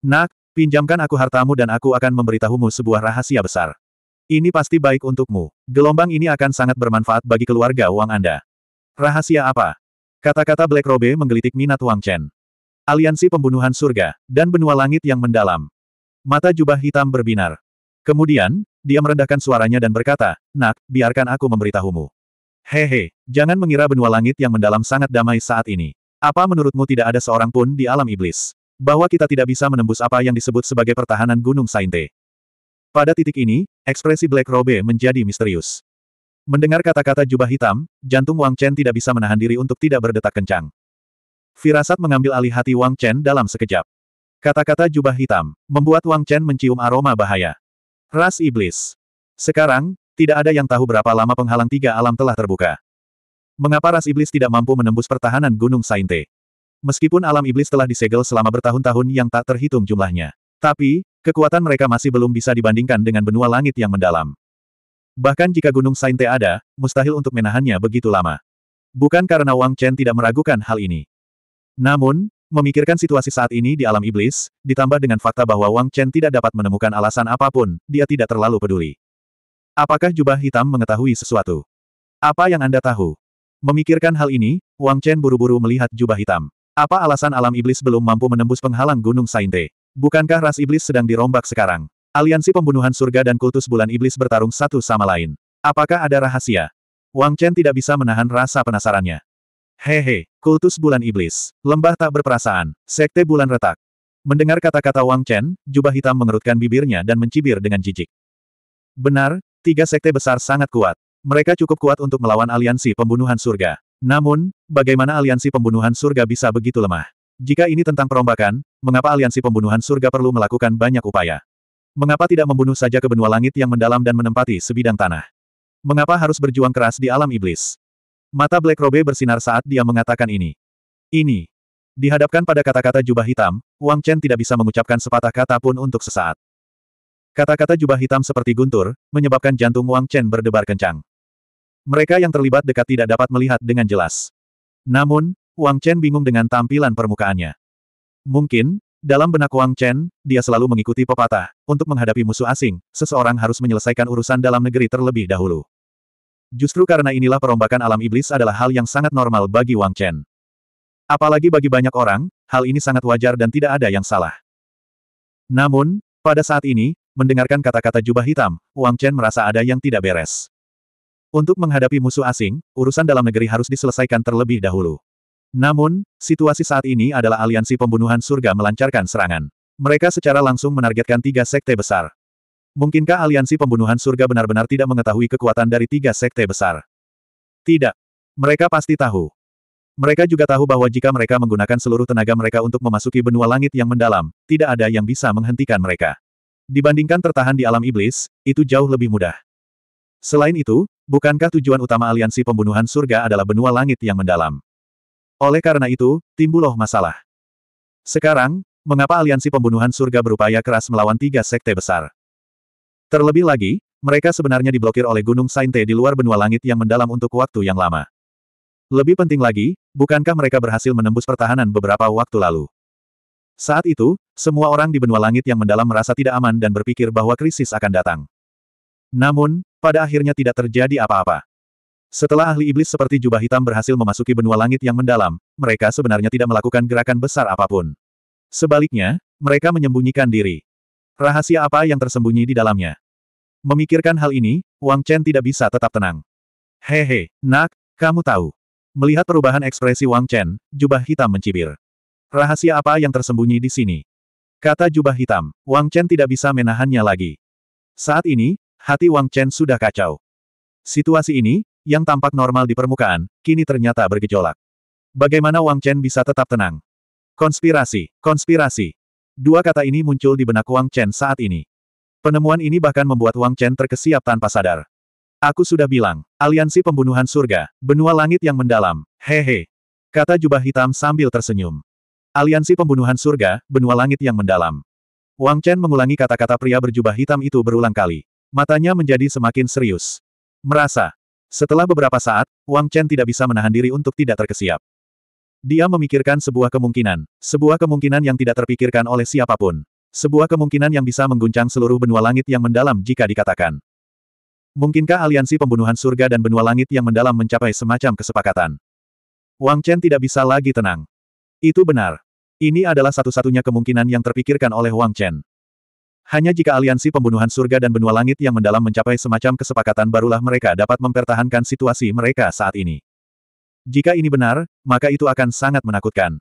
Nak, pinjamkan aku hartamu dan aku akan memberitahumu sebuah rahasia besar. Ini pasti baik untukmu. Gelombang ini akan sangat bermanfaat bagi keluarga Wang Anda. Rahasia apa? Kata-kata Black Robe menggelitik minat Wang Chen. Aliansi Pembunuhan Surga, dan Benua Langit yang Mendalam. Mata jubah hitam berbinar. Kemudian, dia merendahkan suaranya dan berkata, Nak, biarkan aku memberitahumu. Hehe, jangan mengira benua langit yang mendalam sangat damai saat ini. Apa menurutmu tidak ada seorang pun di alam iblis? Bahwa kita tidak bisa menembus apa yang disebut sebagai pertahanan Gunung Sainte. Pada titik ini, ekspresi Black Robe menjadi misterius. Mendengar kata-kata jubah hitam, jantung Wang Chen tidak bisa menahan diri untuk tidak berdetak kencang. Firasat mengambil alih hati Wang Chen dalam sekejap. Kata-kata jubah hitam, membuat Wang Chen mencium aroma bahaya. Ras Iblis. Sekarang, tidak ada yang tahu berapa lama penghalang tiga alam telah terbuka. Mengapa ras iblis tidak mampu menembus pertahanan Gunung Sainte? Meskipun alam iblis telah disegel selama bertahun-tahun yang tak terhitung jumlahnya. Tapi, kekuatan mereka masih belum bisa dibandingkan dengan benua langit yang mendalam. Bahkan jika Gunung Sainte ada, mustahil untuk menahannya begitu lama. Bukan karena Wang Chen tidak meragukan hal ini. Namun, memikirkan situasi saat ini di alam iblis, ditambah dengan fakta bahwa Wang Chen tidak dapat menemukan alasan apapun, dia tidak terlalu peduli. Apakah jubah hitam mengetahui sesuatu? Apa yang Anda tahu? Memikirkan hal ini, Wang Chen buru-buru melihat jubah hitam. Apa alasan alam iblis belum mampu menembus penghalang Gunung Sainte? Bukankah ras iblis sedang dirombak sekarang? Aliansi pembunuhan surga dan kultus bulan iblis bertarung satu sama lain. Apakah ada rahasia? Wang Chen tidak bisa menahan rasa penasarannya. Hehe, he, Kultus Bulan Iblis, Lembah Tak Berperasaan, Sekte Bulan Retak. Mendengar kata-kata Wang Chen, jubah hitam mengerutkan bibirnya dan mencibir dengan jijik. Benar, tiga sekte besar sangat kuat. Mereka cukup kuat untuk melawan aliansi pembunuhan surga. Namun, bagaimana aliansi pembunuhan surga bisa begitu lemah? Jika ini tentang perombakan, mengapa aliansi pembunuhan surga perlu melakukan banyak upaya? Mengapa tidak membunuh saja ke benua langit yang mendalam dan menempati sebidang tanah? Mengapa harus berjuang keras di alam iblis? Mata Black Robe bersinar saat dia mengatakan ini. Ini. Dihadapkan pada kata-kata jubah hitam, Wang Chen tidak bisa mengucapkan sepatah kata pun untuk sesaat. Kata-kata jubah hitam seperti guntur, menyebabkan jantung Wang Chen berdebar kencang. Mereka yang terlibat dekat tidak dapat melihat dengan jelas. Namun, Wang Chen bingung dengan tampilan permukaannya. Mungkin, dalam benak Wang Chen, dia selalu mengikuti pepatah, untuk menghadapi musuh asing, seseorang harus menyelesaikan urusan dalam negeri terlebih dahulu. Justru karena inilah perombakan alam iblis adalah hal yang sangat normal bagi Wang Chen. Apalagi bagi banyak orang, hal ini sangat wajar dan tidak ada yang salah. Namun, pada saat ini, mendengarkan kata-kata jubah hitam, Wang Chen merasa ada yang tidak beres. Untuk menghadapi musuh asing, urusan dalam negeri harus diselesaikan terlebih dahulu. Namun, situasi saat ini adalah aliansi pembunuhan surga melancarkan serangan. Mereka secara langsung menargetkan tiga sekte besar. Mungkinkah aliansi pembunuhan surga benar-benar tidak mengetahui kekuatan dari tiga sekte besar? Tidak. Mereka pasti tahu. Mereka juga tahu bahwa jika mereka menggunakan seluruh tenaga mereka untuk memasuki benua langit yang mendalam, tidak ada yang bisa menghentikan mereka. Dibandingkan tertahan di alam iblis, itu jauh lebih mudah. Selain itu, bukankah tujuan utama aliansi pembunuhan surga adalah benua langit yang mendalam? Oleh karena itu, timbuloh masalah. Sekarang, mengapa aliansi pembunuhan surga berupaya keras melawan tiga sekte besar? Terlebih lagi, mereka sebenarnya diblokir oleh Gunung Sainte di luar benua langit yang mendalam untuk waktu yang lama. Lebih penting lagi, bukankah mereka berhasil menembus pertahanan beberapa waktu lalu? Saat itu, semua orang di benua langit yang mendalam merasa tidak aman dan berpikir bahwa krisis akan datang. Namun, pada akhirnya tidak terjadi apa-apa. Setelah ahli iblis seperti jubah hitam berhasil memasuki benua langit yang mendalam, mereka sebenarnya tidak melakukan gerakan besar apapun. Sebaliknya, mereka menyembunyikan diri. Rahasia apa yang tersembunyi di dalamnya? Memikirkan hal ini, Wang Chen tidak bisa tetap tenang. Hehe, nak, kamu tahu. Melihat perubahan ekspresi Wang Chen, jubah hitam mencibir. Rahasia apa yang tersembunyi di sini? Kata jubah hitam, Wang Chen tidak bisa menahannya lagi. Saat ini, hati Wang Chen sudah kacau. Situasi ini, yang tampak normal di permukaan, kini ternyata bergejolak. Bagaimana Wang Chen bisa tetap tenang? Konspirasi, konspirasi. Dua kata ini muncul di benak Wang Chen saat ini. Penemuan ini bahkan membuat Wang Chen terkesiap tanpa sadar. Aku sudah bilang, aliansi pembunuhan surga, benua langit yang mendalam, hehe. Kata jubah hitam sambil tersenyum. Aliansi pembunuhan surga, benua langit yang mendalam. Wang Chen mengulangi kata-kata pria berjubah hitam itu berulang kali. Matanya menjadi semakin serius. Merasa. Setelah beberapa saat, Wang Chen tidak bisa menahan diri untuk tidak terkesiap. Dia memikirkan sebuah kemungkinan, sebuah kemungkinan yang tidak terpikirkan oleh siapapun. Sebuah kemungkinan yang bisa mengguncang seluruh benua langit yang mendalam jika dikatakan. Mungkinkah aliansi pembunuhan surga dan benua langit yang mendalam mencapai semacam kesepakatan? Wang Chen tidak bisa lagi tenang. Itu benar. Ini adalah satu-satunya kemungkinan yang terpikirkan oleh Wang Chen. Hanya jika aliansi pembunuhan surga dan benua langit yang mendalam mencapai semacam kesepakatan barulah mereka dapat mempertahankan situasi mereka saat ini. Jika ini benar, maka itu akan sangat menakutkan.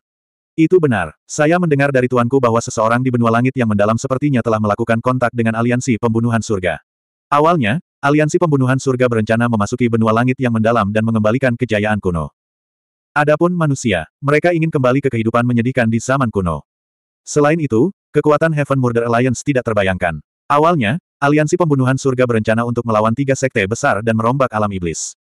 Itu benar. Saya mendengar dari tuanku bahwa seseorang di benua langit yang mendalam sepertinya telah melakukan kontak dengan aliansi pembunuhan surga. Awalnya, aliansi pembunuhan surga berencana memasuki benua langit yang mendalam dan mengembalikan kejayaan kuno. Adapun manusia, mereka ingin kembali ke kehidupan menyedihkan di zaman kuno. Selain itu, kekuatan Heaven Murder Alliance tidak terbayangkan. Awalnya, aliansi pembunuhan surga berencana untuk melawan tiga sekte besar dan merombak alam iblis.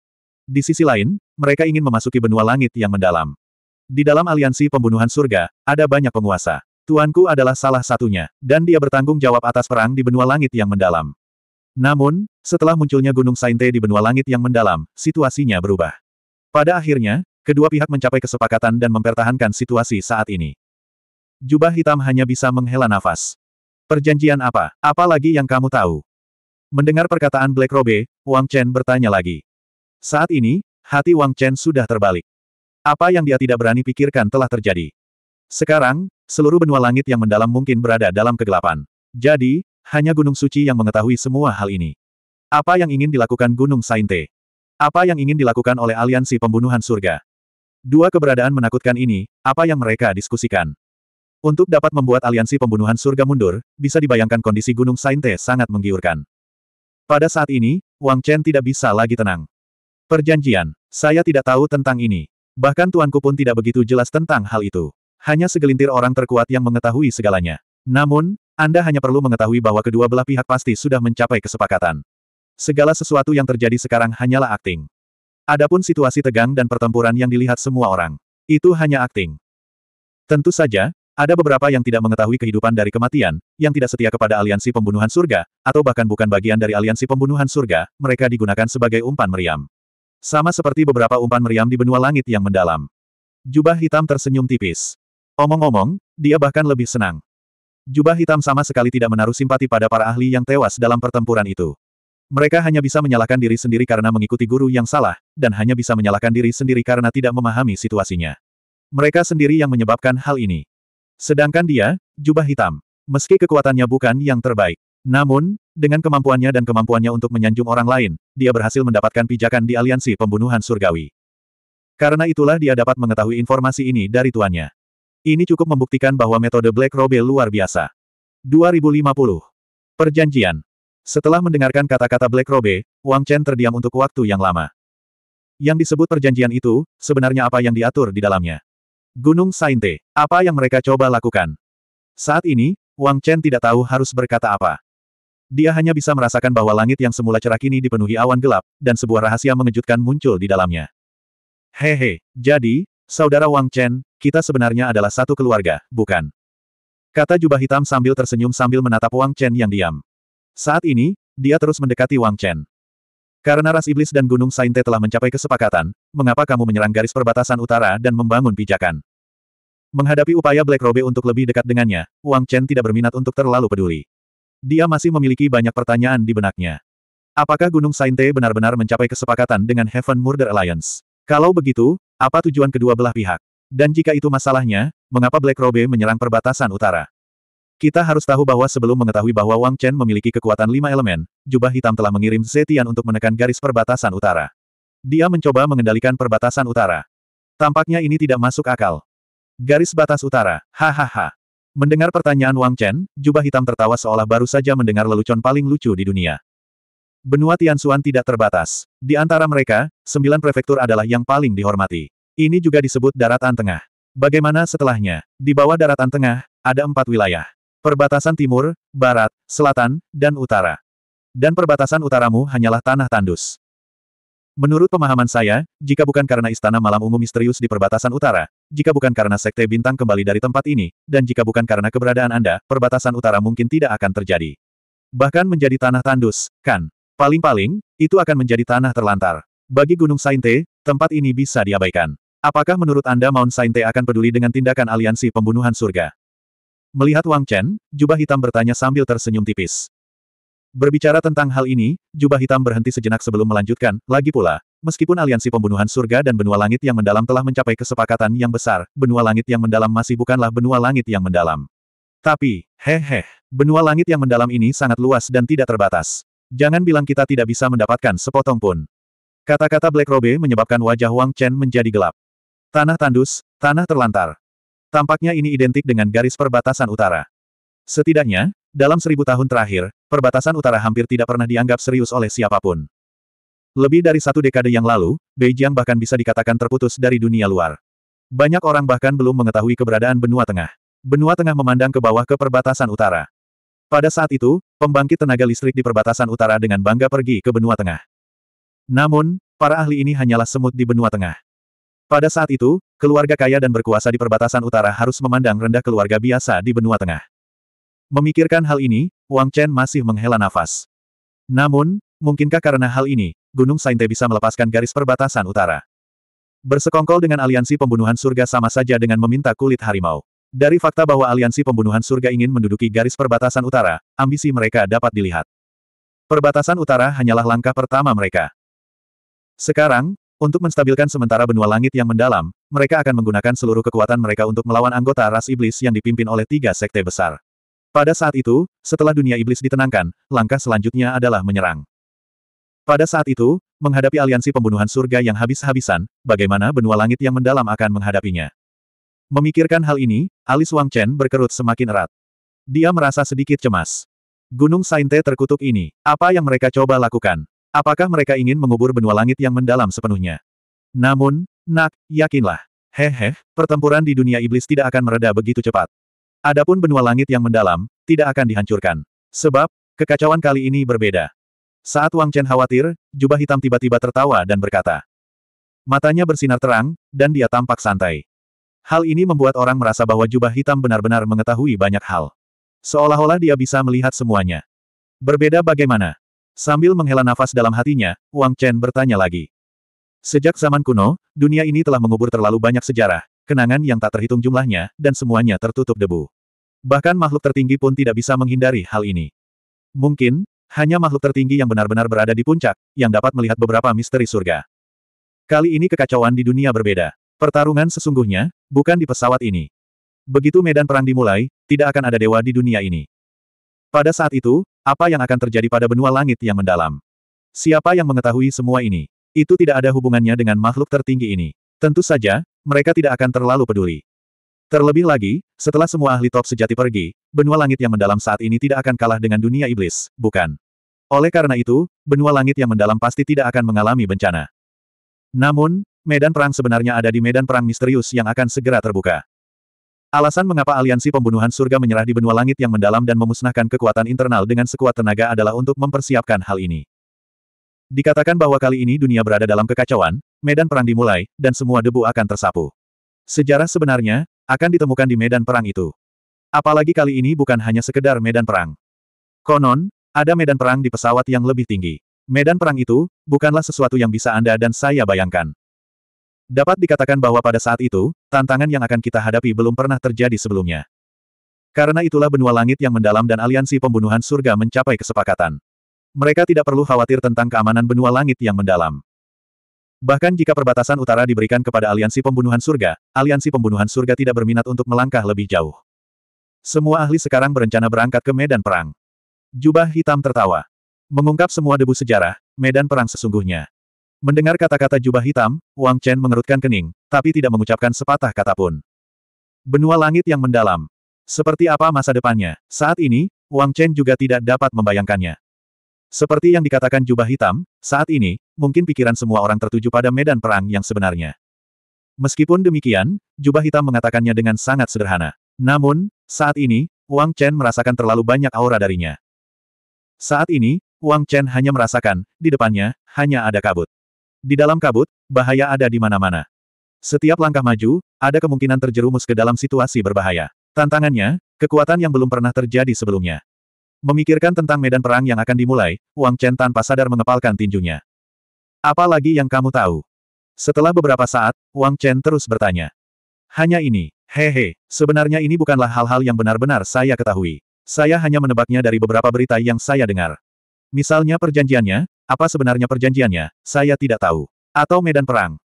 Di sisi lain, mereka ingin memasuki benua langit yang mendalam. Di dalam aliansi pembunuhan surga, ada banyak penguasa. Tuanku adalah salah satunya, dan dia bertanggung jawab atas perang di benua langit yang mendalam. Namun, setelah munculnya Gunung Sainte di benua langit yang mendalam, situasinya berubah. Pada akhirnya, kedua pihak mencapai kesepakatan dan mempertahankan situasi saat ini. Jubah hitam hanya bisa menghela nafas. Perjanjian apa? Apa lagi yang kamu tahu? Mendengar perkataan Black Robe, Wang Chen bertanya lagi. Saat ini, hati Wang Chen sudah terbalik. Apa yang dia tidak berani pikirkan telah terjadi. Sekarang, seluruh benua langit yang mendalam mungkin berada dalam kegelapan. Jadi, hanya Gunung Suci yang mengetahui semua hal ini. Apa yang ingin dilakukan Gunung Sainte? Apa yang ingin dilakukan oleh aliansi pembunuhan surga? Dua keberadaan menakutkan ini, apa yang mereka diskusikan? Untuk dapat membuat aliansi pembunuhan surga mundur, bisa dibayangkan kondisi Gunung Sainte sangat menggiurkan. Pada saat ini, Wang Chen tidak bisa lagi tenang. Perjanjian, saya tidak tahu tentang ini. Bahkan tuanku pun tidak begitu jelas tentang hal itu. Hanya segelintir orang terkuat yang mengetahui segalanya. Namun, Anda hanya perlu mengetahui bahwa kedua belah pihak pasti sudah mencapai kesepakatan. Segala sesuatu yang terjadi sekarang hanyalah akting. Adapun situasi tegang dan pertempuran yang dilihat semua orang. Itu hanya akting. Tentu saja, ada beberapa yang tidak mengetahui kehidupan dari kematian, yang tidak setia kepada aliansi pembunuhan surga, atau bahkan bukan bagian dari aliansi pembunuhan surga, mereka digunakan sebagai umpan meriam. Sama seperti beberapa umpan meriam di benua langit yang mendalam. Jubah hitam tersenyum tipis. Omong-omong, dia bahkan lebih senang. Jubah hitam sama sekali tidak menaruh simpati pada para ahli yang tewas dalam pertempuran itu. Mereka hanya bisa menyalahkan diri sendiri karena mengikuti guru yang salah, dan hanya bisa menyalahkan diri sendiri karena tidak memahami situasinya. Mereka sendiri yang menyebabkan hal ini. Sedangkan dia, jubah hitam. Meski kekuatannya bukan yang terbaik. Namun, dengan kemampuannya dan kemampuannya untuk menyanjung orang lain, dia berhasil mendapatkan pijakan di aliansi pembunuhan surgawi. Karena itulah dia dapat mengetahui informasi ini dari tuannya. Ini cukup membuktikan bahwa metode Black Robe luar biasa. 2050. Perjanjian. Setelah mendengarkan kata-kata Black Robe, Wang Chen terdiam untuk waktu yang lama. Yang disebut perjanjian itu, sebenarnya apa yang diatur di dalamnya? Gunung Sainte, apa yang mereka coba lakukan? Saat ini, Wang Chen tidak tahu harus berkata apa. Dia hanya bisa merasakan bahwa langit yang semula cerah kini dipenuhi awan gelap, dan sebuah rahasia mengejutkan muncul di dalamnya. Hehe, jadi, saudara Wang Chen, kita sebenarnya adalah satu keluarga, bukan? Kata jubah hitam sambil tersenyum sambil menatap Wang Chen yang diam. Saat ini, dia terus mendekati Wang Chen. Karena ras iblis dan gunung Sainte telah mencapai kesepakatan, mengapa kamu menyerang garis perbatasan utara dan membangun pijakan? Menghadapi upaya Black Robe untuk lebih dekat dengannya, Wang Chen tidak berminat untuk terlalu peduli. Dia masih memiliki banyak pertanyaan di benaknya. Apakah Gunung Sainte benar-benar mencapai kesepakatan dengan Heaven Murder Alliance? Kalau begitu, apa tujuan kedua belah pihak? Dan jika itu masalahnya, mengapa Black Robe menyerang perbatasan utara? Kita harus tahu bahwa sebelum mengetahui bahwa Wang Chen memiliki kekuatan lima elemen, jubah hitam telah mengirim Zetian untuk menekan garis perbatasan utara. Dia mencoba mengendalikan perbatasan utara. Tampaknya ini tidak masuk akal. Garis batas utara, hahaha. Mendengar pertanyaan Wang Chen, jubah hitam tertawa seolah baru saja mendengar lelucon paling lucu di dunia. Benua Tian Tianxuan tidak terbatas. Di antara mereka, sembilan prefektur adalah yang paling dihormati. Ini juga disebut daratan tengah. Bagaimana setelahnya? Di bawah daratan tengah, ada empat wilayah. Perbatasan timur, barat, selatan, dan utara. Dan perbatasan utaramu hanyalah tanah tandus. Menurut pemahaman saya, jika bukan karena istana malam ungu misterius di perbatasan utara, jika bukan karena sekte bintang kembali dari tempat ini, dan jika bukan karena keberadaan Anda, perbatasan utara mungkin tidak akan terjadi. Bahkan menjadi tanah tandus, kan? Paling-paling, itu akan menjadi tanah terlantar. Bagi Gunung Sainte, tempat ini bisa diabaikan. Apakah menurut Anda Mount Sainte akan peduli dengan tindakan aliansi pembunuhan surga? Melihat Wang Chen, jubah hitam bertanya sambil tersenyum tipis. Berbicara tentang hal ini, jubah hitam berhenti sejenak sebelum melanjutkan, lagi pula, meskipun aliansi pembunuhan surga dan benua langit yang mendalam telah mencapai kesepakatan yang besar, benua langit yang mendalam masih bukanlah benua langit yang mendalam. Tapi, hehe, benua langit yang mendalam ini sangat luas dan tidak terbatas. Jangan bilang kita tidak bisa mendapatkan sepotong pun. Kata-kata Black Robe menyebabkan wajah Wang Chen menjadi gelap. Tanah tandus, tanah terlantar. Tampaknya ini identik dengan garis perbatasan utara. Setidaknya, dalam seribu tahun terakhir, perbatasan utara hampir tidak pernah dianggap serius oleh siapapun. Lebih dari satu dekade yang lalu, Beijing bahkan bisa dikatakan terputus dari dunia luar. Banyak orang bahkan belum mengetahui keberadaan benua tengah. Benua tengah memandang ke bawah ke perbatasan utara. Pada saat itu, pembangkit tenaga listrik di perbatasan utara dengan bangga pergi ke benua tengah. Namun, para ahli ini hanyalah semut di benua tengah. Pada saat itu, keluarga kaya dan berkuasa di perbatasan utara harus memandang rendah keluarga biasa di benua tengah. Memikirkan hal ini, Wang Chen masih menghela nafas. Namun, mungkinkah karena hal ini, Gunung Sainte bisa melepaskan garis perbatasan utara? Bersekongkol dengan aliansi pembunuhan surga sama saja dengan meminta kulit harimau. Dari fakta bahwa aliansi pembunuhan surga ingin menduduki garis perbatasan utara, ambisi mereka dapat dilihat. Perbatasan utara hanyalah langkah pertama mereka. Sekarang, untuk menstabilkan sementara benua langit yang mendalam, mereka akan menggunakan seluruh kekuatan mereka untuk melawan anggota ras iblis yang dipimpin oleh tiga sekte besar. Pada saat itu, setelah dunia iblis ditenangkan, langkah selanjutnya adalah menyerang. Pada saat itu, menghadapi aliansi pembunuhan surga yang habis-habisan, bagaimana benua langit yang mendalam akan menghadapinya. Memikirkan hal ini, alis Wang Chen berkerut semakin erat. Dia merasa sedikit cemas. Gunung Sainte terkutuk ini, apa yang mereka coba lakukan? Apakah mereka ingin mengubur benua langit yang mendalam sepenuhnya? Namun, nak, yakinlah. Hehe, pertempuran di dunia iblis tidak akan mereda begitu cepat. Adapun benua langit yang mendalam, tidak akan dihancurkan. Sebab, kekacauan kali ini berbeda. Saat Wang Chen khawatir, jubah hitam tiba-tiba tertawa dan berkata. Matanya bersinar terang, dan dia tampak santai. Hal ini membuat orang merasa bahwa jubah hitam benar-benar mengetahui banyak hal. Seolah-olah dia bisa melihat semuanya. Berbeda bagaimana? Sambil menghela nafas dalam hatinya, Wang Chen bertanya lagi. Sejak zaman kuno, dunia ini telah mengubur terlalu banyak sejarah, kenangan yang tak terhitung jumlahnya, dan semuanya tertutup debu. Bahkan makhluk tertinggi pun tidak bisa menghindari hal ini. Mungkin, hanya makhluk tertinggi yang benar-benar berada di puncak, yang dapat melihat beberapa misteri surga. Kali ini kekacauan di dunia berbeda. Pertarungan sesungguhnya, bukan di pesawat ini. Begitu medan perang dimulai, tidak akan ada dewa di dunia ini. Pada saat itu, apa yang akan terjadi pada benua langit yang mendalam? Siapa yang mengetahui semua ini? Itu tidak ada hubungannya dengan makhluk tertinggi ini. Tentu saja, mereka tidak akan terlalu peduli. Terlebih lagi, setelah semua ahli top sejati pergi, benua langit yang mendalam saat ini tidak akan kalah dengan dunia iblis, bukan? Oleh karena itu, benua langit yang mendalam pasti tidak akan mengalami bencana. Namun, medan perang sebenarnya ada di medan perang misterius yang akan segera terbuka. Alasan mengapa aliansi pembunuhan surga menyerah di benua langit yang mendalam dan memusnahkan kekuatan internal dengan sekuat tenaga adalah untuk mempersiapkan hal ini. Dikatakan bahwa kali ini dunia berada dalam kekacauan, medan perang dimulai, dan semua debu akan tersapu. Sejarah sebenarnya, akan ditemukan di medan perang itu. Apalagi kali ini bukan hanya sekedar medan perang. Konon, ada medan perang di pesawat yang lebih tinggi. Medan perang itu, bukanlah sesuatu yang bisa Anda dan saya bayangkan. Dapat dikatakan bahwa pada saat itu, tantangan yang akan kita hadapi belum pernah terjadi sebelumnya. Karena itulah benua langit yang mendalam dan aliansi pembunuhan surga mencapai kesepakatan mereka tidak perlu khawatir tentang keamanan benua langit yang mendalam. Bahkan jika perbatasan utara diberikan kepada aliansi pembunuhan surga, aliansi pembunuhan surga tidak berminat untuk melangkah lebih jauh. Semua ahli sekarang berencana berangkat ke medan perang. Jubah hitam tertawa. Mengungkap semua debu sejarah, medan perang sesungguhnya. Mendengar kata-kata jubah hitam, Wang Chen mengerutkan kening, tapi tidak mengucapkan sepatah kata pun. Benua langit yang mendalam. Seperti apa masa depannya? Saat ini, Wang Chen juga tidak dapat membayangkannya. Seperti yang dikatakan jubah hitam, saat ini, mungkin pikiran semua orang tertuju pada medan perang yang sebenarnya. Meskipun demikian, jubah hitam mengatakannya dengan sangat sederhana. Namun, saat ini, Wang Chen merasakan terlalu banyak aura darinya. Saat ini, Wang Chen hanya merasakan, di depannya, hanya ada kabut. Di dalam kabut, bahaya ada di mana-mana. Setiap langkah maju, ada kemungkinan terjerumus ke dalam situasi berbahaya. Tantangannya, kekuatan yang belum pernah terjadi sebelumnya. Memikirkan tentang medan perang yang akan dimulai, Wang Chen tanpa sadar mengepalkan tinjunya. Apa lagi yang kamu tahu? Setelah beberapa saat, Wang Chen terus bertanya. Hanya ini, hehe, sebenarnya ini bukanlah hal-hal yang benar-benar saya ketahui. Saya hanya menebaknya dari beberapa berita yang saya dengar. Misalnya perjanjiannya, apa sebenarnya perjanjiannya, saya tidak tahu. Atau medan perang.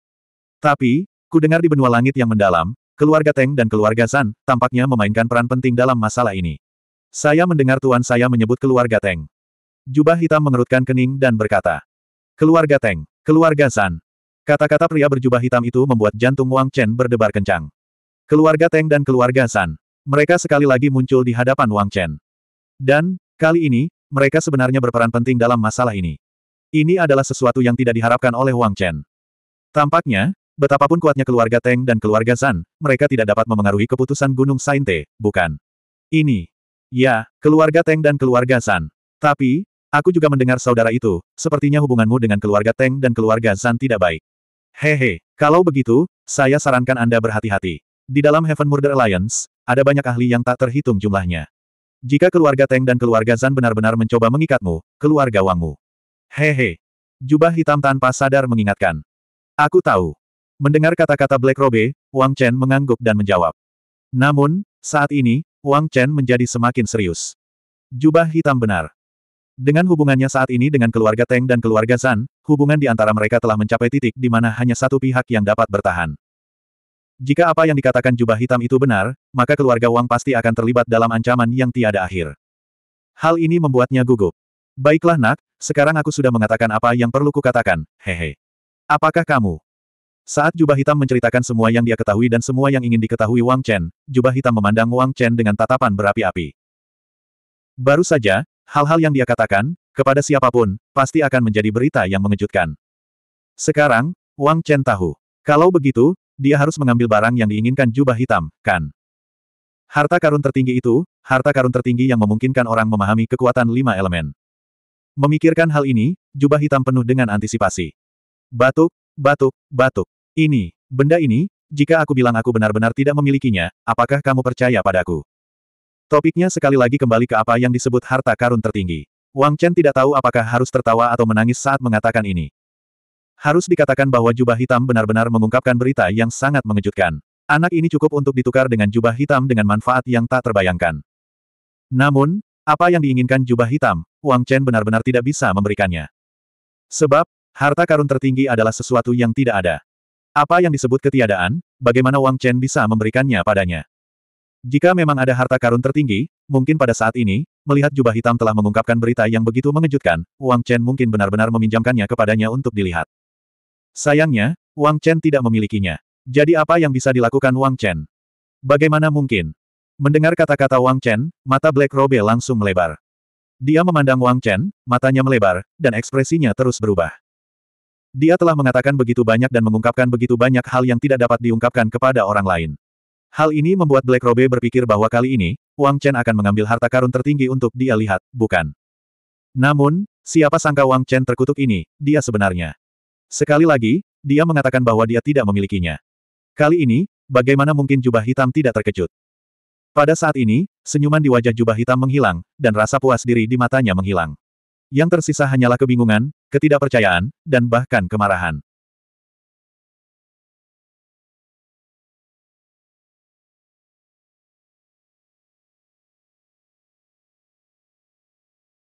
Tapi, ku dengar di benua langit yang mendalam, keluarga Teng dan keluarga San tampaknya memainkan peran penting dalam masalah ini. Saya mendengar tuan saya menyebut keluarga Teng. Jubah hitam mengerutkan kening dan berkata. Keluarga Teng, keluarga San. Kata-kata pria berjubah hitam itu membuat jantung Wang Chen berdebar kencang. Keluarga Teng dan keluarga San, Mereka sekali lagi muncul di hadapan Wang Chen. Dan, kali ini, mereka sebenarnya berperan penting dalam masalah ini. Ini adalah sesuatu yang tidak diharapkan oleh Wang Chen. Tampaknya, betapapun kuatnya keluarga Teng dan keluarga San, mereka tidak dapat memengaruhi keputusan Gunung Sainte, bukan? Ini, Ya, keluarga Teng dan keluarga San. Tapi, aku juga mendengar saudara itu, sepertinya hubunganmu dengan keluarga Teng dan keluarga San tidak baik. Hehe, kalau begitu, saya sarankan Anda berhati-hati. Di dalam Heaven Murder Alliance, ada banyak ahli yang tak terhitung jumlahnya. Jika keluarga Teng dan keluarga Zan benar-benar mencoba mengikatmu, keluarga Wangmu. Hehe. Jubah hitam tanpa sadar mengingatkan. Aku tahu. Mendengar kata-kata Black Robe, Wang Chen mengangguk dan menjawab. Namun, saat ini, Wang Chen menjadi semakin serius. Jubah hitam benar. Dengan hubungannya saat ini dengan keluarga Teng dan keluarga Zan, hubungan di antara mereka telah mencapai titik di mana hanya satu pihak yang dapat bertahan. Jika apa yang dikatakan jubah hitam itu benar, maka keluarga Wang pasti akan terlibat dalam ancaman yang tiada akhir. Hal ini membuatnya gugup. Baiklah nak, sekarang aku sudah mengatakan apa yang perlu kukatakan, hehe. Apakah kamu saat jubah hitam menceritakan semua yang dia ketahui dan semua yang ingin diketahui Wang Chen, jubah hitam memandang Wang Chen dengan tatapan berapi-api. Baru saja, hal-hal yang dia katakan, kepada siapapun, pasti akan menjadi berita yang mengejutkan. Sekarang, Wang Chen tahu. Kalau begitu, dia harus mengambil barang yang diinginkan jubah hitam, kan? Harta karun tertinggi itu, harta karun tertinggi yang memungkinkan orang memahami kekuatan lima elemen. Memikirkan hal ini, jubah hitam penuh dengan antisipasi. Batuk, Batuk, batuk. Ini, benda ini, jika aku bilang aku benar-benar tidak memilikinya, apakah kamu percaya padaku? Topiknya sekali lagi kembali ke apa yang disebut harta karun tertinggi. Wang Chen tidak tahu apakah harus tertawa atau menangis saat mengatakan ini. Harus dikatakan bahwa jubah hitam benar-benar mengungkapkan berita yang sangat mengejutkan. Anak ini cukup untuk ditukar dengan jubah hitam dengan manfaat yang tak terbayangkan. Namun, apa yang diinginkan jubah hitam, Wang Chen benar-benar tidak bisa memberikannya. Sebab, Harta karun tertinggi adalah sesuatu yang tidak ada. Apa yang disebut ketiadaan, bagaimana Wang Chen bisa memberikannya padanya? Jika memang ada harta karun tertinggi, mungkin pada saat ini, melihat jubah hitam telah mengungkapkan berita yang begitu mengejutkan, Wang Chen mungkin benar-benar meminjamkannya kepadanya untuk dilihat. Sayangnya, Wang Chen tidak memilikinya. Jadi apa yang bisa dilakukan Wang Chen? Bagaimana mungkin? Mendengar kata-kata Wang Chen, mata Black Robe langsung melebar. Dia memandang Wang Chen, matanya melebar, dan ekspresinya terus berubah. Dia telah mengatakan begitu banyak dan mengungkapkan begitu banyak hal yang tidak dapat diungkapkan kepada orang lain. Hal ini membuat Black Robe berpikir bahwa kali ini, Wang Chen akan mengambil harta karun tertinggi untuk dia lihat, bukan? Namun, siapa sangka Wang Chen terkutuk ini, dia sebenarnya. Sekali lagi, dia mengatakan bahwa dia tidak memilikinya. Kali ini, bagaimana mungkin jubah hitam tidak terkejut? Pada saat ini, senyuman di wajah jubah hitam menghilang, dan rasa puas diri di matanya menghilang. Yang tersisa hanyalah kebingungan, ketidakpercayaan, dan bahkan kemarahan.